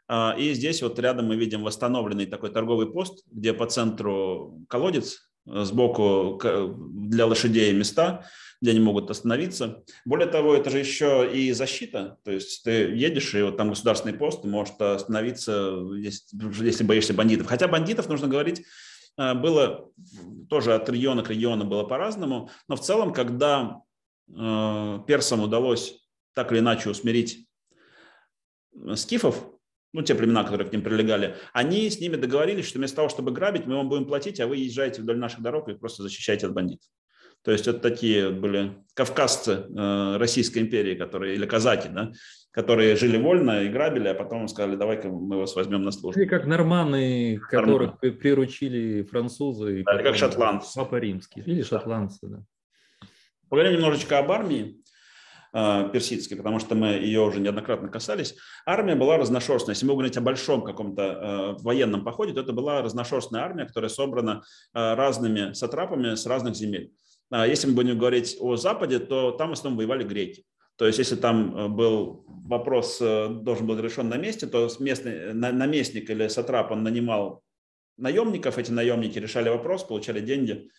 А, и здесь вот рядом мы видим восстановленный такой торговый пост, где по центру колодец, Э, сбоку э, для лошадей места, где они могут остановиться. Более того, это же еще и защита. То есть ты едешь, и вот там государственный пост, ты можешь остановиться, если, если боишься бандитов. Хотя бандитов, нужно говорить, э, было тоже от региона к региону было по-разному. Но в целом, когда персам удалось так или иначе усмирить скифов, ну, те племена, которые к ним прилегали, они с ними договорились, что вместо того, чтобы грабить, мы вам будем платить, а вы езжаете вдоль наших дорог и просто защищаете от бандитов. То есть это такие были кавказцы э, Российской империи, которые, или казаки, да, которые жили вольно и грабили, а потом сказали, давай-ка мы вас возьмем на службу. Или как норманы, которых Норман. приручили французы. Да, или как шотландцы. Папа римский, или шотландцы, да. да. Поговорим немножечко об армии. Э, персидской, потому что мы ее уже неоднократно касались, армия была разношерстная. Если мы говорим о большом каком-то э, военном походе, то это была разношерстная армия, которая собрана э, разными сатрапами с разных земель. А если мы будем говорить о Западе, то там в основном воевали греки. То есть, если там был вопрос, должен был решен на месте, то местный, наместник или сатрап, он нанимал наемников, эти наемники решали вопрос, получали деньги –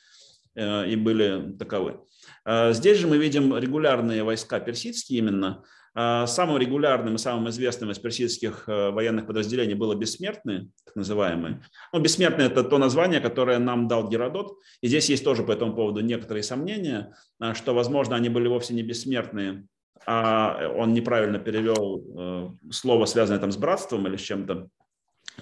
Э, и были таковы. Э, здесь же мы видим регулярные войска персидские именно. Э, самым регулярным и самым известным из персидских военных подразделений было бессмертные, так называемые. Ну, бессмертные – это то название, которое нам дал Геродот. И здесь есть тоже по этому поводу некоторые сомнения, что, возможно, они были вовсе не бессмертные, а он неправильно перевел слово, связанное там с братством или с чем-то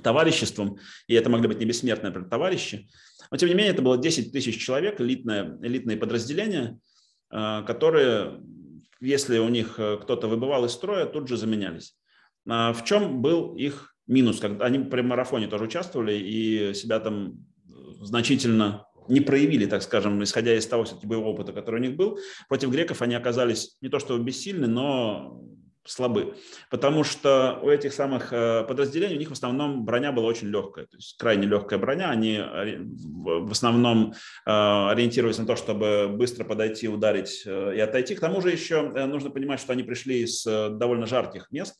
товариществом, и это могли быть не бессмертные а, например, товарищи. Но, тем не менее, это было 10 тысяч человек, элитное, элитные подразделения, а, которые, если у них э, кто-то выбывал из строя, тут же заменялись. А, в чем был их минус? они при марафоне тоже участвовали и себя там э, значительно не проявили, так скажем, исходя из того все боевого опыта, который у них был. Против греков они оказались не то что бессильны, но слабы, потому что у этих самых э, подразделений у них в основном броня была очень легкая, то есть крайне легкая броня, они в основном э, ориентировались на то, чтобы быстро подойти, ударить э, и отойти. К тому же еще нужно понимать, что они пришли из довольно жарких мест,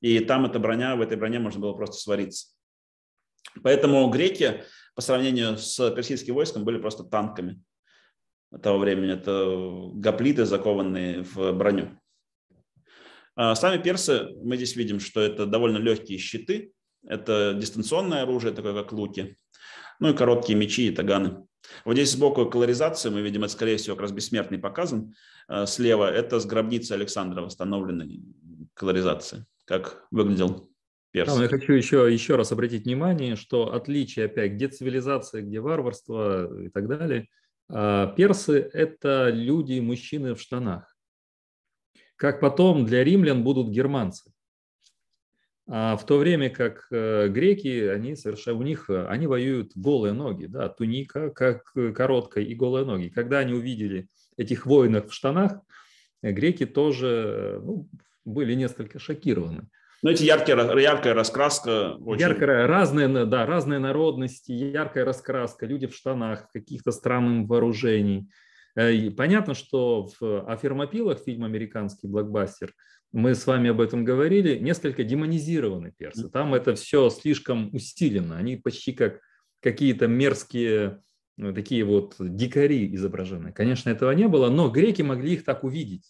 и там эта броня, в этой броне можно было просто свариться. Поэтому греки по сравнению с персидским войском были просто танками того времени. Это гоплиты, закованные в броню. А, сами персы, мы здесь видим, что это довольно легкие щиты, это дистанционное оружие, такое как луки, ну и короткие мечи и таганы. Вот здесь сбоку колоризация, мы видим, это, скорее всего, как раз бессмертный показан. А, слева это с гробницы Александра восстановленной колоризации, как выглядел перс. Там я хочу еще, еще раз обратить внимание, что отличие опять, где цивилизация, где варварство и так далее, а, персы – это люди, мужчины в штанах как потом для римлян будут германцы. А в то время как э, греки, они совершенно, у них, э, они воюют голые ноги, да, туника как э, короткая и голые ноги. Когда они увидели этих воинов в штанах, греки тоже ну, были несколько шокированы. Ну, эти яркие, яркая раскраска. Очень... Яркая, разные, да, разные народности, яркая раскраска, люди в штанах, каких-то странных вооружений – Э, понятно, что в афермопилах, фильм «Американский блокбастер», мы с вами об этом говорили, несколько демонизированы перцы. Там это все слишком усилено. Они почти как какие-то мерзкие э, такие вот дикари изображены. Конечно, этого не было, но греки могли их так увидеть.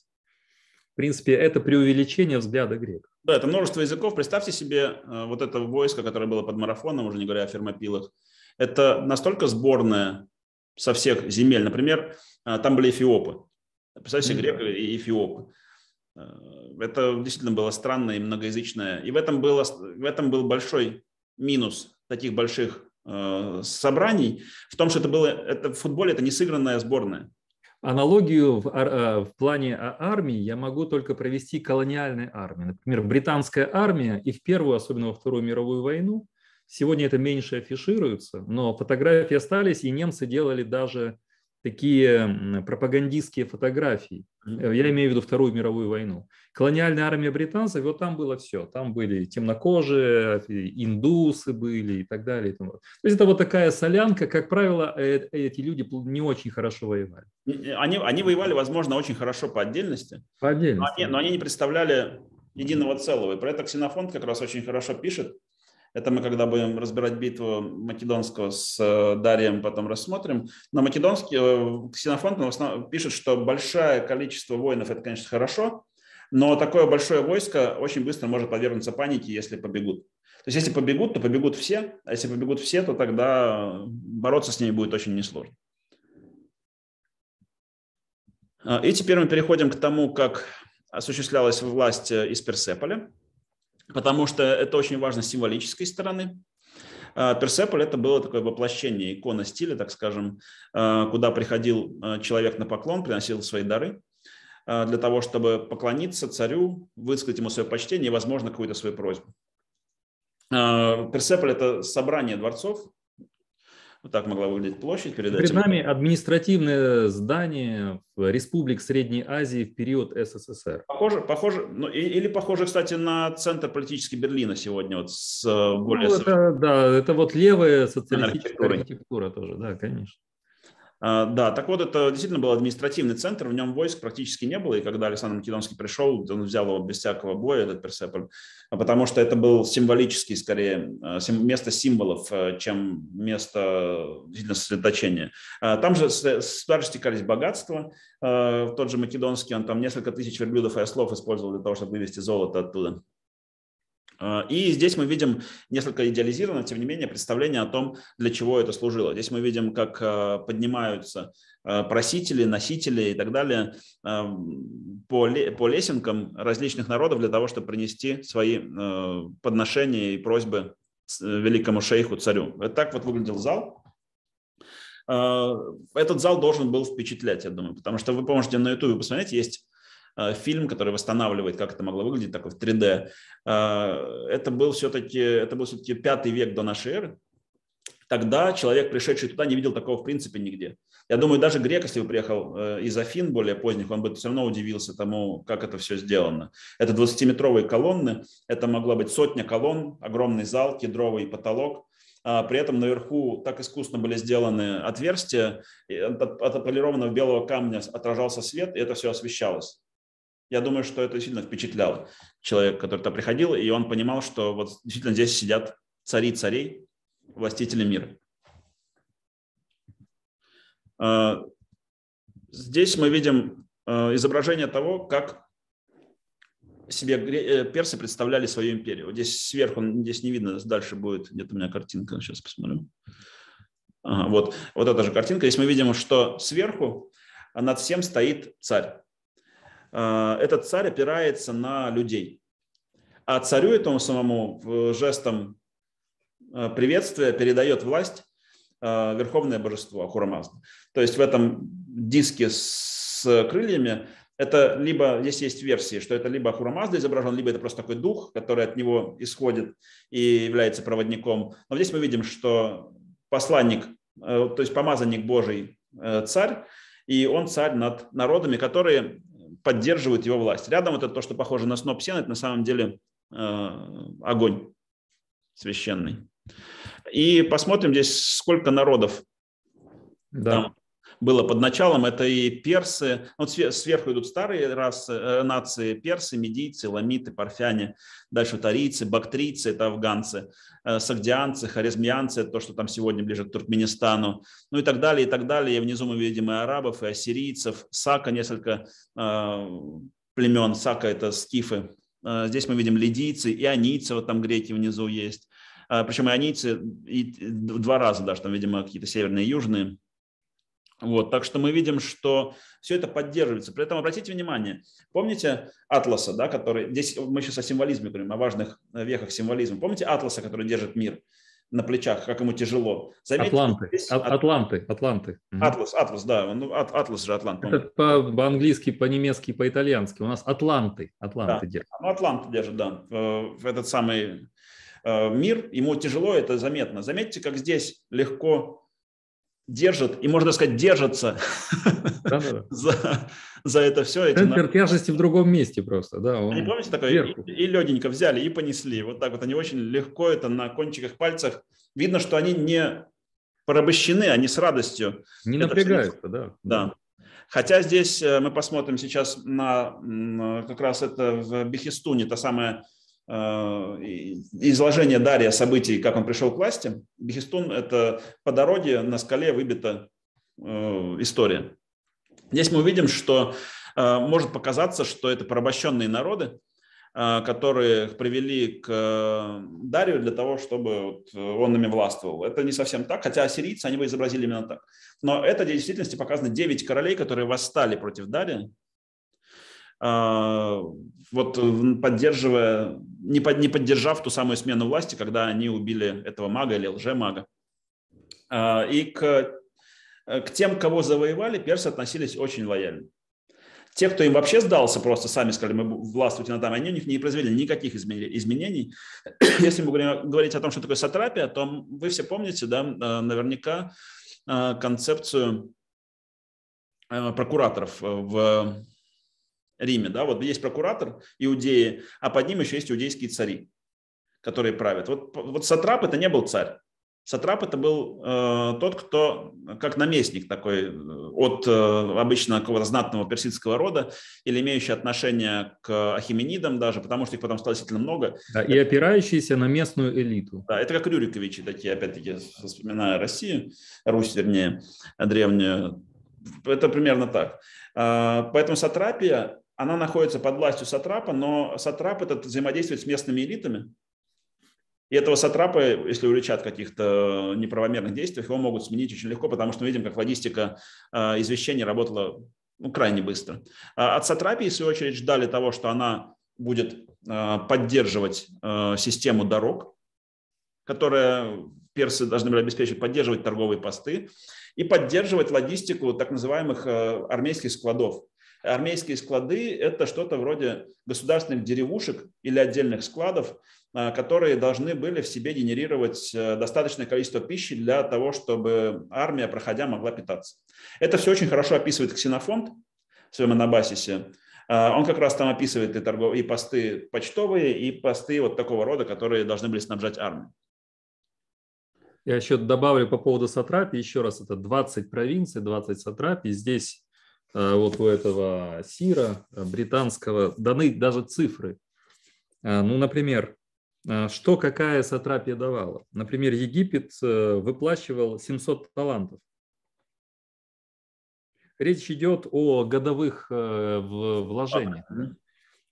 В принципе, это преувеличение взгляда греков. Да, это множество языков. Представьте себе э, вот это войско, которое было под марафоном, уже не говоря о фермопилах. Это настолько сборная со всех земель. Например, а, там были эфиопы. Представьте, греки и эфиопы. Э, это действительно было странное и многоязычное. И в этом, было, в этом был большой минус таких больших э, собраний, в том, что это было, это в футболе это не сыгранная сборная. Аналогию в, э, в плане а, армии я могу только провести колониальной армии. Например, британская армия и в Первую, особенно во Вторую мировую войну, Сегодня это меньше афишируется, но фотографии остались, и немцы делали даже такие пропагандистские фотографии. Э, я имею в виду Вторую мировую войну. Колониальная армия британцев, вот там было все. Там были темнокожие, индусы были и так далее. То есть это вот такая солянка. Как правило, э, эти люди не очень хорошо воевали. Они, они воевали, возможно, очень хорошо по отдельности. По отдельности. Но они, но они не представляли единого целого. И про это Ксенофонт как раз очень хорошо пишет. Это мы, когда будем разбирать битву Македонского с э, Дарием, потом рассмотрим. Но Македонский, э, Ксенофонт ну, пишет, что большое количество воинов – это, конечно, хорошо, но такое большое войско очень быстро может подвергнуться панике, если побегут. То есть если побегут, то побегут все, а если побегут все, то тогда бороться с ними будет очень несложно. Э, и теперь мы переходим к тому, как осуществлялась власть из Персеполя потому что это очень важно с символической стороны. А, Персеполь – это было такое воплощение икона стиля, так скажем, а, куда приходил а, человек на поклон, приносил свои дары для того, чтобы поклониться царю, высказать ему свое почтение и, возможно, какую-то свою просьбу. Персеполь – это собрание дворцов, вот так могла выглядеть площадь перед, перед этим. нами административное здание э, республик Средней Азии в период СССР. Похоже, похоже, ну, или похоже, кстати, на центр политический Берлина сегодня вот с э, более... Ну, это, да, это вот левая социалистическая архитектура тоже, да, конечно. А, да, так вот, это действительно был административный центр, в нем войск практически не было, и когда Александр Македонский пришел, он взял его без всякого боя, этот Персеполь, а потому что это был символический, скорее, а, место символов, чем место действительно сосредоточения. Там же даже стекались богатства, тот же Македонский, он там несколько тысяч верблюдов и ослов использовал для того, чтобы вывести золото оттуда. А, и здесь мы видим несколько идеализированное, тем не менее, представление о том, для чего это служило. Здесь мы видим, как а, поднимаются а, просители, носители и так далее по, по лесенкам различных народов для того, чтобы принести свои подношения и просьбы э, великому шейху, царю. Вот так вот выглядел зал. Этот зал должен был впечатлять, я думаю, потому что вы можете на YouTube посмотреть, есть Э, фильм, который восстанавливает, как это могло выглядеть, такой в 3D. Э, это был все-таки, это был все-таки пятый век до нашей эры. Тогда человек, пришедший туда, не видел такого в принципе нигде. Я думаю, даже грек, если бы приехал э, из Афин более поздних, он бы все равно удивился тому, как это все сделано. Это 20-метровые колонны, это могла быть сотня колонн, огромный зал, кедровый потолок. А при этом наверху так искусно были сделаны отверстия, от отполированного белого камня отражался свет, и это все освещалось я думаю, что это сильно впечатляло человека, который туда приходил, и он понимал, что вот действительно здесь сидят цари царей, властители мира. А, здесь мы видим а, изображение того, как себе э, персы представляли свою империю. Вот здесь сверху, здесь не видно, дальше будет, где-то у меня картинка, сейчас посмотрю. Ага, вот, вот эта же картинка. Здесь мы видим, что сверху над всем стоит царь. Э, этот царь опирается на людей. А царю этому самому жестом э, приветствия передает власть э, верховное божество Ахурамазда. То есть в этом диске с крыльями это либо, здесь есть версии, что это либо Ахурамазда изображен, либо это просто такой дух, который от него исходит и является проводником. Но здесь мы видим, что посланник, то есть помазанник Божий царь, и он царь над народами, которые поддерживают его власть. Рядом это то, что похоже на сноп сена, это на самом деле э, огонь священный. И посмотрим здесь, сколько народов да. там было под началом, это и персы, вот сверху идут старые расы, э, нации, персы, медийцы, ламиты, парфяне, дальше тарийцы, бактрийцы, это афганцы, э, сагдианцы, харизмианцы, это то, что там сегодня ближе к Туркменистану, ну и так далее, и так далее. И внизу мы видим и арабов, и ассирийцев, сака несколько э, племен, сака это скифы, Здесь мы видим лидийцы, ионийцы, вот там греки внизу есть. Причем ионийцы и два раза даже, там, видимо, какие-то северные и южные. Вот, так что мы видим, что все это поддерживается. При этом обратите внимание, помните Атласа, да, который, здесь мы сейчас о символизме говорим, о важных э, вехах символизма. Помните Атласа, который держит мир на плечах, как ему тяжело? Заметьте, Атланты, здесь... Ат- Атланты, Атланты. Атлас, Атлас, да, ну Ат- Атлас же Атлант. Помню. Это по- по-английски, по-немецки, по-итальянски. У нас Атланты, Атланты да. держат. Ну, Атланты держат, да, э, в этот самый э, мир. Ему тяжело, это заметно. Заметьте, как здесь легко держат, и можно сказать, держатся за, за это все. Эти Центр на... тяжести в другом месте просто, да. Он... Они, помните, такое? Сверху. И, и легенько взяли и понесли. Вот так вот они очень легко это на кончиках пальцев. Видно, что они не порабощены, они с радостью. Не это напрягаются, да. Да. Хотя здесь э, мы посмотрим сейчас на, на как раз это в Бехистуне, та самая Э, изложение Дария событий, как он пришел к власти. Бехистун – это по дороге на скале выбита э, история. Здесь мы увидим, что э, может показаться, что это порабощенные народы, которые привели к Дарию для того, чтобы он ими властвовал. Это не совсем так, хотя ассирийцы, они бы изобразили именно так. Но это в действительности показано 9 королей, которые восстали против Дария, а, вот э, поддерживая, не, под, не поддержав ту самую смену власти, когда они убили этого мага или лже-мага. А, и к, э, к тем, кого завоевали, персы относились очень лояльно. Те, кто им вообще сдался, просто сами сказали, мы властвуйте на там они у них не произвели никаких изменений. Если мы говорим говорить о том, что такое сатрапия, то вы все помните, да, э, наверняка концепцию прокураторов в Риме, да, вот есть прокуратор иудеи, а под ним еще есть иудейские цари, которые правят. Вот, вот Сатрап это не был царь. Сатрап это был э, тот, кто как наместник такой э, от э, обычно какого-то знатного персидского рода или имеющий отношение к ахименидам даже, потому что их потом стало действительно много. Да, и опирающийся на местную элиту. Да, это как Рюриковичи такие, опять-таки, вспоминая Россию, Русь, вернее, древнюю. Это примерно так. А, поэтому сатрапия она находится под властью сатрапа, но сатрап этот взаимодействует с местными элитами. И этого сатрапа, если уличат в каких-то неправомерных действиях, его могут сменить очень легко, потому что мы видим, как логистика э, извещений работала ну, крайне быстро. А от сатрапии, в свою очередь, ждали того, что она будет э, поддерживать э, систему дорог, которая персы должны были обеспечивать, поддерживать торговые посты и поддерживать логистику так называемых армейских складов, Армейские склады – это что-то вроде государственных деревушек или отдельных складов, а, которые должны были в себе генерировать э, достаточное количество пищи для того, чтобы армия, проходя, могла питаться. Это все очень хорошо описывает ксенофонд в своем анабасисе. А, он как раз там описывает и, торгов... и посты почтовые, и посты вот такого рода, которые должны были снабжать армию. Я еще добавлю по поводу сатрапии, еще раз, это 20 провинций, 20 сатрапий. Здесь Э, вот у этого Сира э, британского даны даже цифры. Э, ну, например, что какая сатрапия давала? Например, Египет выплачивал 700 талантов. Речь идет о годовых вложениях.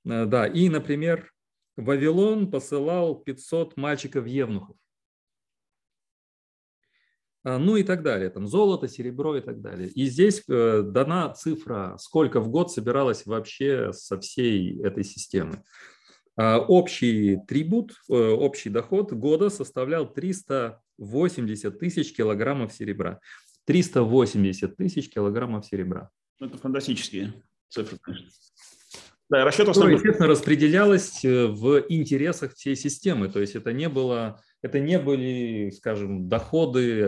Да, и, например, Вавилон посылал 500 мальчиков-евнухов. А, ну и так далее, там золото, серебро и так далее. И здесь э, дана цифра, сколько в год собиралось вообще со всей этой системы. А, общий трибут, э, общий доход года составлял 380 тысяч килограммов серебра. 380 тысяч килограммов серебра. Ну, это фантастические цифры, конечно. Да, расчет основных... Естественно, распределялось э, в интересах всей системы. То есть это не было это не были, скажем, доходы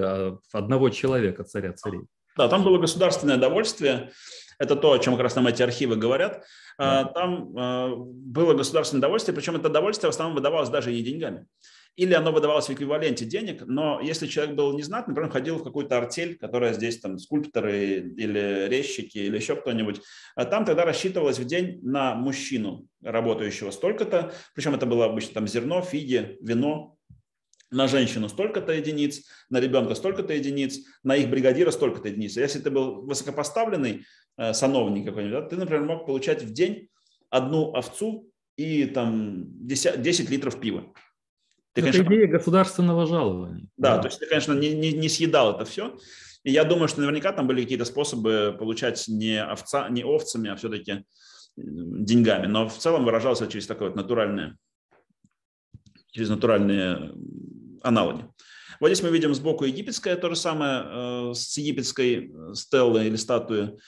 одного человека, царя царей. Да, там было государственное довольствие. Это то, о чем как раз там эти архивы говорят. А, да. Там а, было государственное довольствие, причем это довольствие в основном выдавалось даже не деньгами. Или оно выдавалось в эквиваленте денег, но если человек был незнатный, например, ходил в какую-то артель, которая здесь там скульпторы или резчики или еще кто-нибудь, а там тогда рассчитывалось в день на мужчину, работающего столько-то, причем это было обычно там зерно, фиги, вино, на женщину столько-то единиц, на ребенка столько-то единиц, на их бригадира столько-то единиц. Если ты был высокопоставленный э, сановник какой-нибудь, да, ты, например, мог получать в день одну овцу и там 10, 10 литров пива. Ты, это конечно, идея государственного жалования. Да, да, то есть ты, конечно, не, не, не съедал это все. И я думаю, что наверняка там были какие-то способы получать не, овца, не овцами, а все-таки деньгами. Но в целом выражалось через такое вот натуральное, через натуральные аналоги. Вот здесь мы видим сбоку египетское, то же самое э, с египетской э, стеллы или статуи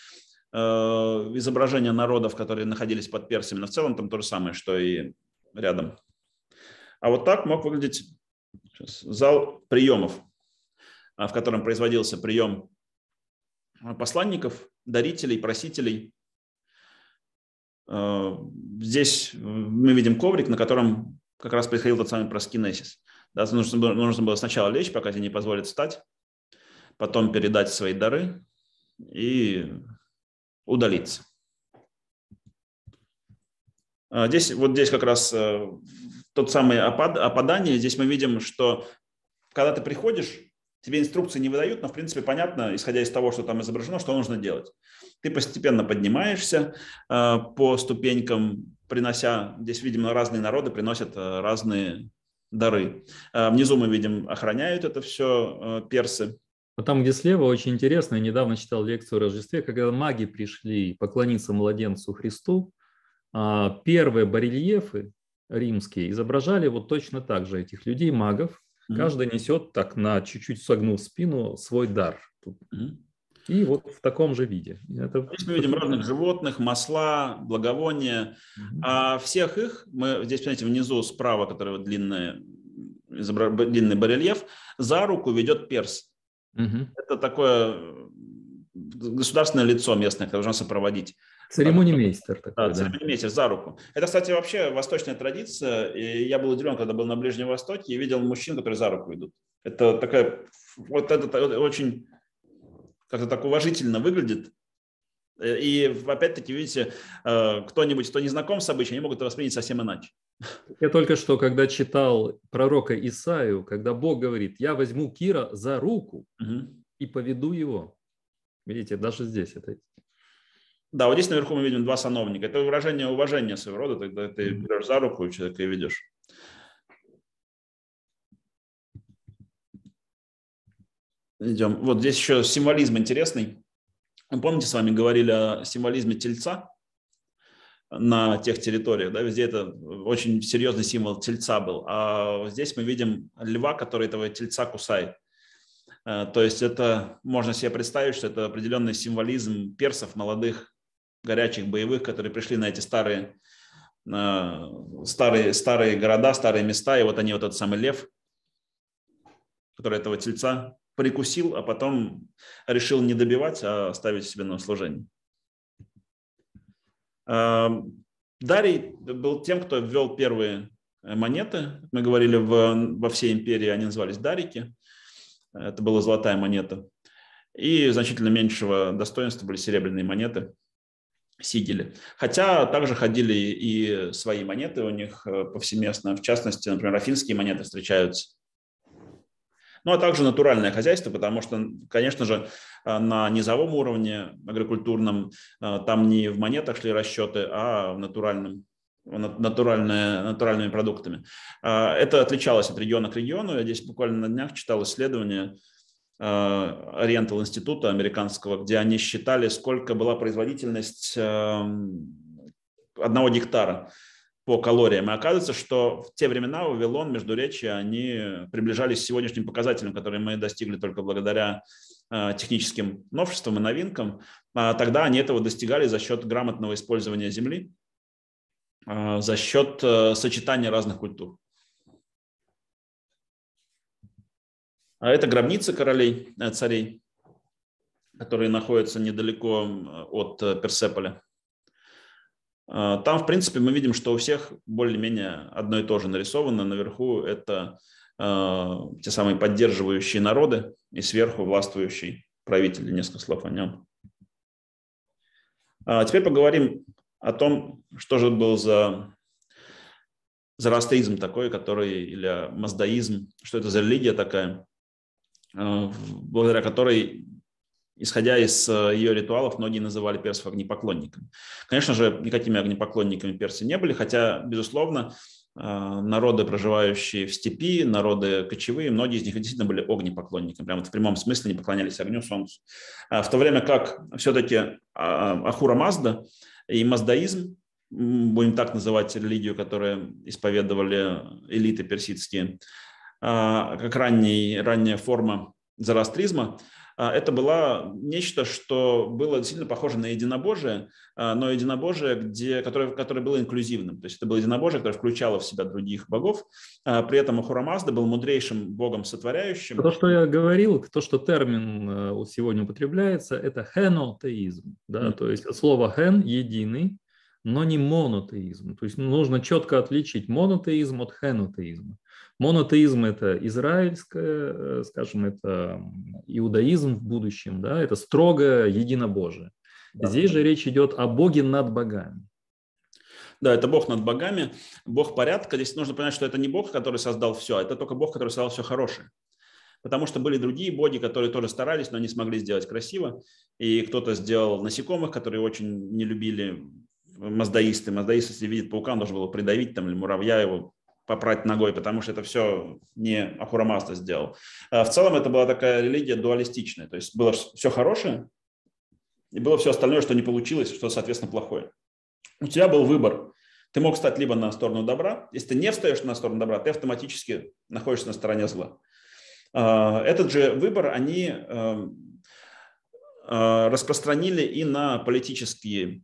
э, изображения народов, которые находились под персами, но в целом там то же самое, что и рядом. А вот так мог выглядеть сейчас, зал приемов, а, в котором производился прием посланников, дарителей, просителей. Здесь мы видим коврик, на котором как раз происходил тот самый проскинесис. Да, нужно, было, нужно было сначала лечь, пока тебе не позволят встать, потом передать свои дары и удалиться. А, здесь, вот здесь как раз э, тот самый опад, опадание. Здесь мы видим, что когда ты приходишь, тебе инструкции не выдают, но в принципе понятно, исходя из того, что там изображено, что нужно делать. Ты постепенно поднимаешься э, по ступенькам, принося, здесь, видимо, разные народы приносят э, разные дары. А, внизу мы видим, охраняют это все э, персы. Там, где слева, очень интересно, я недавно читал лекцию о Рождестве, когда маги пришли поклониться младенцу Христу, а, первые барельефы римские изображали вот точно так же этих людей, магов. Каждый несет так на чуть-чуть согнув спину свой дар. И вот в таком же виде. Это... Здесь мы видим разных животных, масла, благовония. А всех их, мы здесь, понимаете, внизу справа, который длинный, длинный барельеф, за руку ведет перс. mm Это такое э, государственное лицо местное, которое должно сопроводить. Церемонимейстер. Такой, да, да. церемонимейстер за руку. Это, кстати, вообще восточная традиция. И я был удивлен, когда был на Ближнем Востоке и видел мужчин, которые за руку идут. Это такая, вот это очень как-то так уважительно выглядит. Э, и опять-таки, видите, э, кто-нибудь, кто не знаком с обычаем, они могут воспринять совсем иначе. Я только что, когда читал пророка Исаию, когда Бог говорит, я возьму Кира за руку угу. и поведу его. Видите, даже здесь это да, вот здесь наверху мы видим два сановника. Это выражение уважения своего рода, тогда ты берешь за руку человека и ведешь. Идем. Вот здесь еще символизм интересный. Вы помните, с вами говорили о символизме тельца на тех территориях, да, везде это очень серьезный символ тельца был. А здесь мы видим льва, который этого тельца кусает. Э, то есть это, можно себе представить, что это определенный символизм персов, молодых, горячих, боевых, которые пришли на эти старые, э, старые, старые города, старые места, и вот они, вот этот самый лев, который этого тельца прикусил, а потом решил не добивать, а оставить себе на служение. Эм, Дарий был тем, кто ввел первые э, монеты. Мы говорили, в, во всей империи они назывались дарики. Это была золотая монета. И значительно меньшего достоинства были серебряные монеты, Сидели. Хотя также ходили и свои монеты у них э, повсеместно. В частности, например, афинские монеты встречаются ну, а также натуральное хозяйство, потому что, конечно же, э, на низовом уровне агрокультурном э, там не в монетах шли расчеты, а в натуральном натуральные, натуральными продуктами. Э, это отличалось от региона к региону. Я здесь буквально на днях читал исследование Ориентал института американского, где они считали, сколько была производительность эм, одного гектара по калориям. И оказывается, что в те времена Вавилон, Междуречье, они приближались к сегодняшним показателям, которые мы достигли только благодаря э, техническим новшествам и новинкам. А тогда они этого достигали за счет грамотного использования земли, а, за счет э, сочетания разных культур. А это гробницы королей, э, царей, которые находятся недалеко от Персеполя. А, там, в принципе, мы видим, что у всех более-менее одно и то же нарисовано. Наверху это э, те самые поддерживающие народы и сверху властвующий правитель. Несколько слов о нем. А теперь поговорим о том, что же был за зороастризм такой, который, или маздаизм, что это за религия такая, а, благодаря которой Исходя из э, ее ритуалов, многие называли персов огнепоклонниками. Конечно же, никакими огнепоклонниками персы не были, хотя, безусловно, э, народы, проживающие в степи, народы кочевые, многие из них действительно были огнепоклонниками, прямо в прямом смысле не поклонялись огню, солнцу. А в то время как все-таки а, Ахура Мазда и маздаизм, будем так называть религию, которую исповедовали элиты персидские, а, как ранний, ранняя форма зороастризма – а, это было нечто, что было сильно похоже на единобожие, а, но единобожие, где, которое, которое было инклюзивным. То есть это было единобожие, которое включало в себя других богов. А, при этом Ахурамазда был мудрейшим богом сотворяющим. То, что я говорил, то, что термин э, сегодня употребляется, это хенотеизм. Да? Mm-hmm. То есть слово хен – единый, но не монотеизм. То есть нужно четко отличить монотеизм от хенотеизма. Монотеизм – это израильское, э, скажем, это иудаизм в будущем, да, это строго единобожие. Да. Здесь же речь идет о Боге над богами. Да, это Бог над богами, Бог порядка. Здесь нужно понять, что это не Бог, который создал все, а это только Бог, который создал все хорошее. Потому что были другие боги, которые тоже старались, но не смогли сделать красиво. И кто-то сделал насекомых, которые очень не любили маздаисты. Маздаист, если видит паука, он должен был придавить там, или муравья его попрать ногой, потому что это все не Акурамаста сделал. А в целом это была такая религия дуалистичная, то есть было все хорошее и было все остальное, что не получилось, что, соответственно, плохое. У тебя был выбор. Ты мог стать либо на сторону добра. Если ты не встаешь на сторону добра, ты автоматически находишься на стороне зла. А, этот же выбор они эм, э, распространили и на политические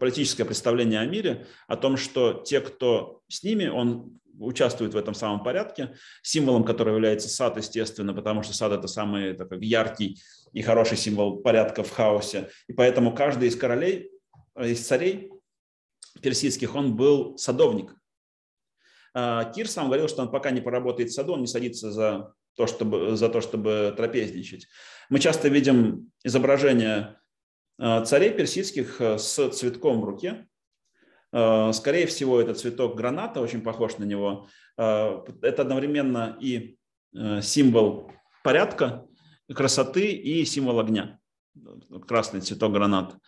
политическое представление о мире, о том, что те, кто с ними, он участвует в этом самом порядке. Символом который является сад, естественно, потому что сад – это самый такой яркий и хороший символ порядка в хаосе. И поэтому каждый из королей, э, из царей персидских, он был садовник. А Кир сам говорил, что он пока не поработает в саду, он не садится за то, чтобы, за то, чтобы трапезничать. Мы часто видим изображение э, царей персидских э, с цветком в руке, Э, скорее всего, это цветок граната, очень похож на него. Э, это одновременно и э, символ порядка, красоты и символ огня. Красный цветок граната.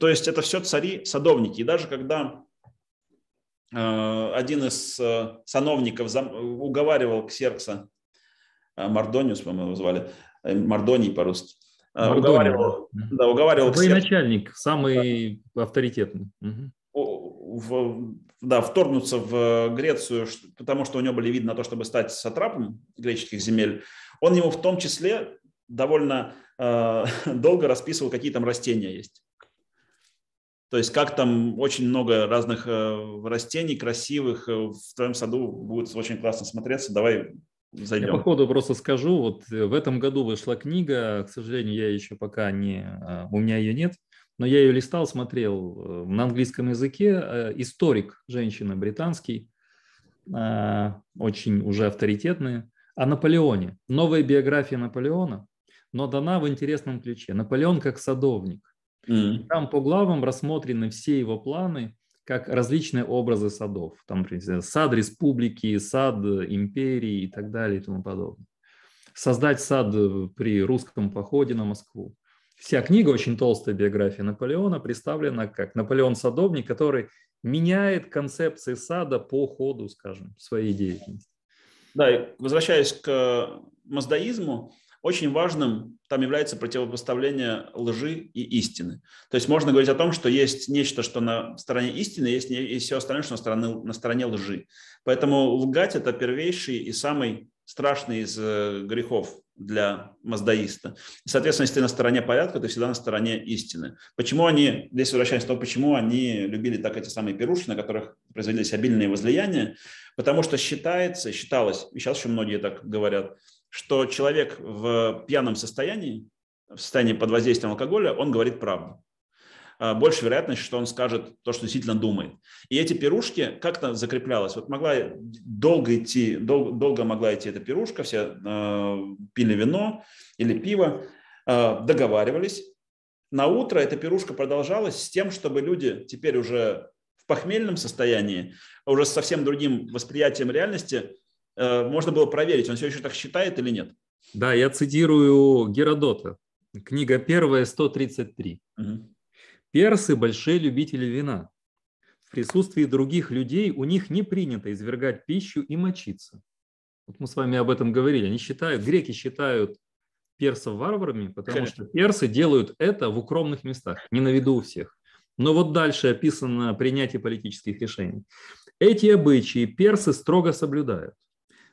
То есть это все цари-садовники. И даже когда один из сановников уговаривал Ксеркса, Мардониус, по-моему, его звали, Мардоний по-русски, Мардоний. уговаривал, да, уговаривал Ксеркса. начальник, самый авторитетный в, да, вторгнуться в э, Грецию, потому что у него были виды на то, чтобы стать сатрапом греческих земель, он ему в том числе довольно э, долго расписывал, какие там растения есть. То есть как там очень много разных э, растений красивых э, в твоем саду будет очень классно смотреться. Давай зайдем. Я по ходу просто скажу, вот в этом году вышла книга, к сожалению, я еще пока не, у меня ее нет, но я ее листал, смотрел э, на английском языке. Э, историк, женщина, британский, э, очень уже авторитетные, о Наполеоне. Новая биография Наполеона, но дана в интересном ключе. Наполеон как садовник. Mm. -hmm. Там по главам рассмотрены все его планы, как различные образы садов. Там, например, сад республики, сад империи и так далее и тому подобное. Создать сад при русском походе на Москву вся книга, очень толстая биография Наполеона, представлена как Наполеон-садовник, который меняет концепции сада по ходу, скажем, своей деятельности. Да, и возвращаясь к маздаизму, очень важным там является противопоставление лжи и истины. То есть можно говорить о том, что есть нечто, что на стороне истины, есть и все остальное, что на стороне, на стороне лжи. Поэтому лгать – это первейший и самый страшный из э, грехов для маздаиста. соответственно, если ты на стороне порядка, ты всегда на стороне истины. Почему они, здесь возвращаясь к тому, почему они любили так эти самые пируши, на которых производились обильные возлияния, потому что считается, считалось, и сейчас еще многие так говорят, что человек в пьяном состоянии, в состоянии под воздействием алкоголя, он говорит правду. Э, больше вероятность, что он скажет то, что действительно думает. И эти пирушки как-то закреплялось. Вот могла долго идти, дол, долго могла идти эта пирушка, все э, пили вино или пиво, э, договаривались. На утро эта пирушка продолжалась с тем, чтобы люди теперь уже в похмельном состоянии, уже с совсем другим восприятием реальности, э, можно было проверить, он все еще так считает или нет. Да, я цитирую Геродота, книга первая, 133. Угу. Персы – большие любители вина. В присутствии других людей у них не принято извергать пищу и мочиться. Вот мы с вами об этом говорили. Они считают, греки считают персов варварами, потому Конечно. что персы делают это в укромных местах, не на виду у всех. Но вот дальше описано принятие политических решений. Эти обычаи персы строго соблюдают.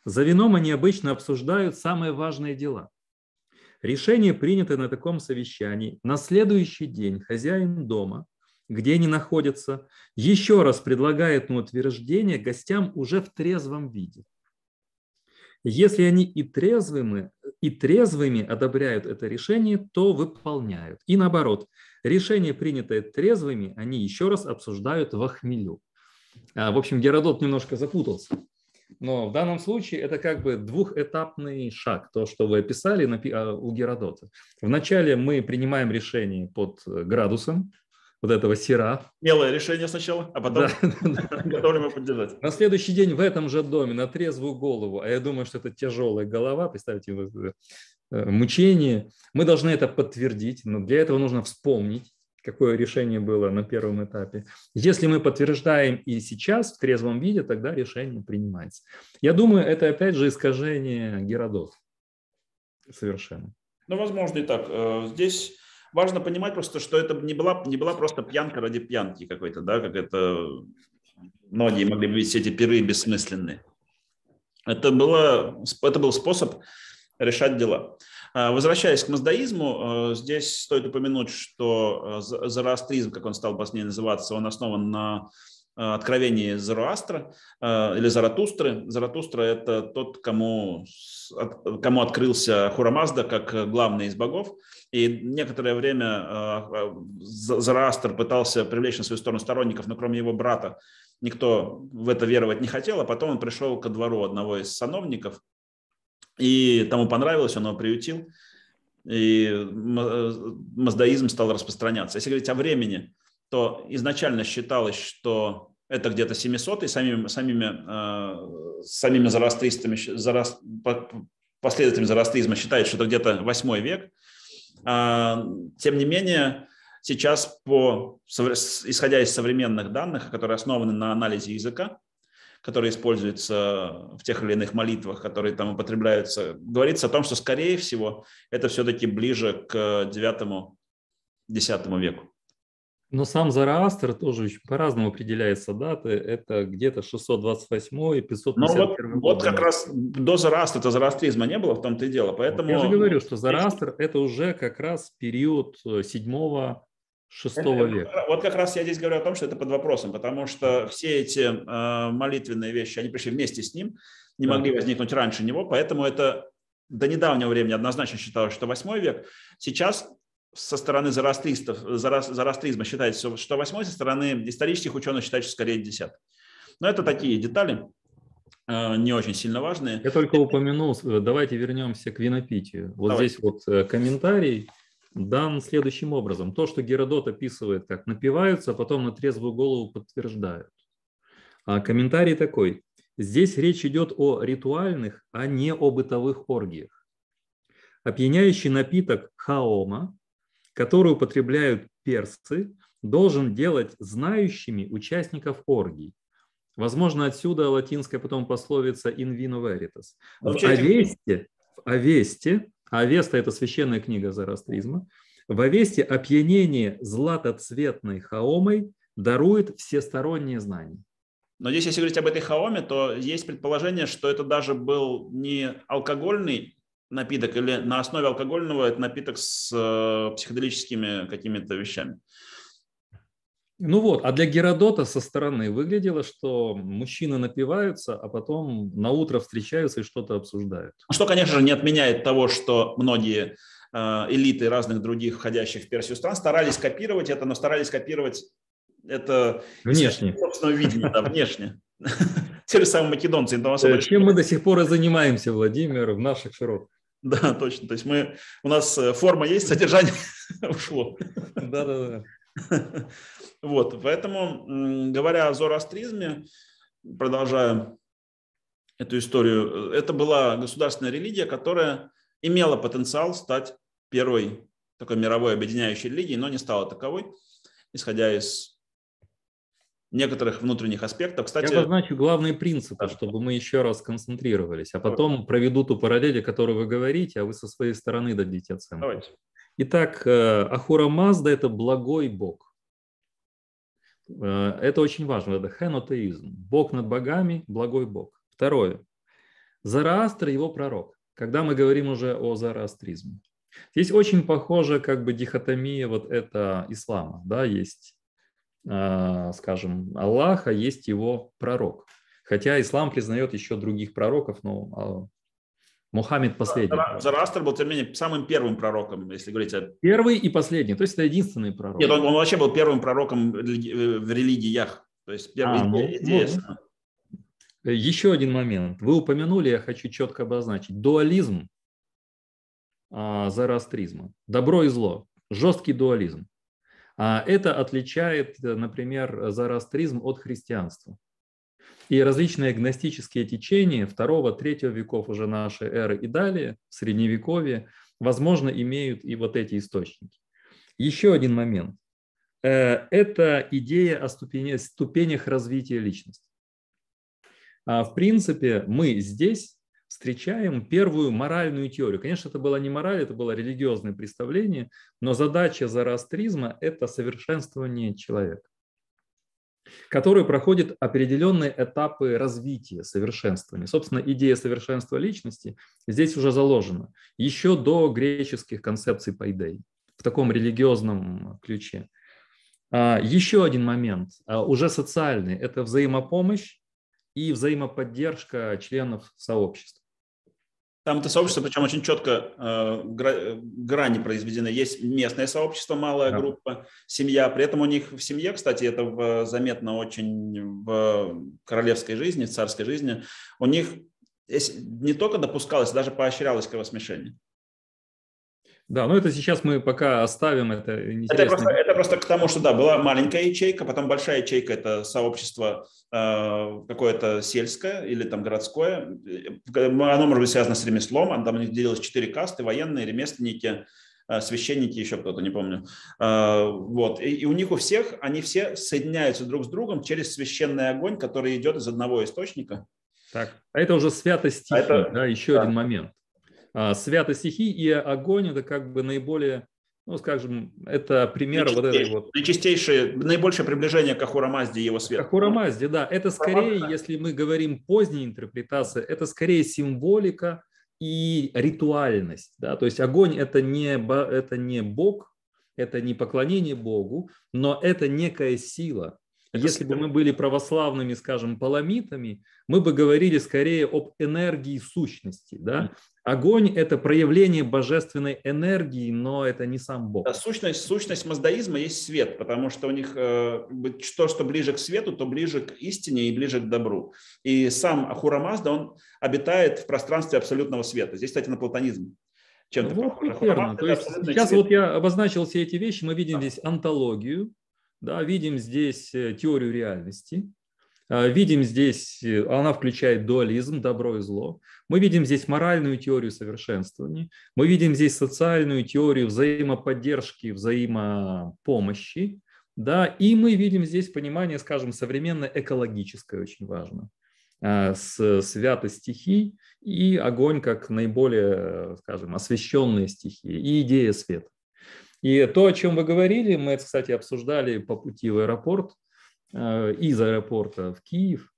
За вином они обычно обсуждают самые важные дела. Решение принято на таком совещании. На следующий день хозяин дома, где они находятся, еще раз предлагает на утверждение гостям уже в трезвом виде. Если они и трезвыми, и трезвыми одобряют это решение, то выполняют. И наоборот, решение, принятое трезвыми, они еще раз обсуждают в хмелю. А, в общем, Геродот немножко запутался. Но в данном случае это как бы двухэтапный шаг, то, что вы описали а, у Геродота. Вначале мы принимаем решение под э, градусом, вот этого сера. Белое решение сначала, а потом готовим его поддержать. На следующий день в этом же доме, на трезвую голову, а я думаю, что это тяжелая голова, представьте, э, мучение, мы должны это подтвердить, но для этого нужно вспомнить, какое решение было на первом этапе. Если мы подтверждаем и сейчас в трезвом виде, тогда решение принимается. Я думаю, это опять же искажение Геродот. Совершенно. Ну, возможно и так. Э, здесь важно понимать просто, что это не была, не была просто пьянка ради пьянки какой-то, да, как это многие могли бы видеть эти пиры бессмысленные. Это, было, это был способ решать дела. А, возвращаясь к маздаизму, э, здесь стоит упомянуть, что э, зороастризм, как он стал позднее называться, он основан на э, откровении Заруастра или Заратустры. Заратустра – это тот, кому, кому открылся Хурамазда как главный из богов. И некоторое время Зараастр пытался привлечь на свою сторону сторонников, но кроме его брата никто в это веровать не хотел, а потом он пришел ко двору одного из сановников – и тому понравилось, он его приютил, и э, маздаизм стал распространяться. Если говорить о времени, то изначально считалось, что это где-то 700 и самими, самими, э, самими зороастристами, зороаст, последователями зороастризма считают, что это где-то 8 век. А, тем не менее, сейчас, по, исходя из современных данных, которые основаны на анализе языка, которые используются в тех или иных молитвах, которые там употребляются, говорится о том, что, скорее всего, это все-таки ближе к 9-10 веку. Но сам Зараастер тоже по-разному определяется даты. Это где-то 628 и 551 Но вот, Вот как раз до Зараастера это зороастризма не было, в том-то и дело. Поэтому... я же говорю, что Зараастер – это уже как раз период 7 э, шестого века. Вот как раз я здесь говорю о том, что это под вопросом, потому что все эти э, молитвенные вещи, они пришли вместе с ним, не да. могли возникнуть раньше него, поэтому это до недавнего времени однозначно считалось, что восьмой век. Сейчас со стороны зарастристов, зарастризма считается, что восьмой, со стороны исторических ученых считается скорее десятый. Но это такие детали, э, не очень сильно важные. Я только упомянул, э, давайте вернемся к винопитию. Вот Давай. здесь вот комментарий – дан следующим образом. То, что Геродот описывает, как напиваются, а потом на трезвую голову подтверждают. А комментарий такой. Здесь речь идет о ритуальных, а не о бытовых оргиях. Опьяняющий напиток хаома, который употребляют персы, должен делать знающими участников оргий. Возможно, отсюда латинская потом пословица «in vino veritas». В авесте в авесте а Веста – это священная книга зороастризма. В Авесте опьянение златоцветной хаомой дарует всесторонние знания. Но здесь, если говорить об этой хаоме, то есть предположение, что это даже был не алкогольный напиток или на основе алкогольного это напиток с э, психоделическими какими-то вещами. Ну вот, а для Геродота со стороны выглядело, что мужчины напиваются, а потом на утро встречаются и что-то обсуждают. А что, конечно же, не отменяет того, что многие э, элиты разных других входящих в Персию стран старались копировать это, но старались копировать это внешне. собственно, видение, да, внешне. Те же самые македонцы. Э, чем мы до сих пор и занимаемся, Владимир, в наших широтах. Да, точно. То есть мы, у нас э, форма есть, содержание ушло. Да-да-да. Вот, поэтому, говоря о зороастризме, продолжаю эту историю, это была государственная религия, которая имела потенциал стать первой такой мировой объединяющей религией, но не стала таковой, исходя из некоторых внутренних аспектов. Кстати, я обозначу главные принципы, да. чтобы мы еще раз концентрировались, а потом проведу ту параллель, о которой вы говорите, а вы со своей стороны дадите оценку. Давайте. Итак, э, Ахура Мазда – это благой Бог. Э, это очень важно, это хенотеизм. Бог над богами, благой Бог. Второе. Зараастр – его пророк. Когда мы говорим уже о зороастризме. Здесь очень похожа как бы дихотомия вот это ислама. Да? Есть, э, скажем, Аллах, а есть его пророк. Хотя ислам признает еще других пророков, но а, Мухаммед последний. Зарастер был, тем не менее, самым первым пророком, если говорить о... Первый и последний, то есть это единственный пророк. Нет, он, он вообще был первым пророком в э, религиях, то есть первый а, ну, ну, ну. Э, еще один момент. Вы упомянули, я хочу четко обозначить, дуализм а, зарастризма. Добро и зло. Жесткий дуализм. А это отличает, э, например, зарастризм от христианства. И различные гностические течения второго третьего веков уже нашей эры и далее, в Средневековье, возможно, имеют и вот эти источники. Еще один момент. Э, это идея о ступенях развития личности. А, в принципе, мы здесь встречаем первую моральную теорию. Конечно, это была не мораль, это было религиозное представление, но задача зороастризма – это совершенствование человека которые проходит определенные этапы развития, совершенствования. Собственно, идея совершенства личности здесь уже заложена, еще до греческих концепций пайдей, в таком религиозном ключе. А, еще один момент, а, уже социальный, это взаимопомощь и взаимоподдержка членов сообщества. Там это сообщество, причем очень четко э, э, грани произведены. Есть местное сообщество, малая да. группа, семья. При этом у них в семье, кстати, это в, заметно очень в королевской жизни, в царской жизни, у них не только допускалось, даже поощрялось кровосмешение. Да, ну это сейчас мы пока оставим, это интересно. Это просто, это просто к тому, что да, была маленькая ячейка, потом большая ячейка – это сообщество э, какое-то сельское или там городское. Э, оно, может быть, связано с ремеслом, а там делилось четыре касты – военные, ремесленники, э, священники, еще кто-то, не помню. Э, вот, и, и у них у всех, они все соединяются друг с другом через священный огонь, который идет из одного источника. Так, а это уже святость стихии, а это, да, еще да. один момент. А, Святость стихи и огонь – это как бы наиболее, ну, скажем, это пример вот этой вот… чистейшее наибольшее приближение к Ахурамазде и его свету. Ахурамазде, да. Это скорее, если мы говорим поздней интерпретации это скорее символика и ритуальность. Да? То есть огонь – это не, это не Бог, это не поклонение Богу, но это некая сила. Это Если бы мы были православными, скажем, паламитами, мы бы говорили скорее об энергии сущности, да? Огонь – это проявление божественной энергии, но это не сам Бог. Да, сущность, сущность маздаизма есть свет, потому что у них э, то, что ближе к свету, то ближе к истине и ближе к добру. И сам Ахура Мазда, он обитает в пространстве абсолютного света. Здесь, кстати, на платонизм чем-то вот, похоже. Верно. То есть сейчас свет. вот я обозначил все эти вещи, мы видим да. здесь антологию, да, видим здесь э, теорию реальности, а, видим здесь, э, она включает дуализм, добро и зло. Мы видим здесь моральную теорию совершенствования. Мы видим здесь социальную теорию взаимоподдержки, взаимопомощи. Да, и мы видим здесь понимание, скажем, современное экологическое очень важно а, с святость стихий и огонь как наиболее, скажем, освященные стихии и идея света. И то, о чем вы говорили, мы это, кстати, обсуждали по пути в аэропорт, Э, из аэропорта в Киев,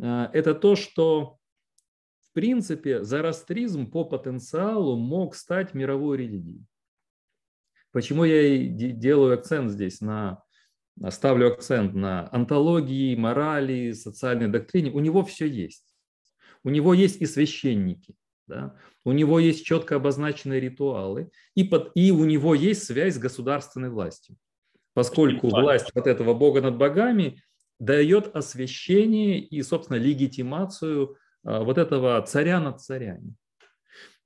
э, это то, что в принципе зарастризм по потенциалу мог стать мировой религией. Почему я и делаю акцент здесь на ставлю акцент на антологии, морали, социальной доктрине. У него все есть. У него есть и священники, да? у него есть четко обозначенные ритуалы, и, под, и у него есть связь с государственной властью поскольку власть вот этого Бога над богами дает освящение и, собственно, легитимацию а, вот этого царя над царями.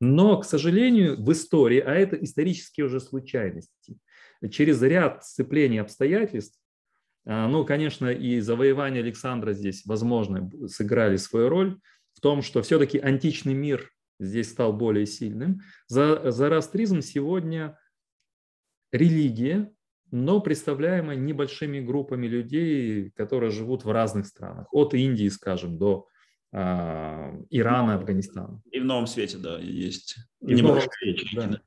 Но, к сожалению, в истории, а это исторические уже случайности, через ряд сцеплений обстоятельств, а, ну, конечно, и завоевание Александра здесь, возможно, сыграли свою роль в том, что все-таки античный мир здесь стал более сильным. За, зороастризм сегодня религия, но представляемо небольшими группами людей, которые живут в разных странах, от Индии, скажем, до э, Ирана, ну, Афганистана. И в новом свете, да, есть и небольшие свете, да. да.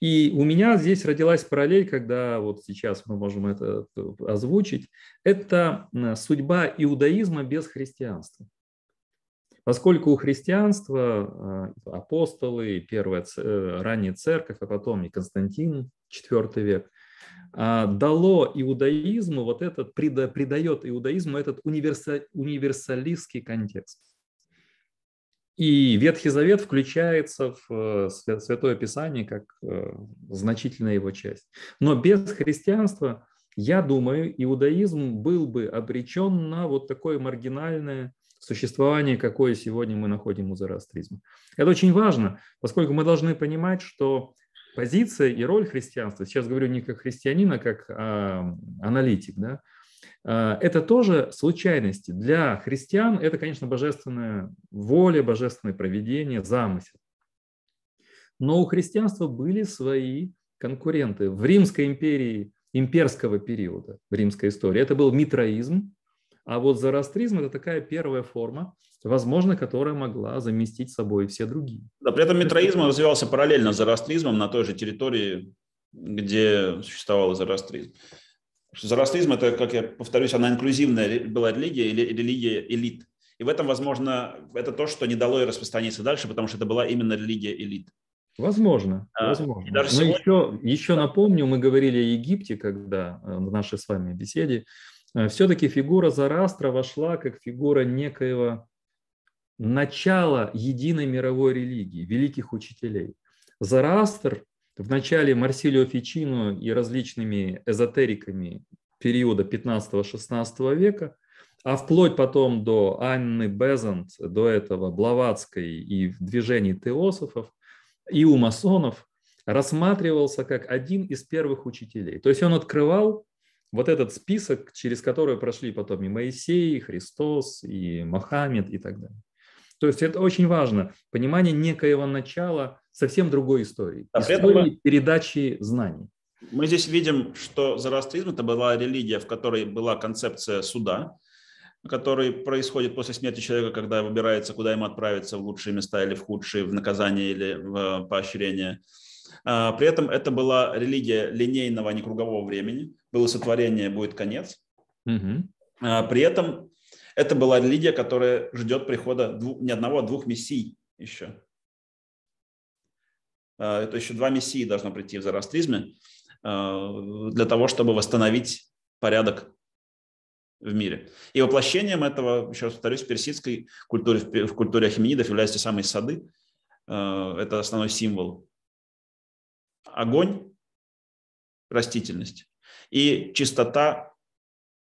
И у меня здесь родилась параллель, когда вот сейчас мы можем это озвучить, это судьба иудаизма без христианства. Поскольку у христианства а, апостолы, первая, э, ранняя церковь, а потом и Константин, IV век, а, дало иудаизму вот этот, придает иудаизму этот универса, универсалистский контекст. И Ветхий Завет включается в э, Святое Писание как э, значительная его часть. Но без христианства, я думаю, иудаизм был бы обречен на вот такое маргинальное существование, какое сегодня мы находим у зороастризма. Это очень важно, поскольку мы должны понимать, что позиция и роль христианства, сейчас говорю не как христианина, а как а, аналитик, да, а, это тоже случайности. Для христиан это, конечно, божественная воля, божественное проведение, замысел. Но у христианства были свои конкуренты. В Римской империи имперского периода, в римской истории, это был митроизм, а вот зороастризм – это такая первая форма, возможно, которая могла заместить собой все другие. Да, при этом митроизм развивался параллельно с зороастризмом на той же территории, где существовал зороастризм. Зороастризм – это, как я повторюсь, она инклюзивная была религия или религия элит. И в этом, возможно, это то, что не дало ей распространиться дальше, потому что это была именно религия элит. Возможно, а, возможно. Даже Но сегодня... еще, еще напомню, мы говорили о Египте, когда э, в нашей с вами беседе, Э, все-таки фигура Зарастра вошла как фигура некоего начала единой мировой религии, великих учителей. Зарастр в начале Марсилио Фичино и различными эзотериками периода 15-16 века, а вплоть потом до Анны Безант, до этого Блаватской и в движении теософов, и у масонов, рассматривался как один из первых учителей. То есть он открывал вот этот список, через который прошли потом и Моисей, и Христос, и Мохаммед и так далее. То есть это очень важно, понимание некоего начала совсем другой истории, а истории этом... передачи знаний. Мы здесь видим, что зороастризм – это была религия, в которой была концепция суда, который происходит после смерти человека, когда выбирается, куда ему отправиться, в лучшие места или в худшие, в наказание или в э, поощрение. А, при этом это была религия линейного, а не кругового времени – было сотворение, будет конец. Угу. А, при этом это была религия, которая ждет прихода двух, не одного, а двух мессий еще. А, это еще два мессии должно прийти в зороастризме а, для того, чтобы восстановить порядок в мире. И воплощением этого, еще раз повторюсь, в персидской культуре, в культуре ахименидов являются те самые сады. А, это основной символ. Огонь, растительность и чистота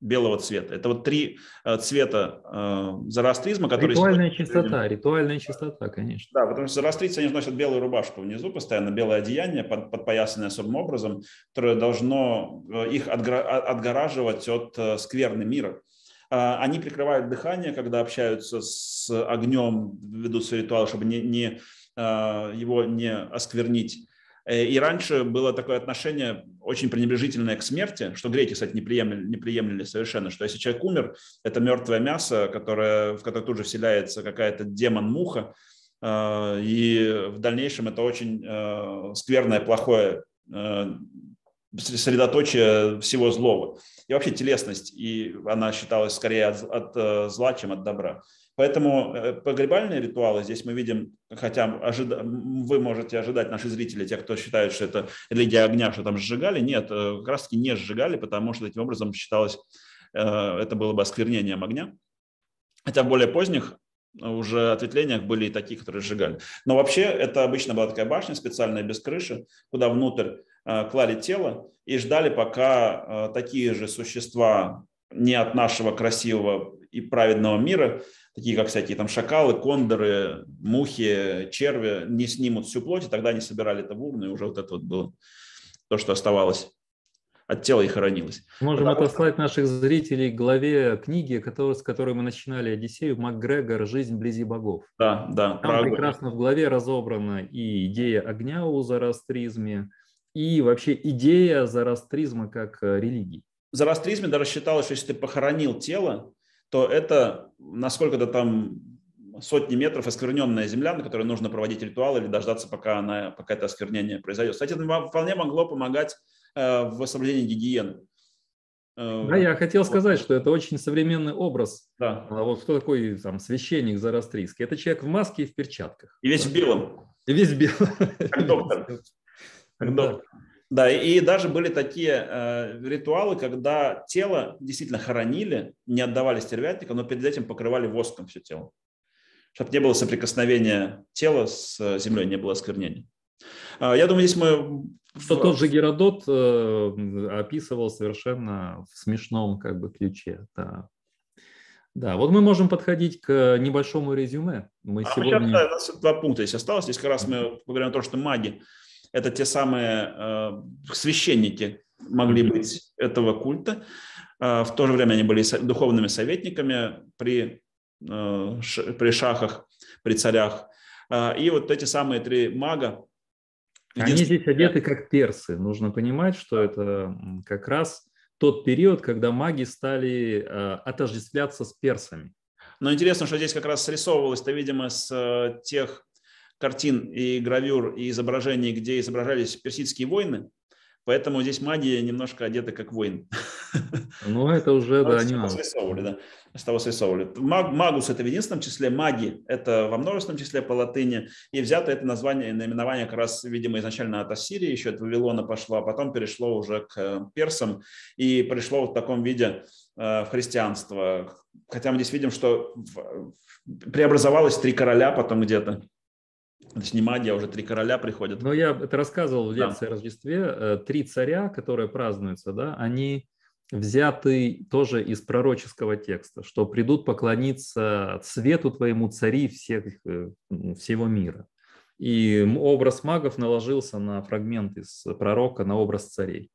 белого цвета. Это вот три э, цвета э, зороастризма, которые... Ритуальная чистота, ритуальная чистота, конечно. Да, потому что зороастрийцы, они носят белую рубашку внизу постоянно, белое одеяние, под, подпоясанное особым образом, которое должно э, их отгра- а, отгораживать от э, скверны мира. Э, они прикрывают дыхание, когда общаются с огнем, ведут свой ритуал, чтобы не, не, э, его не осквернить. Э, и раньше было такое отношение, очень пренебрежительное к смерти, что греки, кстати, не приемлили, не приемлили совершенно, что если человек умер, это мертвое мясо, которое, в которое тут же вселяется какая-то демон-муха, э, и в дальнейшем это очень э, скверное, плохое э, средоточие всего злого. И вообще телесность, и она считалась скорее от, от зла, чем от добра. Поэтому э, погребальные ритуалы здесь мы видим, хотя ожида... вы можете ожидать, наши зрители, те, кто считают, что это религия огня, что там сжигали, нет, э, как раз таки не сжигали, потому что таким образом считалось, э, это было бы осквернением огня. Хотя в более поздних уже ответвлениях были и такие, которые сжигали. Но вообще это обычно была такая башня специальная, без крыши, куда внутрь клали тело и ждали, пока такие же существа не от нашего красивого и праведного мира такие как всякие там шакалы, кондоры, мухи, черви, не снимут всю плоть, и тогда они собирали это в урну, и уже вот это вот было то, что оставалось от тела и хоронилось. Можем Потому отослать что... наших зрителей к главе книги, с которой мы начинали Одиссею, Макгрегор «Жизнь вблизи богов». Да, да. Там прекрасно огонь. в главе разобрана и идея огня у зороастризме, и вообще идея зороастризма как э, религии. В зороастризме даже считалось, что если ты похоронил тело, то это насколько-то там сотни метров оскверненная земля, на которой нужно проводить ритуал или дождаться, пока, она, пока это осквернение произойдет. Кстати, это вполне могло помогать э, в соблюдении гигиены. Э, да, я хотел сказать, что это очень современный образ. Да. А вот кто такой там священник зарастрийский? Это человек в маске и в перчатках. И весь в белом. И весь белым. Как доктор. Как доктор. Да, и даже были такие э, ритуалы, когда тело действительно хоронили, не отдавали стервятникам, но перед этим покрывали воском все тело, чтобы не было соприкосновения тела с э, землей, не было осквернения. Э, а, я думаю, здесь мы... Что тот же Геродот э, описывал совершенно в смешном как бы ключе. Да. Да, вот мы можем подходить к небольшому резюме. Мы а сегодня... сейчас, да, у нас два пункта здесь осталось. Здесь как раз мы поговорим о том, что маги это те самые э, священники могли быть этого культа. Э, в то же время они были духовными советниками при, э, при шахах, при царях. Э, и вот эти самые три мага. Они здесь одеты как персы. Нужно понимать, что это как раз тот период, когда маги стали э, отождествляться с персами. Но интересно, что здесь как раз срисовывалось-то, видимо, с э, тех картин и гравюр и изображений, где изображались персидские войны, поэтому здесь магия немножко одета как войн. Ну, это уже, да, не Да, с того срисовывали. магус – это в единственном числе, маги – это во множественном числе по латыни, и взято это название, наименование как раз, видимо, изначально от Ассирии, еще от Вавилона пошло, а потом перешло уже к э, персам и пришло в таком виде э, в христианство. Хотя мы здесь видим, что преобразовалось три короля потом где-то. Точнее, магия, уже три короля приходят. Но я это рассказывал в лекции да. о Рождестве. Э, три царя, которые празднуются, да, они взяты тоже из пророческого текста, что придут поклониться свету твоему цари всех, э, всего мира. И образ магов наложился на фрагмент из пророка, на образ царей.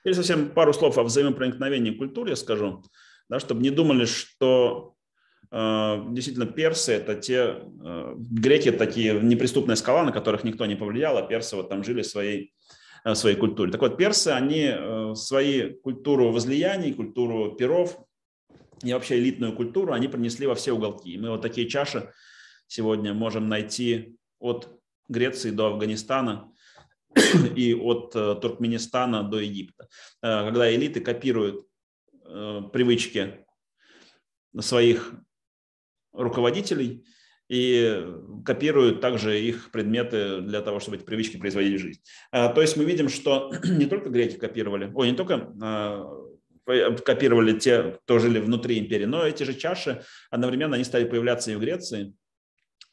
Теперь совсем пару слов о взаимопроникновении культур я скажу, да, чтобы не думали, что Э, действительно персы – это те, э, греки – такие неприступная скала, на которых никто не повлиял, а персы вот там жили своей э, своей культурой Так вот, персы, они свои культуру возлияний, культуру перов и вообще элитную культуру они принесли во все уголки. И мы вот такие чаши сегодня можем найти от Греции до Афганистана и от Туркменистана до Египта. Когда элиты копируют привычки своих руководителей и копируют также их предметы для того, чтобы эти привычки производили жизнь. А, то есть мы видим, что не только греки копировали, ой, не только а, копировали те, кто жили внутри империи, но эти же чаши одновременно они стали появляться и в Греции.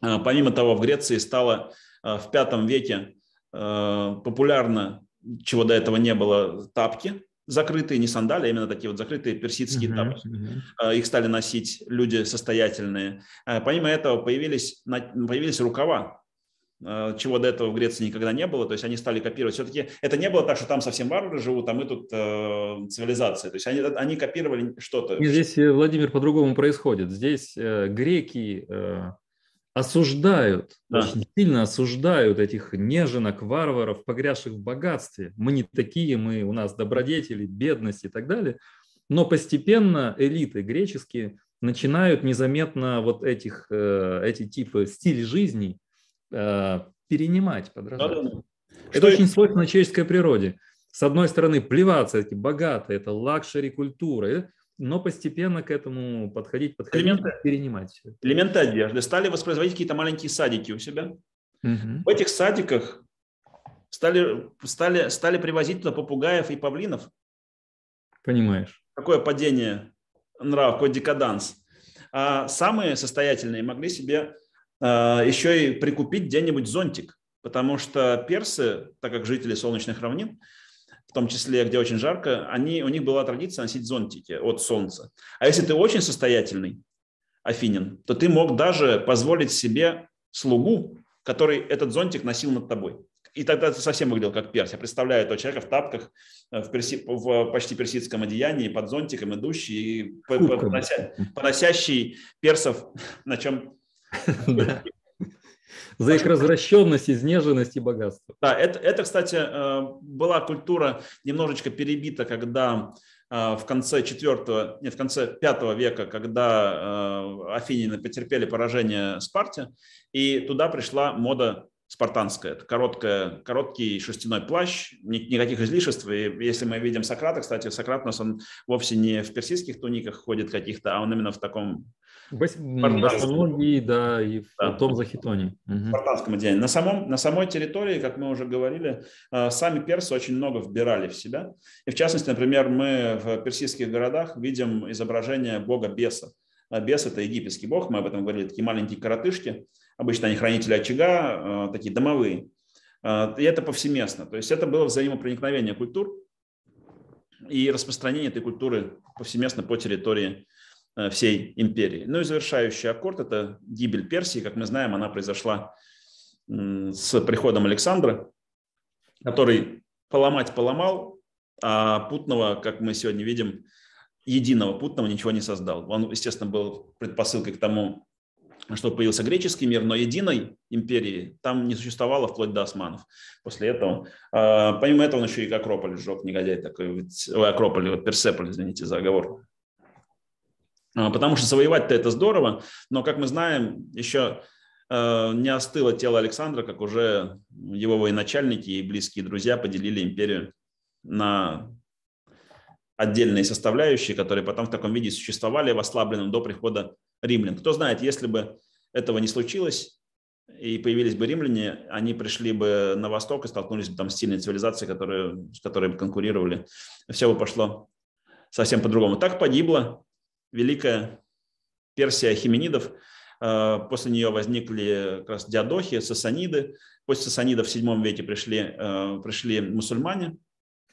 А, помимо того, в Греции стало в V веке популярно, чего до этого не было, тапки – закрытые, не сандали, а именно такие вот закрытые персидские uh-huh, тапы. Uh-huh. Их стали носить люди состоятельные. А, помимо этого появились, появились рукава, а, чего до этого в Греции никогда не было, то есть они стали копировать. Все-таки это не было так, что там совсем варвары живут, а мы тут э, цивилизация. То есть они, они копировали что-то. Здесь, э, Владимир, по-другому происходит. Здесь э, греки э, осуждают, да. очень сильно осуждают этих неженок, варваров, погрязших в богатстве. Мы не такие, мы у нас добродетели, бедность и так далее. Но постепенно элиты греческие начинают незаметно вот этих, э, эти типы стиль жизни э, перенимать, подражать. Да, да, да. Что очень свойственно человеческой природе. С одной стороны, плеваться, эти богатые, это лакшери культура но постепенно к этому подходить, подходить, элементы, перенимать все. Элементы одежды. Стали воспроизводить какие-то маленькие садики у себя. Угу. В этих садиках стали, стали, стали привозить туда попугаев и павлинов. Понимаешь. Какое падение нрав, какой декаданс. А самые состоятельные могли себе а, еще и прикупить где-нибудь зонтик, потому что персы, так как жители солнечных равнин, в том числе, где очень жарко, они, у них была традиция носить зонтики от солнца. А если ты очень состоятельный, Афинин, то ты мог даже позволить себе слугу, который этот зонтик носил над тобой. И тогда ты совсем выглядел как перс. Я представляю этого человека в тапках, э, в, перси, в э, почти персидском одеянии, под зонтиком идущий, и поносящий персов на чем за их развращенность, изнеженность и богатство. Да, это, это, кстати, э, была культура немножечко перебита, когда э, в конце четвертого, нет, в конце пятого века, когда э, афинины потерпели поражение Спарте, и туда пришла мода спартанская. Это короткая, короткий шерстяной плащ, никаких излишеств. И если мы видим Сократа, кстати, Сократ у нас он вовсе не в персидских туниках ходит каких-то, а он именно в таком Барселоне, да, и в да. том захитоне. Угу. В Спартанском одеянии. На, самом, на самой территории, как мы уже говорили, э, сами персы очень много вбирали в себя. И в частности, например, мы в персидских городах видим изображение бога беса. Э, бес – это египетский бог, мы об этом говорили, такие маленькие коротышки. Обычно они хранители очага, э, такие домовые. И это повсеместно. То есть это было взаимопроникновение культур и распространение этой культуры повсеместно по территории Э, всей империи. Ну и завершающий аккорд – это гибель Персии. Как мы знаем, она произошла с приходом Александра, который поломать поломал, а путного, как мы сегодня видим, единого путного ничего не создал. Он, естественно, был предпосылкой к тому, что появился греческий мир, но единой империи там не существовало вплоть до османов. После этого, э, помимо этого, он еще и Акрополь сжег, негодяй такой, ведь, ой, Акрополь, Персеполь, извините за оговор. А, потому что завоевать-то это здорово, но, как мы знаем, еще э, не остыло тело Александра, как уже его военачальники и близкие друзья поделили империю на отдельные составляющие, которые потом в таком виде существовали в ослабленном до прихода римлян. Кто знает, если бы этого не случилось, и появились бы римляне, они пришли бы на восток и столкнулись бы там с сильной цивилизацией, которые, с которой бы конкурировали. Все бы пошло совсем по-другому. Так погибло Великая Персия хименидов, а, после нее возникли как раз диадохи, сасаниды, после сасанидов в 7 веке пришли, а, пришли мусульмане,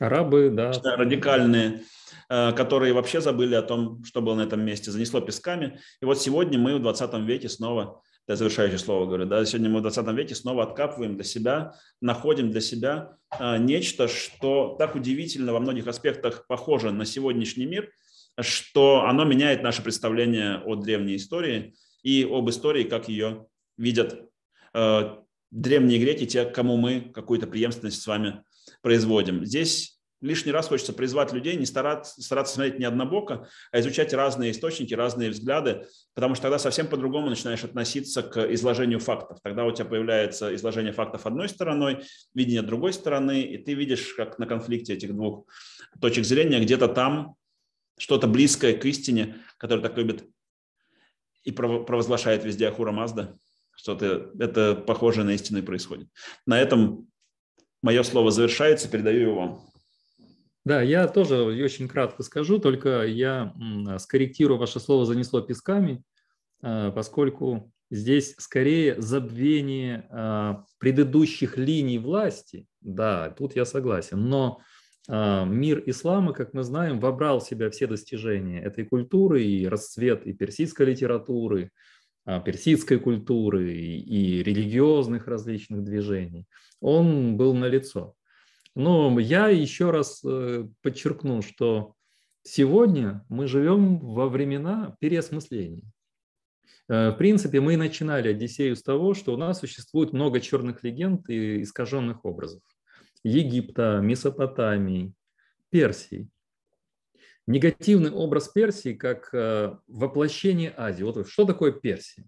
Арабы, да. Радикальные, а, которые вообще забыли о том, что было на этом месте, занесло песками. И вот сегодня мы в 20 веке снова, я завершающее слово говорю, да, сегодня мы в 20 веке снова откапываем для себя, находим для себя нечто, что так удивительно во многих аспектах похоже на сегодняшний мир – что оно меняет наше представление о древней истории и об истории, как ее видят э, древние греки, те, кому мы какую-то преемственность с вами производим. Здесь лишний раз хочется призвать людей не стараться, стараться смотреть не однобоко, а изучать разные источники, разные взгляды, потому что тогда совсем по-другому начинаешь относиться к изложению фактов. Тогда у тебя появляется изложение фактов одной стороной, видение другой стороны, и ты видишь, как на конфликте этих двух точек зрения где-то там что-то близкое к истине, которое так любит и провозглашает везде Ахура Мазда, что-то это похоже на истину и происходит. На этом мое слово завершается, передаю его вам. Да, я тоже очень кратко скажу, только я скорректирую ваше слово «занесло песками», э, поскольку здесь скорее забвение э, предыдущих линий власти. Да, тут я согласен, но а, мир ислама, как мы знаем, вобрал в себя все достижения этой культуры и расцвет и персидской литературы, а, персидской культуры и религиозных различных движений. Он был налицо. Но я еще раз э, подчеркну, что сегодня мы живем во времена переосмысления. Э, в принципе, мы начинали Одиссею с того, что у нас существует много черных легенд и искаженных образов. Египта, Месопотамии, Персии. Негативный образ Персии как э, воплощение Азии. Вот что такое Персия?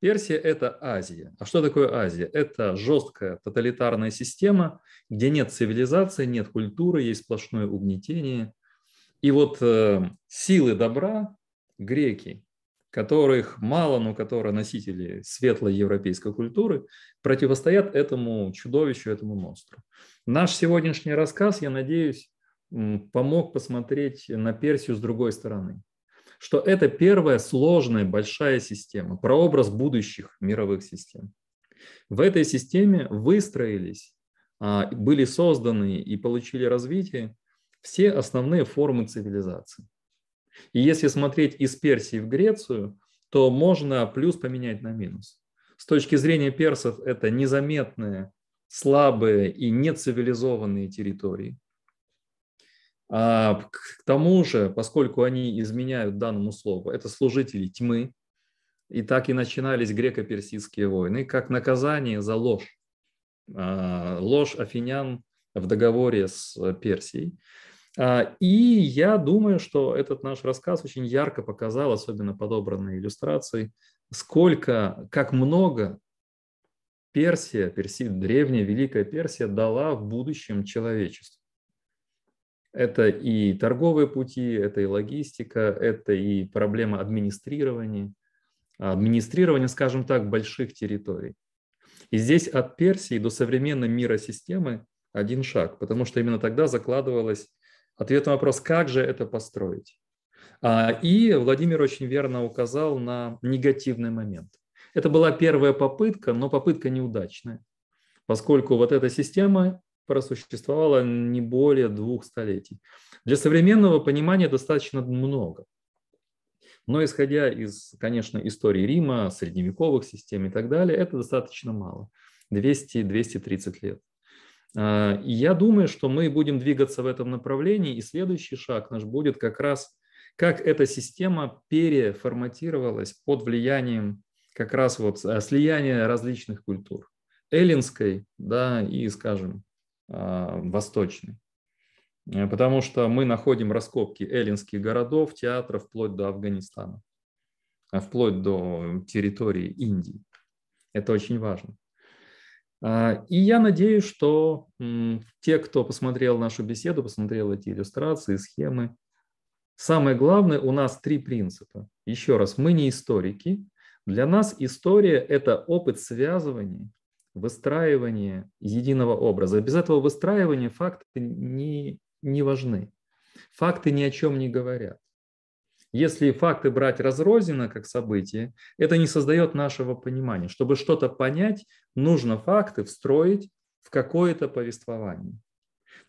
Персия – это Азия. А что такое Азия? Это жесткая тоталитарная система, где нет цивилизации, нет культуры, есть сплошное угнетение. И вот э, силы добра, греки, которых мало, но которые носители светлой европейской культуры, противостоят этому чудовищу, этому монстру. Наш сегодняшний рассказ, я надеюсь, помог посмотреть на Персию с другой стороны, что это первая сложная большая система, прообраз будущих мировых систем. В этой системе выстроились, а, были созданы и получили развитие все основные формы цивилизации. И если смотреть из Персии в Грецию, то можно плюс поменять на минус. С точки зрения персов это незаметные, слабые и нецивилизованные территории. А к тому же, поскольку они изменяют данному слову, это служители тьмы, и так и начинались греко-персидские войны, как наказание за ложь. А, ложь афинян в договоре с Персией. А, и я думаю, что этот наш рассказ очень ярко показал, особенно подобранные иллюстрации, сколько, как много Персия, Персия, древняя Великая Персия дала в будущем человечеству. Это и торговые пути, это и логистика, это и проблема администрирования, администрирования, скажем так, больших территорий. И здесь от Персии до современной мира системы один шаг, потому что именно тогда закладывалась Ответ на вопрос, как же это построить. А, и Владимир очень верно указал на негативный момент. Это была первая попытка, но попытка неудачная, поскольку вот эта система просуществовала не более двух столетий. Для современного понимания достаточно много. Но исходя из, конечно, истории Рима, средневековых систем и так далее, это достаточно мало. 200-230 лет. А, я думаю, что мы будем двигаться в этом направлении, и следующий шаг наш будет как раз, как эта система переформатировалась под влиянием как раз вот э, слияния различных культур, эллинской, да, и, скажем, а, восточной. Э, потому что мы находим раскопки эллинских городов, театров, вплоть до Афганистана, а вплоть до э, территории Индии. Это очень важно. А, и я надеюсь, что те, кто посмотрел нашу беседу, посмотрел эти иллюстрации, схемы, самое главное, у нас три принципа. Еще раз, мы не историки. Для нас история – это опыт связывания, выстраивания единого образа. Без этого выстраивания факты не, не важны. Факты ни о чем не говорят. Если факты брать разрозненно как события, это не создает нашего понимания. Чтобы что-то понять, нужно факты встроить в какое-то повествование.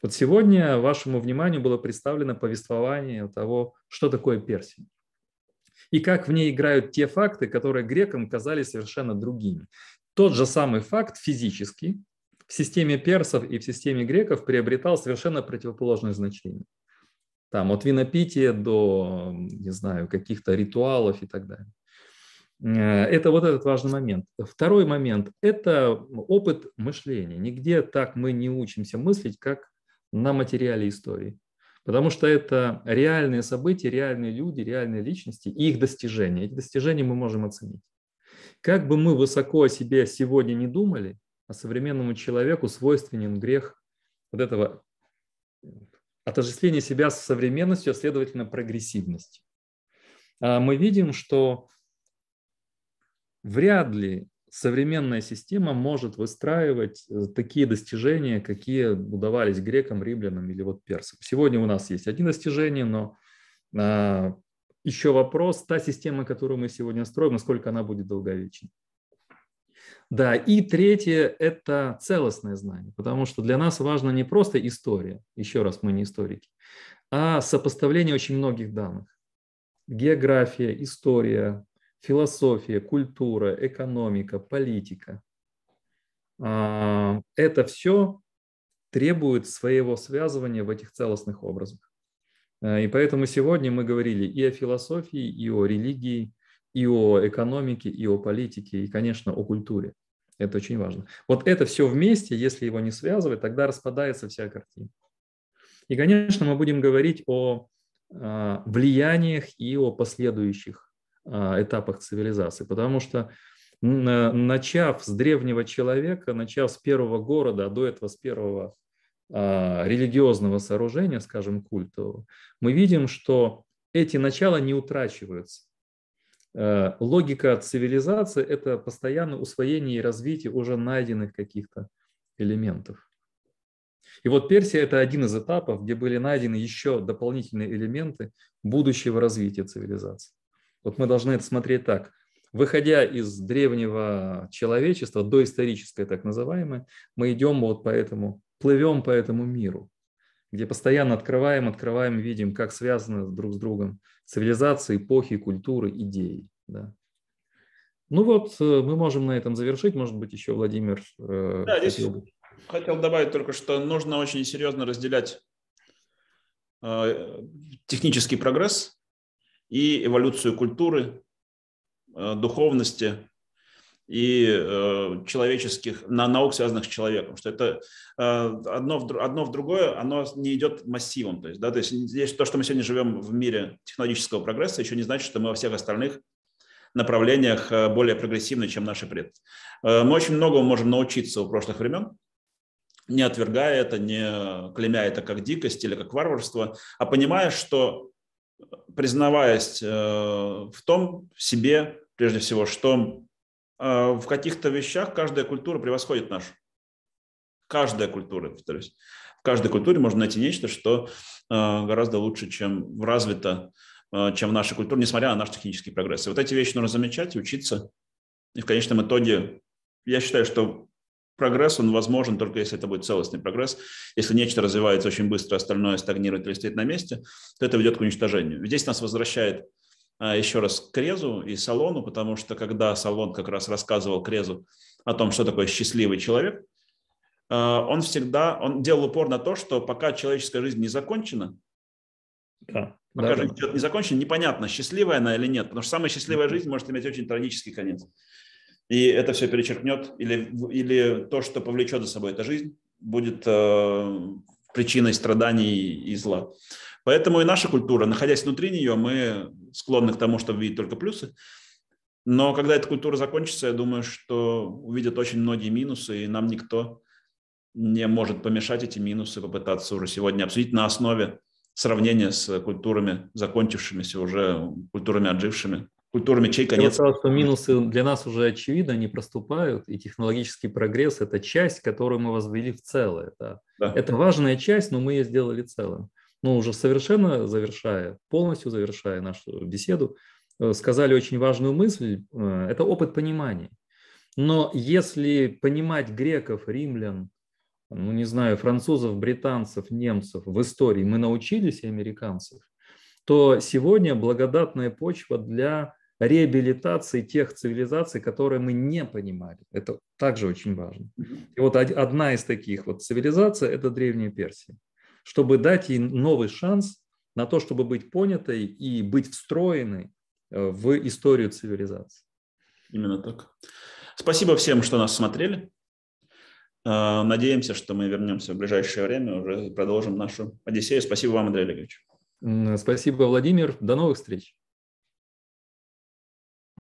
Вот сегодня вашему вниманию было представлено повествование того, что такое Персия. И как в ней играют те факты, которые грекам казались совершенно другими. Тот же самый факт физически в системе персов и в системе греков приобретал совершенно противоположное значение там от винопития до, не знаю, каких-то ритуалов и так далее. Э, это вот этот важный момент. Второй момент – это опыт мышления. Нигде так мы не учимся мыслить, как на материале истории. Потому что это реальные события, реальные люди, реальные личности и их достижения. Эти достижения мы можем оценить. Как бы мы высоко о себе сегодня не думали, а современному человеку свойственен грех вот этого отождествление себя с современностью, а следовательно прогрессивность. А, мы видим, что вряд ли современная система может выстраивать э, такие достижения, какие удавались грекам, римлянам или вот персам. Сегодня у нас есть одни достижения, но а, еще вопрос, та система, которую мы сегодня строим, насколько она будет долговечной? Да, и третье – это целостное знание, потому что для нас важна не просто история, еще раз, мы не историки, а сопоставление очень многих данных. География, история, философия, культура, экономика, политика. А, это все требует своего связывания в этих целостных образах. Э, и поэтому сегодня мы говорили и о философии, и о религии, и о экономике, и о политике, и, конечно, о культуре. Это очень важно. Вот это все вместе, если его не связывать, тогда распадается вся картина. И, конечно, мы будем говорить о а, влияниях и о последующих а, этапах цивилизации, потому что начав с древнего человека, начав с первого города, а до этого с первого а, религиозного сооружения, скажем, культового, мы видим, что эти начала не утрачиваются. Э, логика цивилизации – это постоянное усвоение и развитие уже найденных каких-то элементов. И вот Персия – это один из этапов, где были найдены еще дополнительные элементы будущего развития цивилизации. Вот мы должны это смотреть так. Выходя из древнего человечества, доисторическое так называемое, мы идем вот по этому, плывем по этому миру где постоянно открываем, открываем, видим, как связаны друг с другом цивилизации, эпохи, культуры, идеи. Да. Ну вот, э, мы можем на этом завершить. Может быть, еще Владимир... Э, да, хотел... здесь хотел добавить только, что нужно очень серьезно разделять э, технический прогресс и эволюцию культуры, духовности и э, человеческих, на наук, связанных с человеком, что это э, одно, в, одно в другое, оно не идет массивом. То есть, да, то есть здесь то, что мы сегодня живем в мире технологического прогресса, еще не значит, что мы во всех остальных направлениях э, более прогрессивны, чем наши предки. Э, мы очень многому можем научиться у прошлых времен, не отвергая это, не клемя это как дикость или как варварство, а понимая, что э, признаваясь э, в том себе, прежде всего, что а, в каких-то вещах каждая культура превосходит нашу. Каждая культура, повторюсь. В каждой культуре можно найти нечто, что а, гораздо лучше, чем развито, а, чем наша культура, несмотря на наш технический прогресс. И вот эти вещи нужно замечать и учиться. И в конечном итоге я считаю, что прогресс, он возможен только если это будет целостный прогресс. Если нечто развивается очень быстро, остальное стагнирует или стоит на месте, то это ведет к уничтожению. Здесь нас возвращает а, еще раз к Крезу и Салону, потому что когда Салон как раз рассказывал Крезу о том, что такое счастливый человек, а, он всегда, он делал упор на то, что пока человеческая жизнь не закончена, да, пока да, жизнь да. не закончена, непонятно, счастливая она или нет, потому что самая счастливая жизнь может иметь очень трагический конец. И это все перечеркнет, или, или то, что повлечет за собой эта жизнь, будет э, причиной страданий и зла. Поэтому и наша культура, находясь внутри нее, мы склонны к тому, чтобы видеть только плюсы. Но когда эта культура закончится, я думаю, что увидят очень многие минусы, и нам никто не может помешать эти минусы попытаться уже сегодня обсудить на основе сравнения с культурами, закончившимися уже, культурами отжившими, культурами, чей конец. Я сказал, что минусы для нас уже очевидно, они проступают, и технологический прогресс – это часть, которую мы возвели в целое. Да. Да. Это важная часть, но мы ее сделали целым. Ну уже совершенно завершая, полностью завершая нашу беседу, э, сказали очень важную мысль э, – это опыт понимания. Но если понимать греков, римлян, ну не знаю, французов, британцев, немцев в истории мы научились, и американцев, то сегодня благодатная почва для реабилитации тех цивилизаций, которые мы не понимали. Это также очень важно. И вот одна из таких вот цивилизаций – это Древняя Персия чтобы дать ей новый шанс на то, чтобы быть понятой и быть встроенной э, в историю цивилизации. Именно так. Спасибо всем, что нас смотрели. Э, надеемся, что мы вернемся в ближайшее время, уже продолжим нашу Одиссею. Спасибо вам, Андрей Олегович. Спасибо, Владимир. До новых встреч.